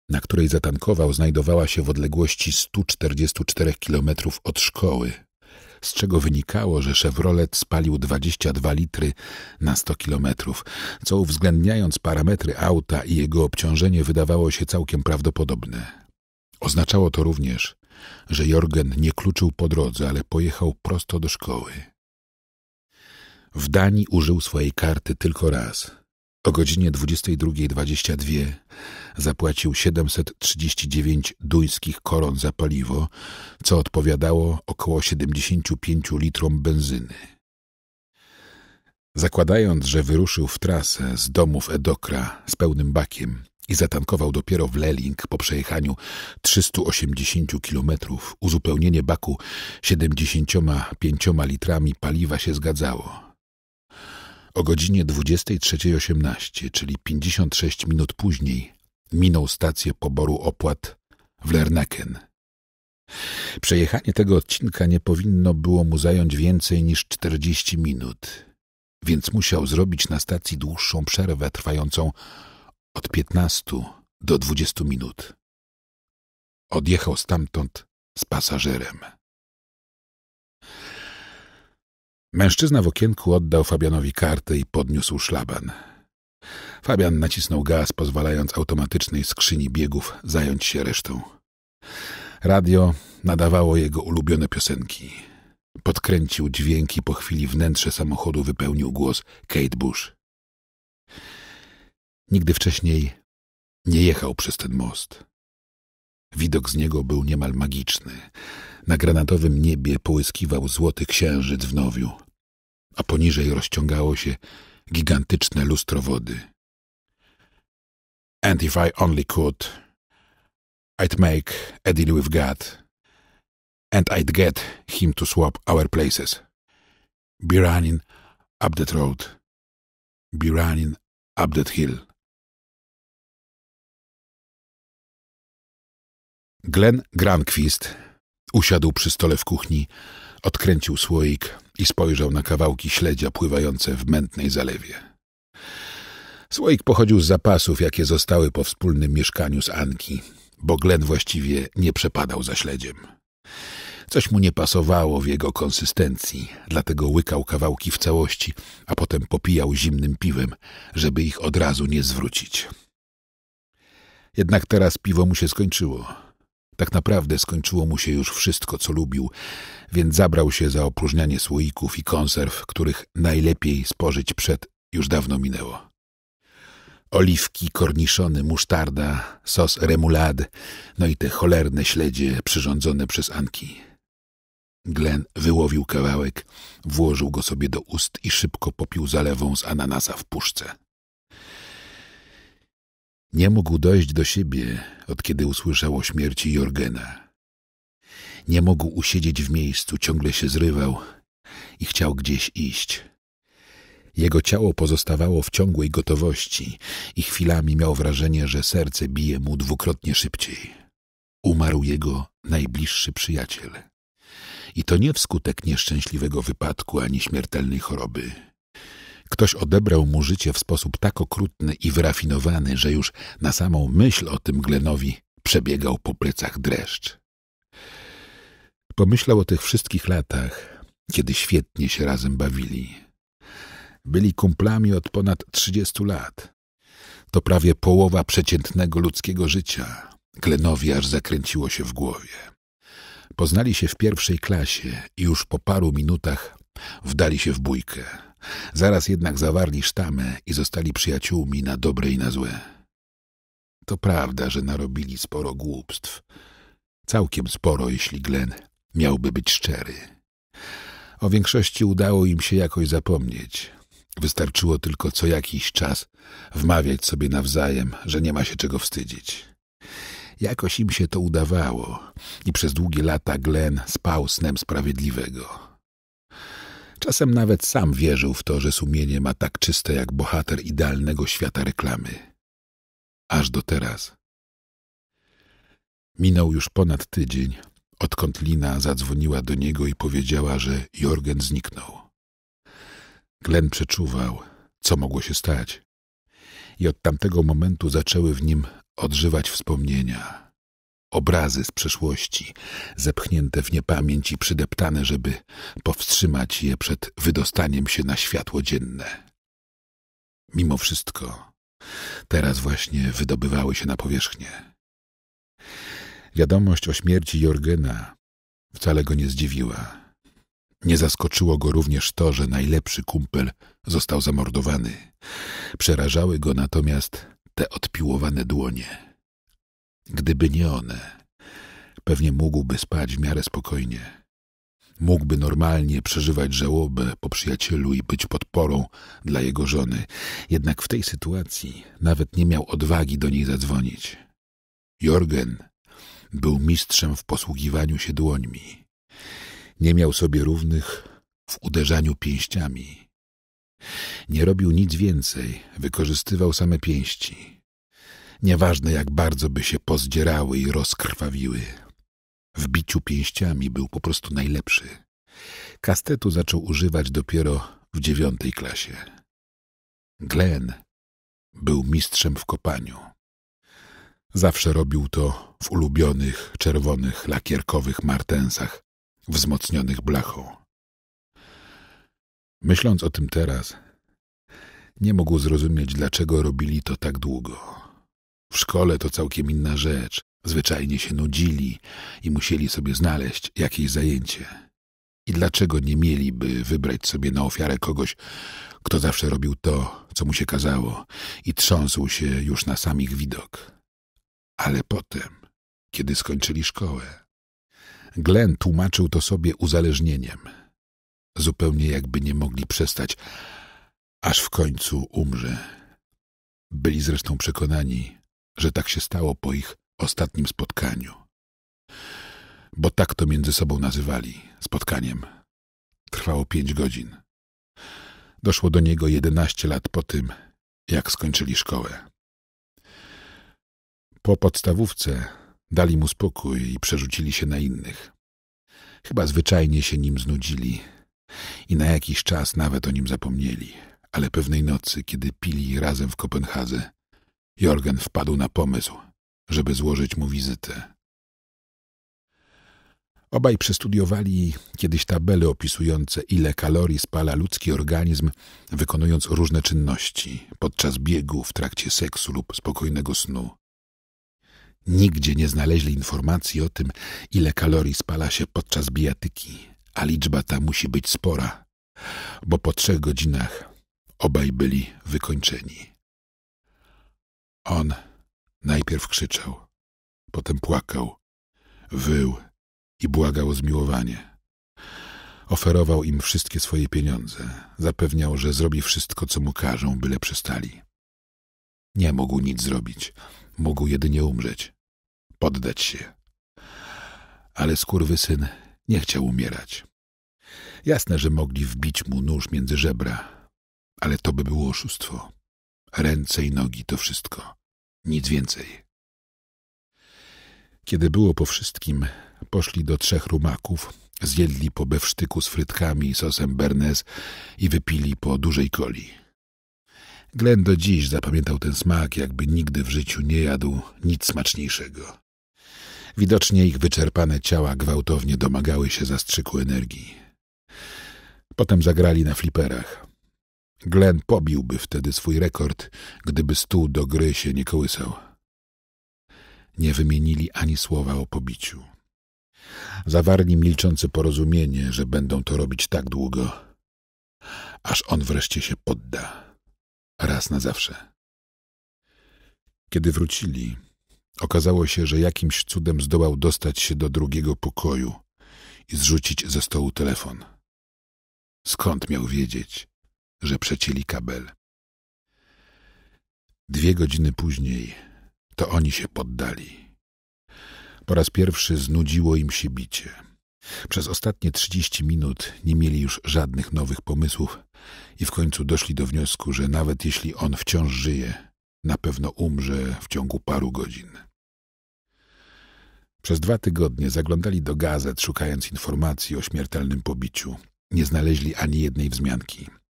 na której zatankował, znajdowała się w odległości 144 km od szkoły, z czego wynikało, że Chevrolet spalił 22 litry na 100 kilometrów, co uwzględniając parametry auta i jego obciążenie wydawało się całkiem prawdopodobne. Oznaczało to również, że Jorgen nie kluczył po drodze, ale pojechał prosto do szkoły. W Danii użył swojej karty tylko raz – o godzinie 22.22 zapłacił 739 duńskich koron za paliwo, co odpowiadało około 75 litrom benzyny. Zakładając, że wyruszył w trasę z domów Edokra z pełnym bakiem i zatankował dopiero w Leling po przejechaniu 380 kilometrów, uzupełnienie baku 75 litrami paliwa się zgadzało. O godzinie 23.18, czyli 56 minut później, minął stację poboru opłat w Lernaken. Przejechanie tego odcinka nie powinno było mu zająć więcej niż 40 minut, więc musiał zrobić na stacji dłuższą przerwę trwającą od
15 do 20 minut. Odjechał stamtąd z pasażerem. Mężczyzna w okienku
oddał Fabianowi kartę i podniósł szlaban. Fabian nacisnął gaz, pozwalając automatycznej skrzyni biegów zająć się resztą. Radio nadawało jego ulubione piosenki. Podkręcił dźwięki, po chwili wnętrze samochodu
wypełnił głos Kate Bush. Nigdy wcześniej nie jechał przez ten most. Widok z niego był niemal magiczny.
Na granatowym niebie połyskiwał złoty księżyc w nowiu, a poniżej rozciągało się gigantyczne lustro wody. And if I only could, I'd make a deal with God,
and I'd get him to swap our places. Be running up that road. Be running up that hill. Glenn Granquist Usiadł przy stole w kuchni, odkręcił słoik i spojrzał na kawałki śledzia
pływające w mętnej zalewie. Słoik pochodził z zapasów, jakie zostały po wspólnym mieszkaniu z Anki, bo Glen właściwie nie przepadał za śledziem. Coś mu nie pasowało w jego konsystencji, dlatego łykał kawałki w całości, a potem popijał zimnym piwem, żeby ich od razu nie zwrócić. Jednak teraz piwo mu się skończyło. Tak naprawdę skończyło mu się już wszystko, co lubił, więc zabrał się za opróżnianie słoików i konserw, których najlepiej spożyć przed już dawno minęło. Oliwki, korniszony, musztarda, sos remulade, no i te cholerne śledzie przyrządzone przez Anki. Glen wyłowił kawałek, włożył go sobie do ust i szybko popił zalewą z ananasa w puszce. Nie mógł dojść do siebie, od kiedy usłyszał o śmierci Jorgena. Nie mógł usiedzieć w miejscu, ciągle się zrywał i chciał gdzieś iść. Jego ciało pozostawało w ciągłej gotowości i chwilami miał wrażenie, że serce bije mu dwukrotnie szybciej. Umarł jego najbliższy przyjaciel. I to nie wskutek nieszczęśliwego wypadku ani śmiertelnej choroby. Ktoś odebrał mu życie w sposób tak okrutny i wyrafinowany, że już na samą myśl o tym Glenowi przebiegał po plecach dreszcz. Pomyślał o tych wszystkich latach, kiedy świetnie się razem bawili. Byli kumplami od ponad trzydziestu lat. To prawie połowa przeciętnego ludzkiego życia. Glenowi aż zakręciło się w głowie. Poznali się w pierwszej klasie i już po paru minutach wdali się w bójkę. Zaraz jednak zawarli sztamę i zostali przyjaciółmi na dobre i na złe. To prawda, że narobili sporo głupstw. Całkiem sporo, jeśli Glen miałby być szczery. O większości udało im się jakoś zapomnieć. Wystarczyło tylko co jakiś czas wmawiać sobie nawzajem, że nie ma się czego wstydzić. Jakoś im się to udawało i przez długie lata Glen spał snem sprawiedliwego. Czasem nawet sam wierzył w to, że sumienie ma tak czyste jak bohater idealnego świata reklamy. Aż do teraz. Minął już ponad tydzień, odkąd Lina zadzwoniła do niego i powiedziała, że Jorgen zniknął. Glenn przeczuwał, co mogło się stać. I od tamtego momentu zaczęły w nim odżywać wspomnienia obrazy z przeszłości, zepchnięte w niepamięć i przydeptane, żeby powstrzymać je przed wydostaniem się na światło dzienne. Mimo wszystko, teraz właśnie wydobywały się na powierzchnię. Wiadomość o śmierci Jorgena wcale go nie zdziwiła. Nie zaskoczyło go również to, że najlepszy kumpel został zamordowany. Przerażały go natomiast te odpiłowane dłonie. Gdyby nie one, pewnie mógłby spać w miarę spokojnie. Mógłby normalnie przeżywać żałobę po przyjacielu i być podporą dla jego żony, jednak w tej sytuacji nawet nie miał odwagi do niej zadzwonić. Jorgen był mistrzem w posługiwaniu się dłońmi. Nie miał sobie równych w uderzaniu pięściami. Nie robił nic więcej, wykorzystywał same pięści nieważne jak bardzo by się pozdzierały i rozkrwawiły. W biciu pięściami był po prostu najlepszy. Kastetu zaczął używać dopiero w dziewiątej klasie. Glen był mistrzem w kopaniu. Zawsze robił to w ulubionych, czerwonych, lakierkowych martensach, wzmocnionych blachą. Myśląc o tym teraz, nie mógł zrozumieć, dlaczego robili to tak długo. W szkole to całkiem inna rzecz. Zwyczajnie się nudzili i musieli sobie znaleźć jakieś zajęcie. I dlaczego nie mieliby wybrać sobie na ofiarę kogoś, kto zawsze robił to, co mu się kazało i trząsł się już na samych widok? Ale potem, kiedy skończyli szkołę, Glenn tłumaczył to sobie uzależnieniem. Zupełnie jakby nie mogli przestać, aż w końcu umrze. Byli zresztą przekonani, że tak się stało po ich ostatnim spotkaniu. Bo tak to między sobą nazywali spotkaniem. Trwało pięć godzin. Doszło do niego jedenaście lat po tym, jak skończyli szkołę. Po podstawówce dali mu spokój i przerzucili się na innych. Chyba zwyczajnie się nim znudzili i na jakiś czas nawet o nim zapomnieli, ale pewnej nocy, kiedy pili razem w Kopenhadze, Jorgen wpadł na pomysł, żeby złożyć mu wizytę. Obaj przestudiowali kiedyś tabele opisujące, ile kalorii spala ludzki organizm, wykonując różne czynności podczas biegu, w trakcie seksu lub spokojnego snu. Nigdzie nie znaleźli informacji o tym, ile kalorii spala się podczas bijatyki, a liczba ta musi być spora, bo po trzech
godzinach obaj byli wykończeni. On najpierw krzyczał, potem płakał, wył i błagał
o zmiłowanie. Oferował im wszystkie swoje pieniądze, zapewniał, że zrobi wszystko, co mu każą, byle przestali. Nie mógł nic zrobić, mógł jedynie umrzeć, poddać się. Ale skurwysyn nie chciał umierać. Jasne, że mogli wbić mu nóż między żebra, ale to by było oszustwo. Ręce i nogi to wszystko. Nic więcej. Kiedy było po wszystkim, poszli do trzech rumaków, zjedli po bewsztyku z frytkami i sosem bernes i wypili po dużej coli. Glenn do dziś zapamiętał ten smak, jakby nigdy w życiu nie jadł nic smaczniejszego. Widocznie ich wyczerpane ciała gwałtownie domagały się zastrzyku energii. Potem zagrali na fliperach. Glenn pobiłby wtedy swój rekord, gdyby stół do gry się nie kołysał. Nie wymienili ani słowa o pobiciu. Zawarli milczące porozumienie, że będą to robić tak długo, aż on wreszcie się podda. Raz na zawsze. Kiedy wrócili, okazało się, że jakimś cudem zdołał dostać się do drugiego pokoju i zrzucić ze stołu telefon. Skąd miał wiedzieć? że przecięli kabel. Dwie godziny później to oni się poddali. Po raz pierwszy znudziło im się bicie. Przez ostatnie trzydzieści minut nie mieli już żadnych nowych pomysłów i w końcu doszli do wniosku, że nawet jeśli on wciąż żyje, na pewno umrze w ciągu paru godzin. Przez dwa tygodnie zaglądali do gazet,
szukając informacji o śmiertelnym pobiciu. Nie znaleźli ani jednej wzmianki.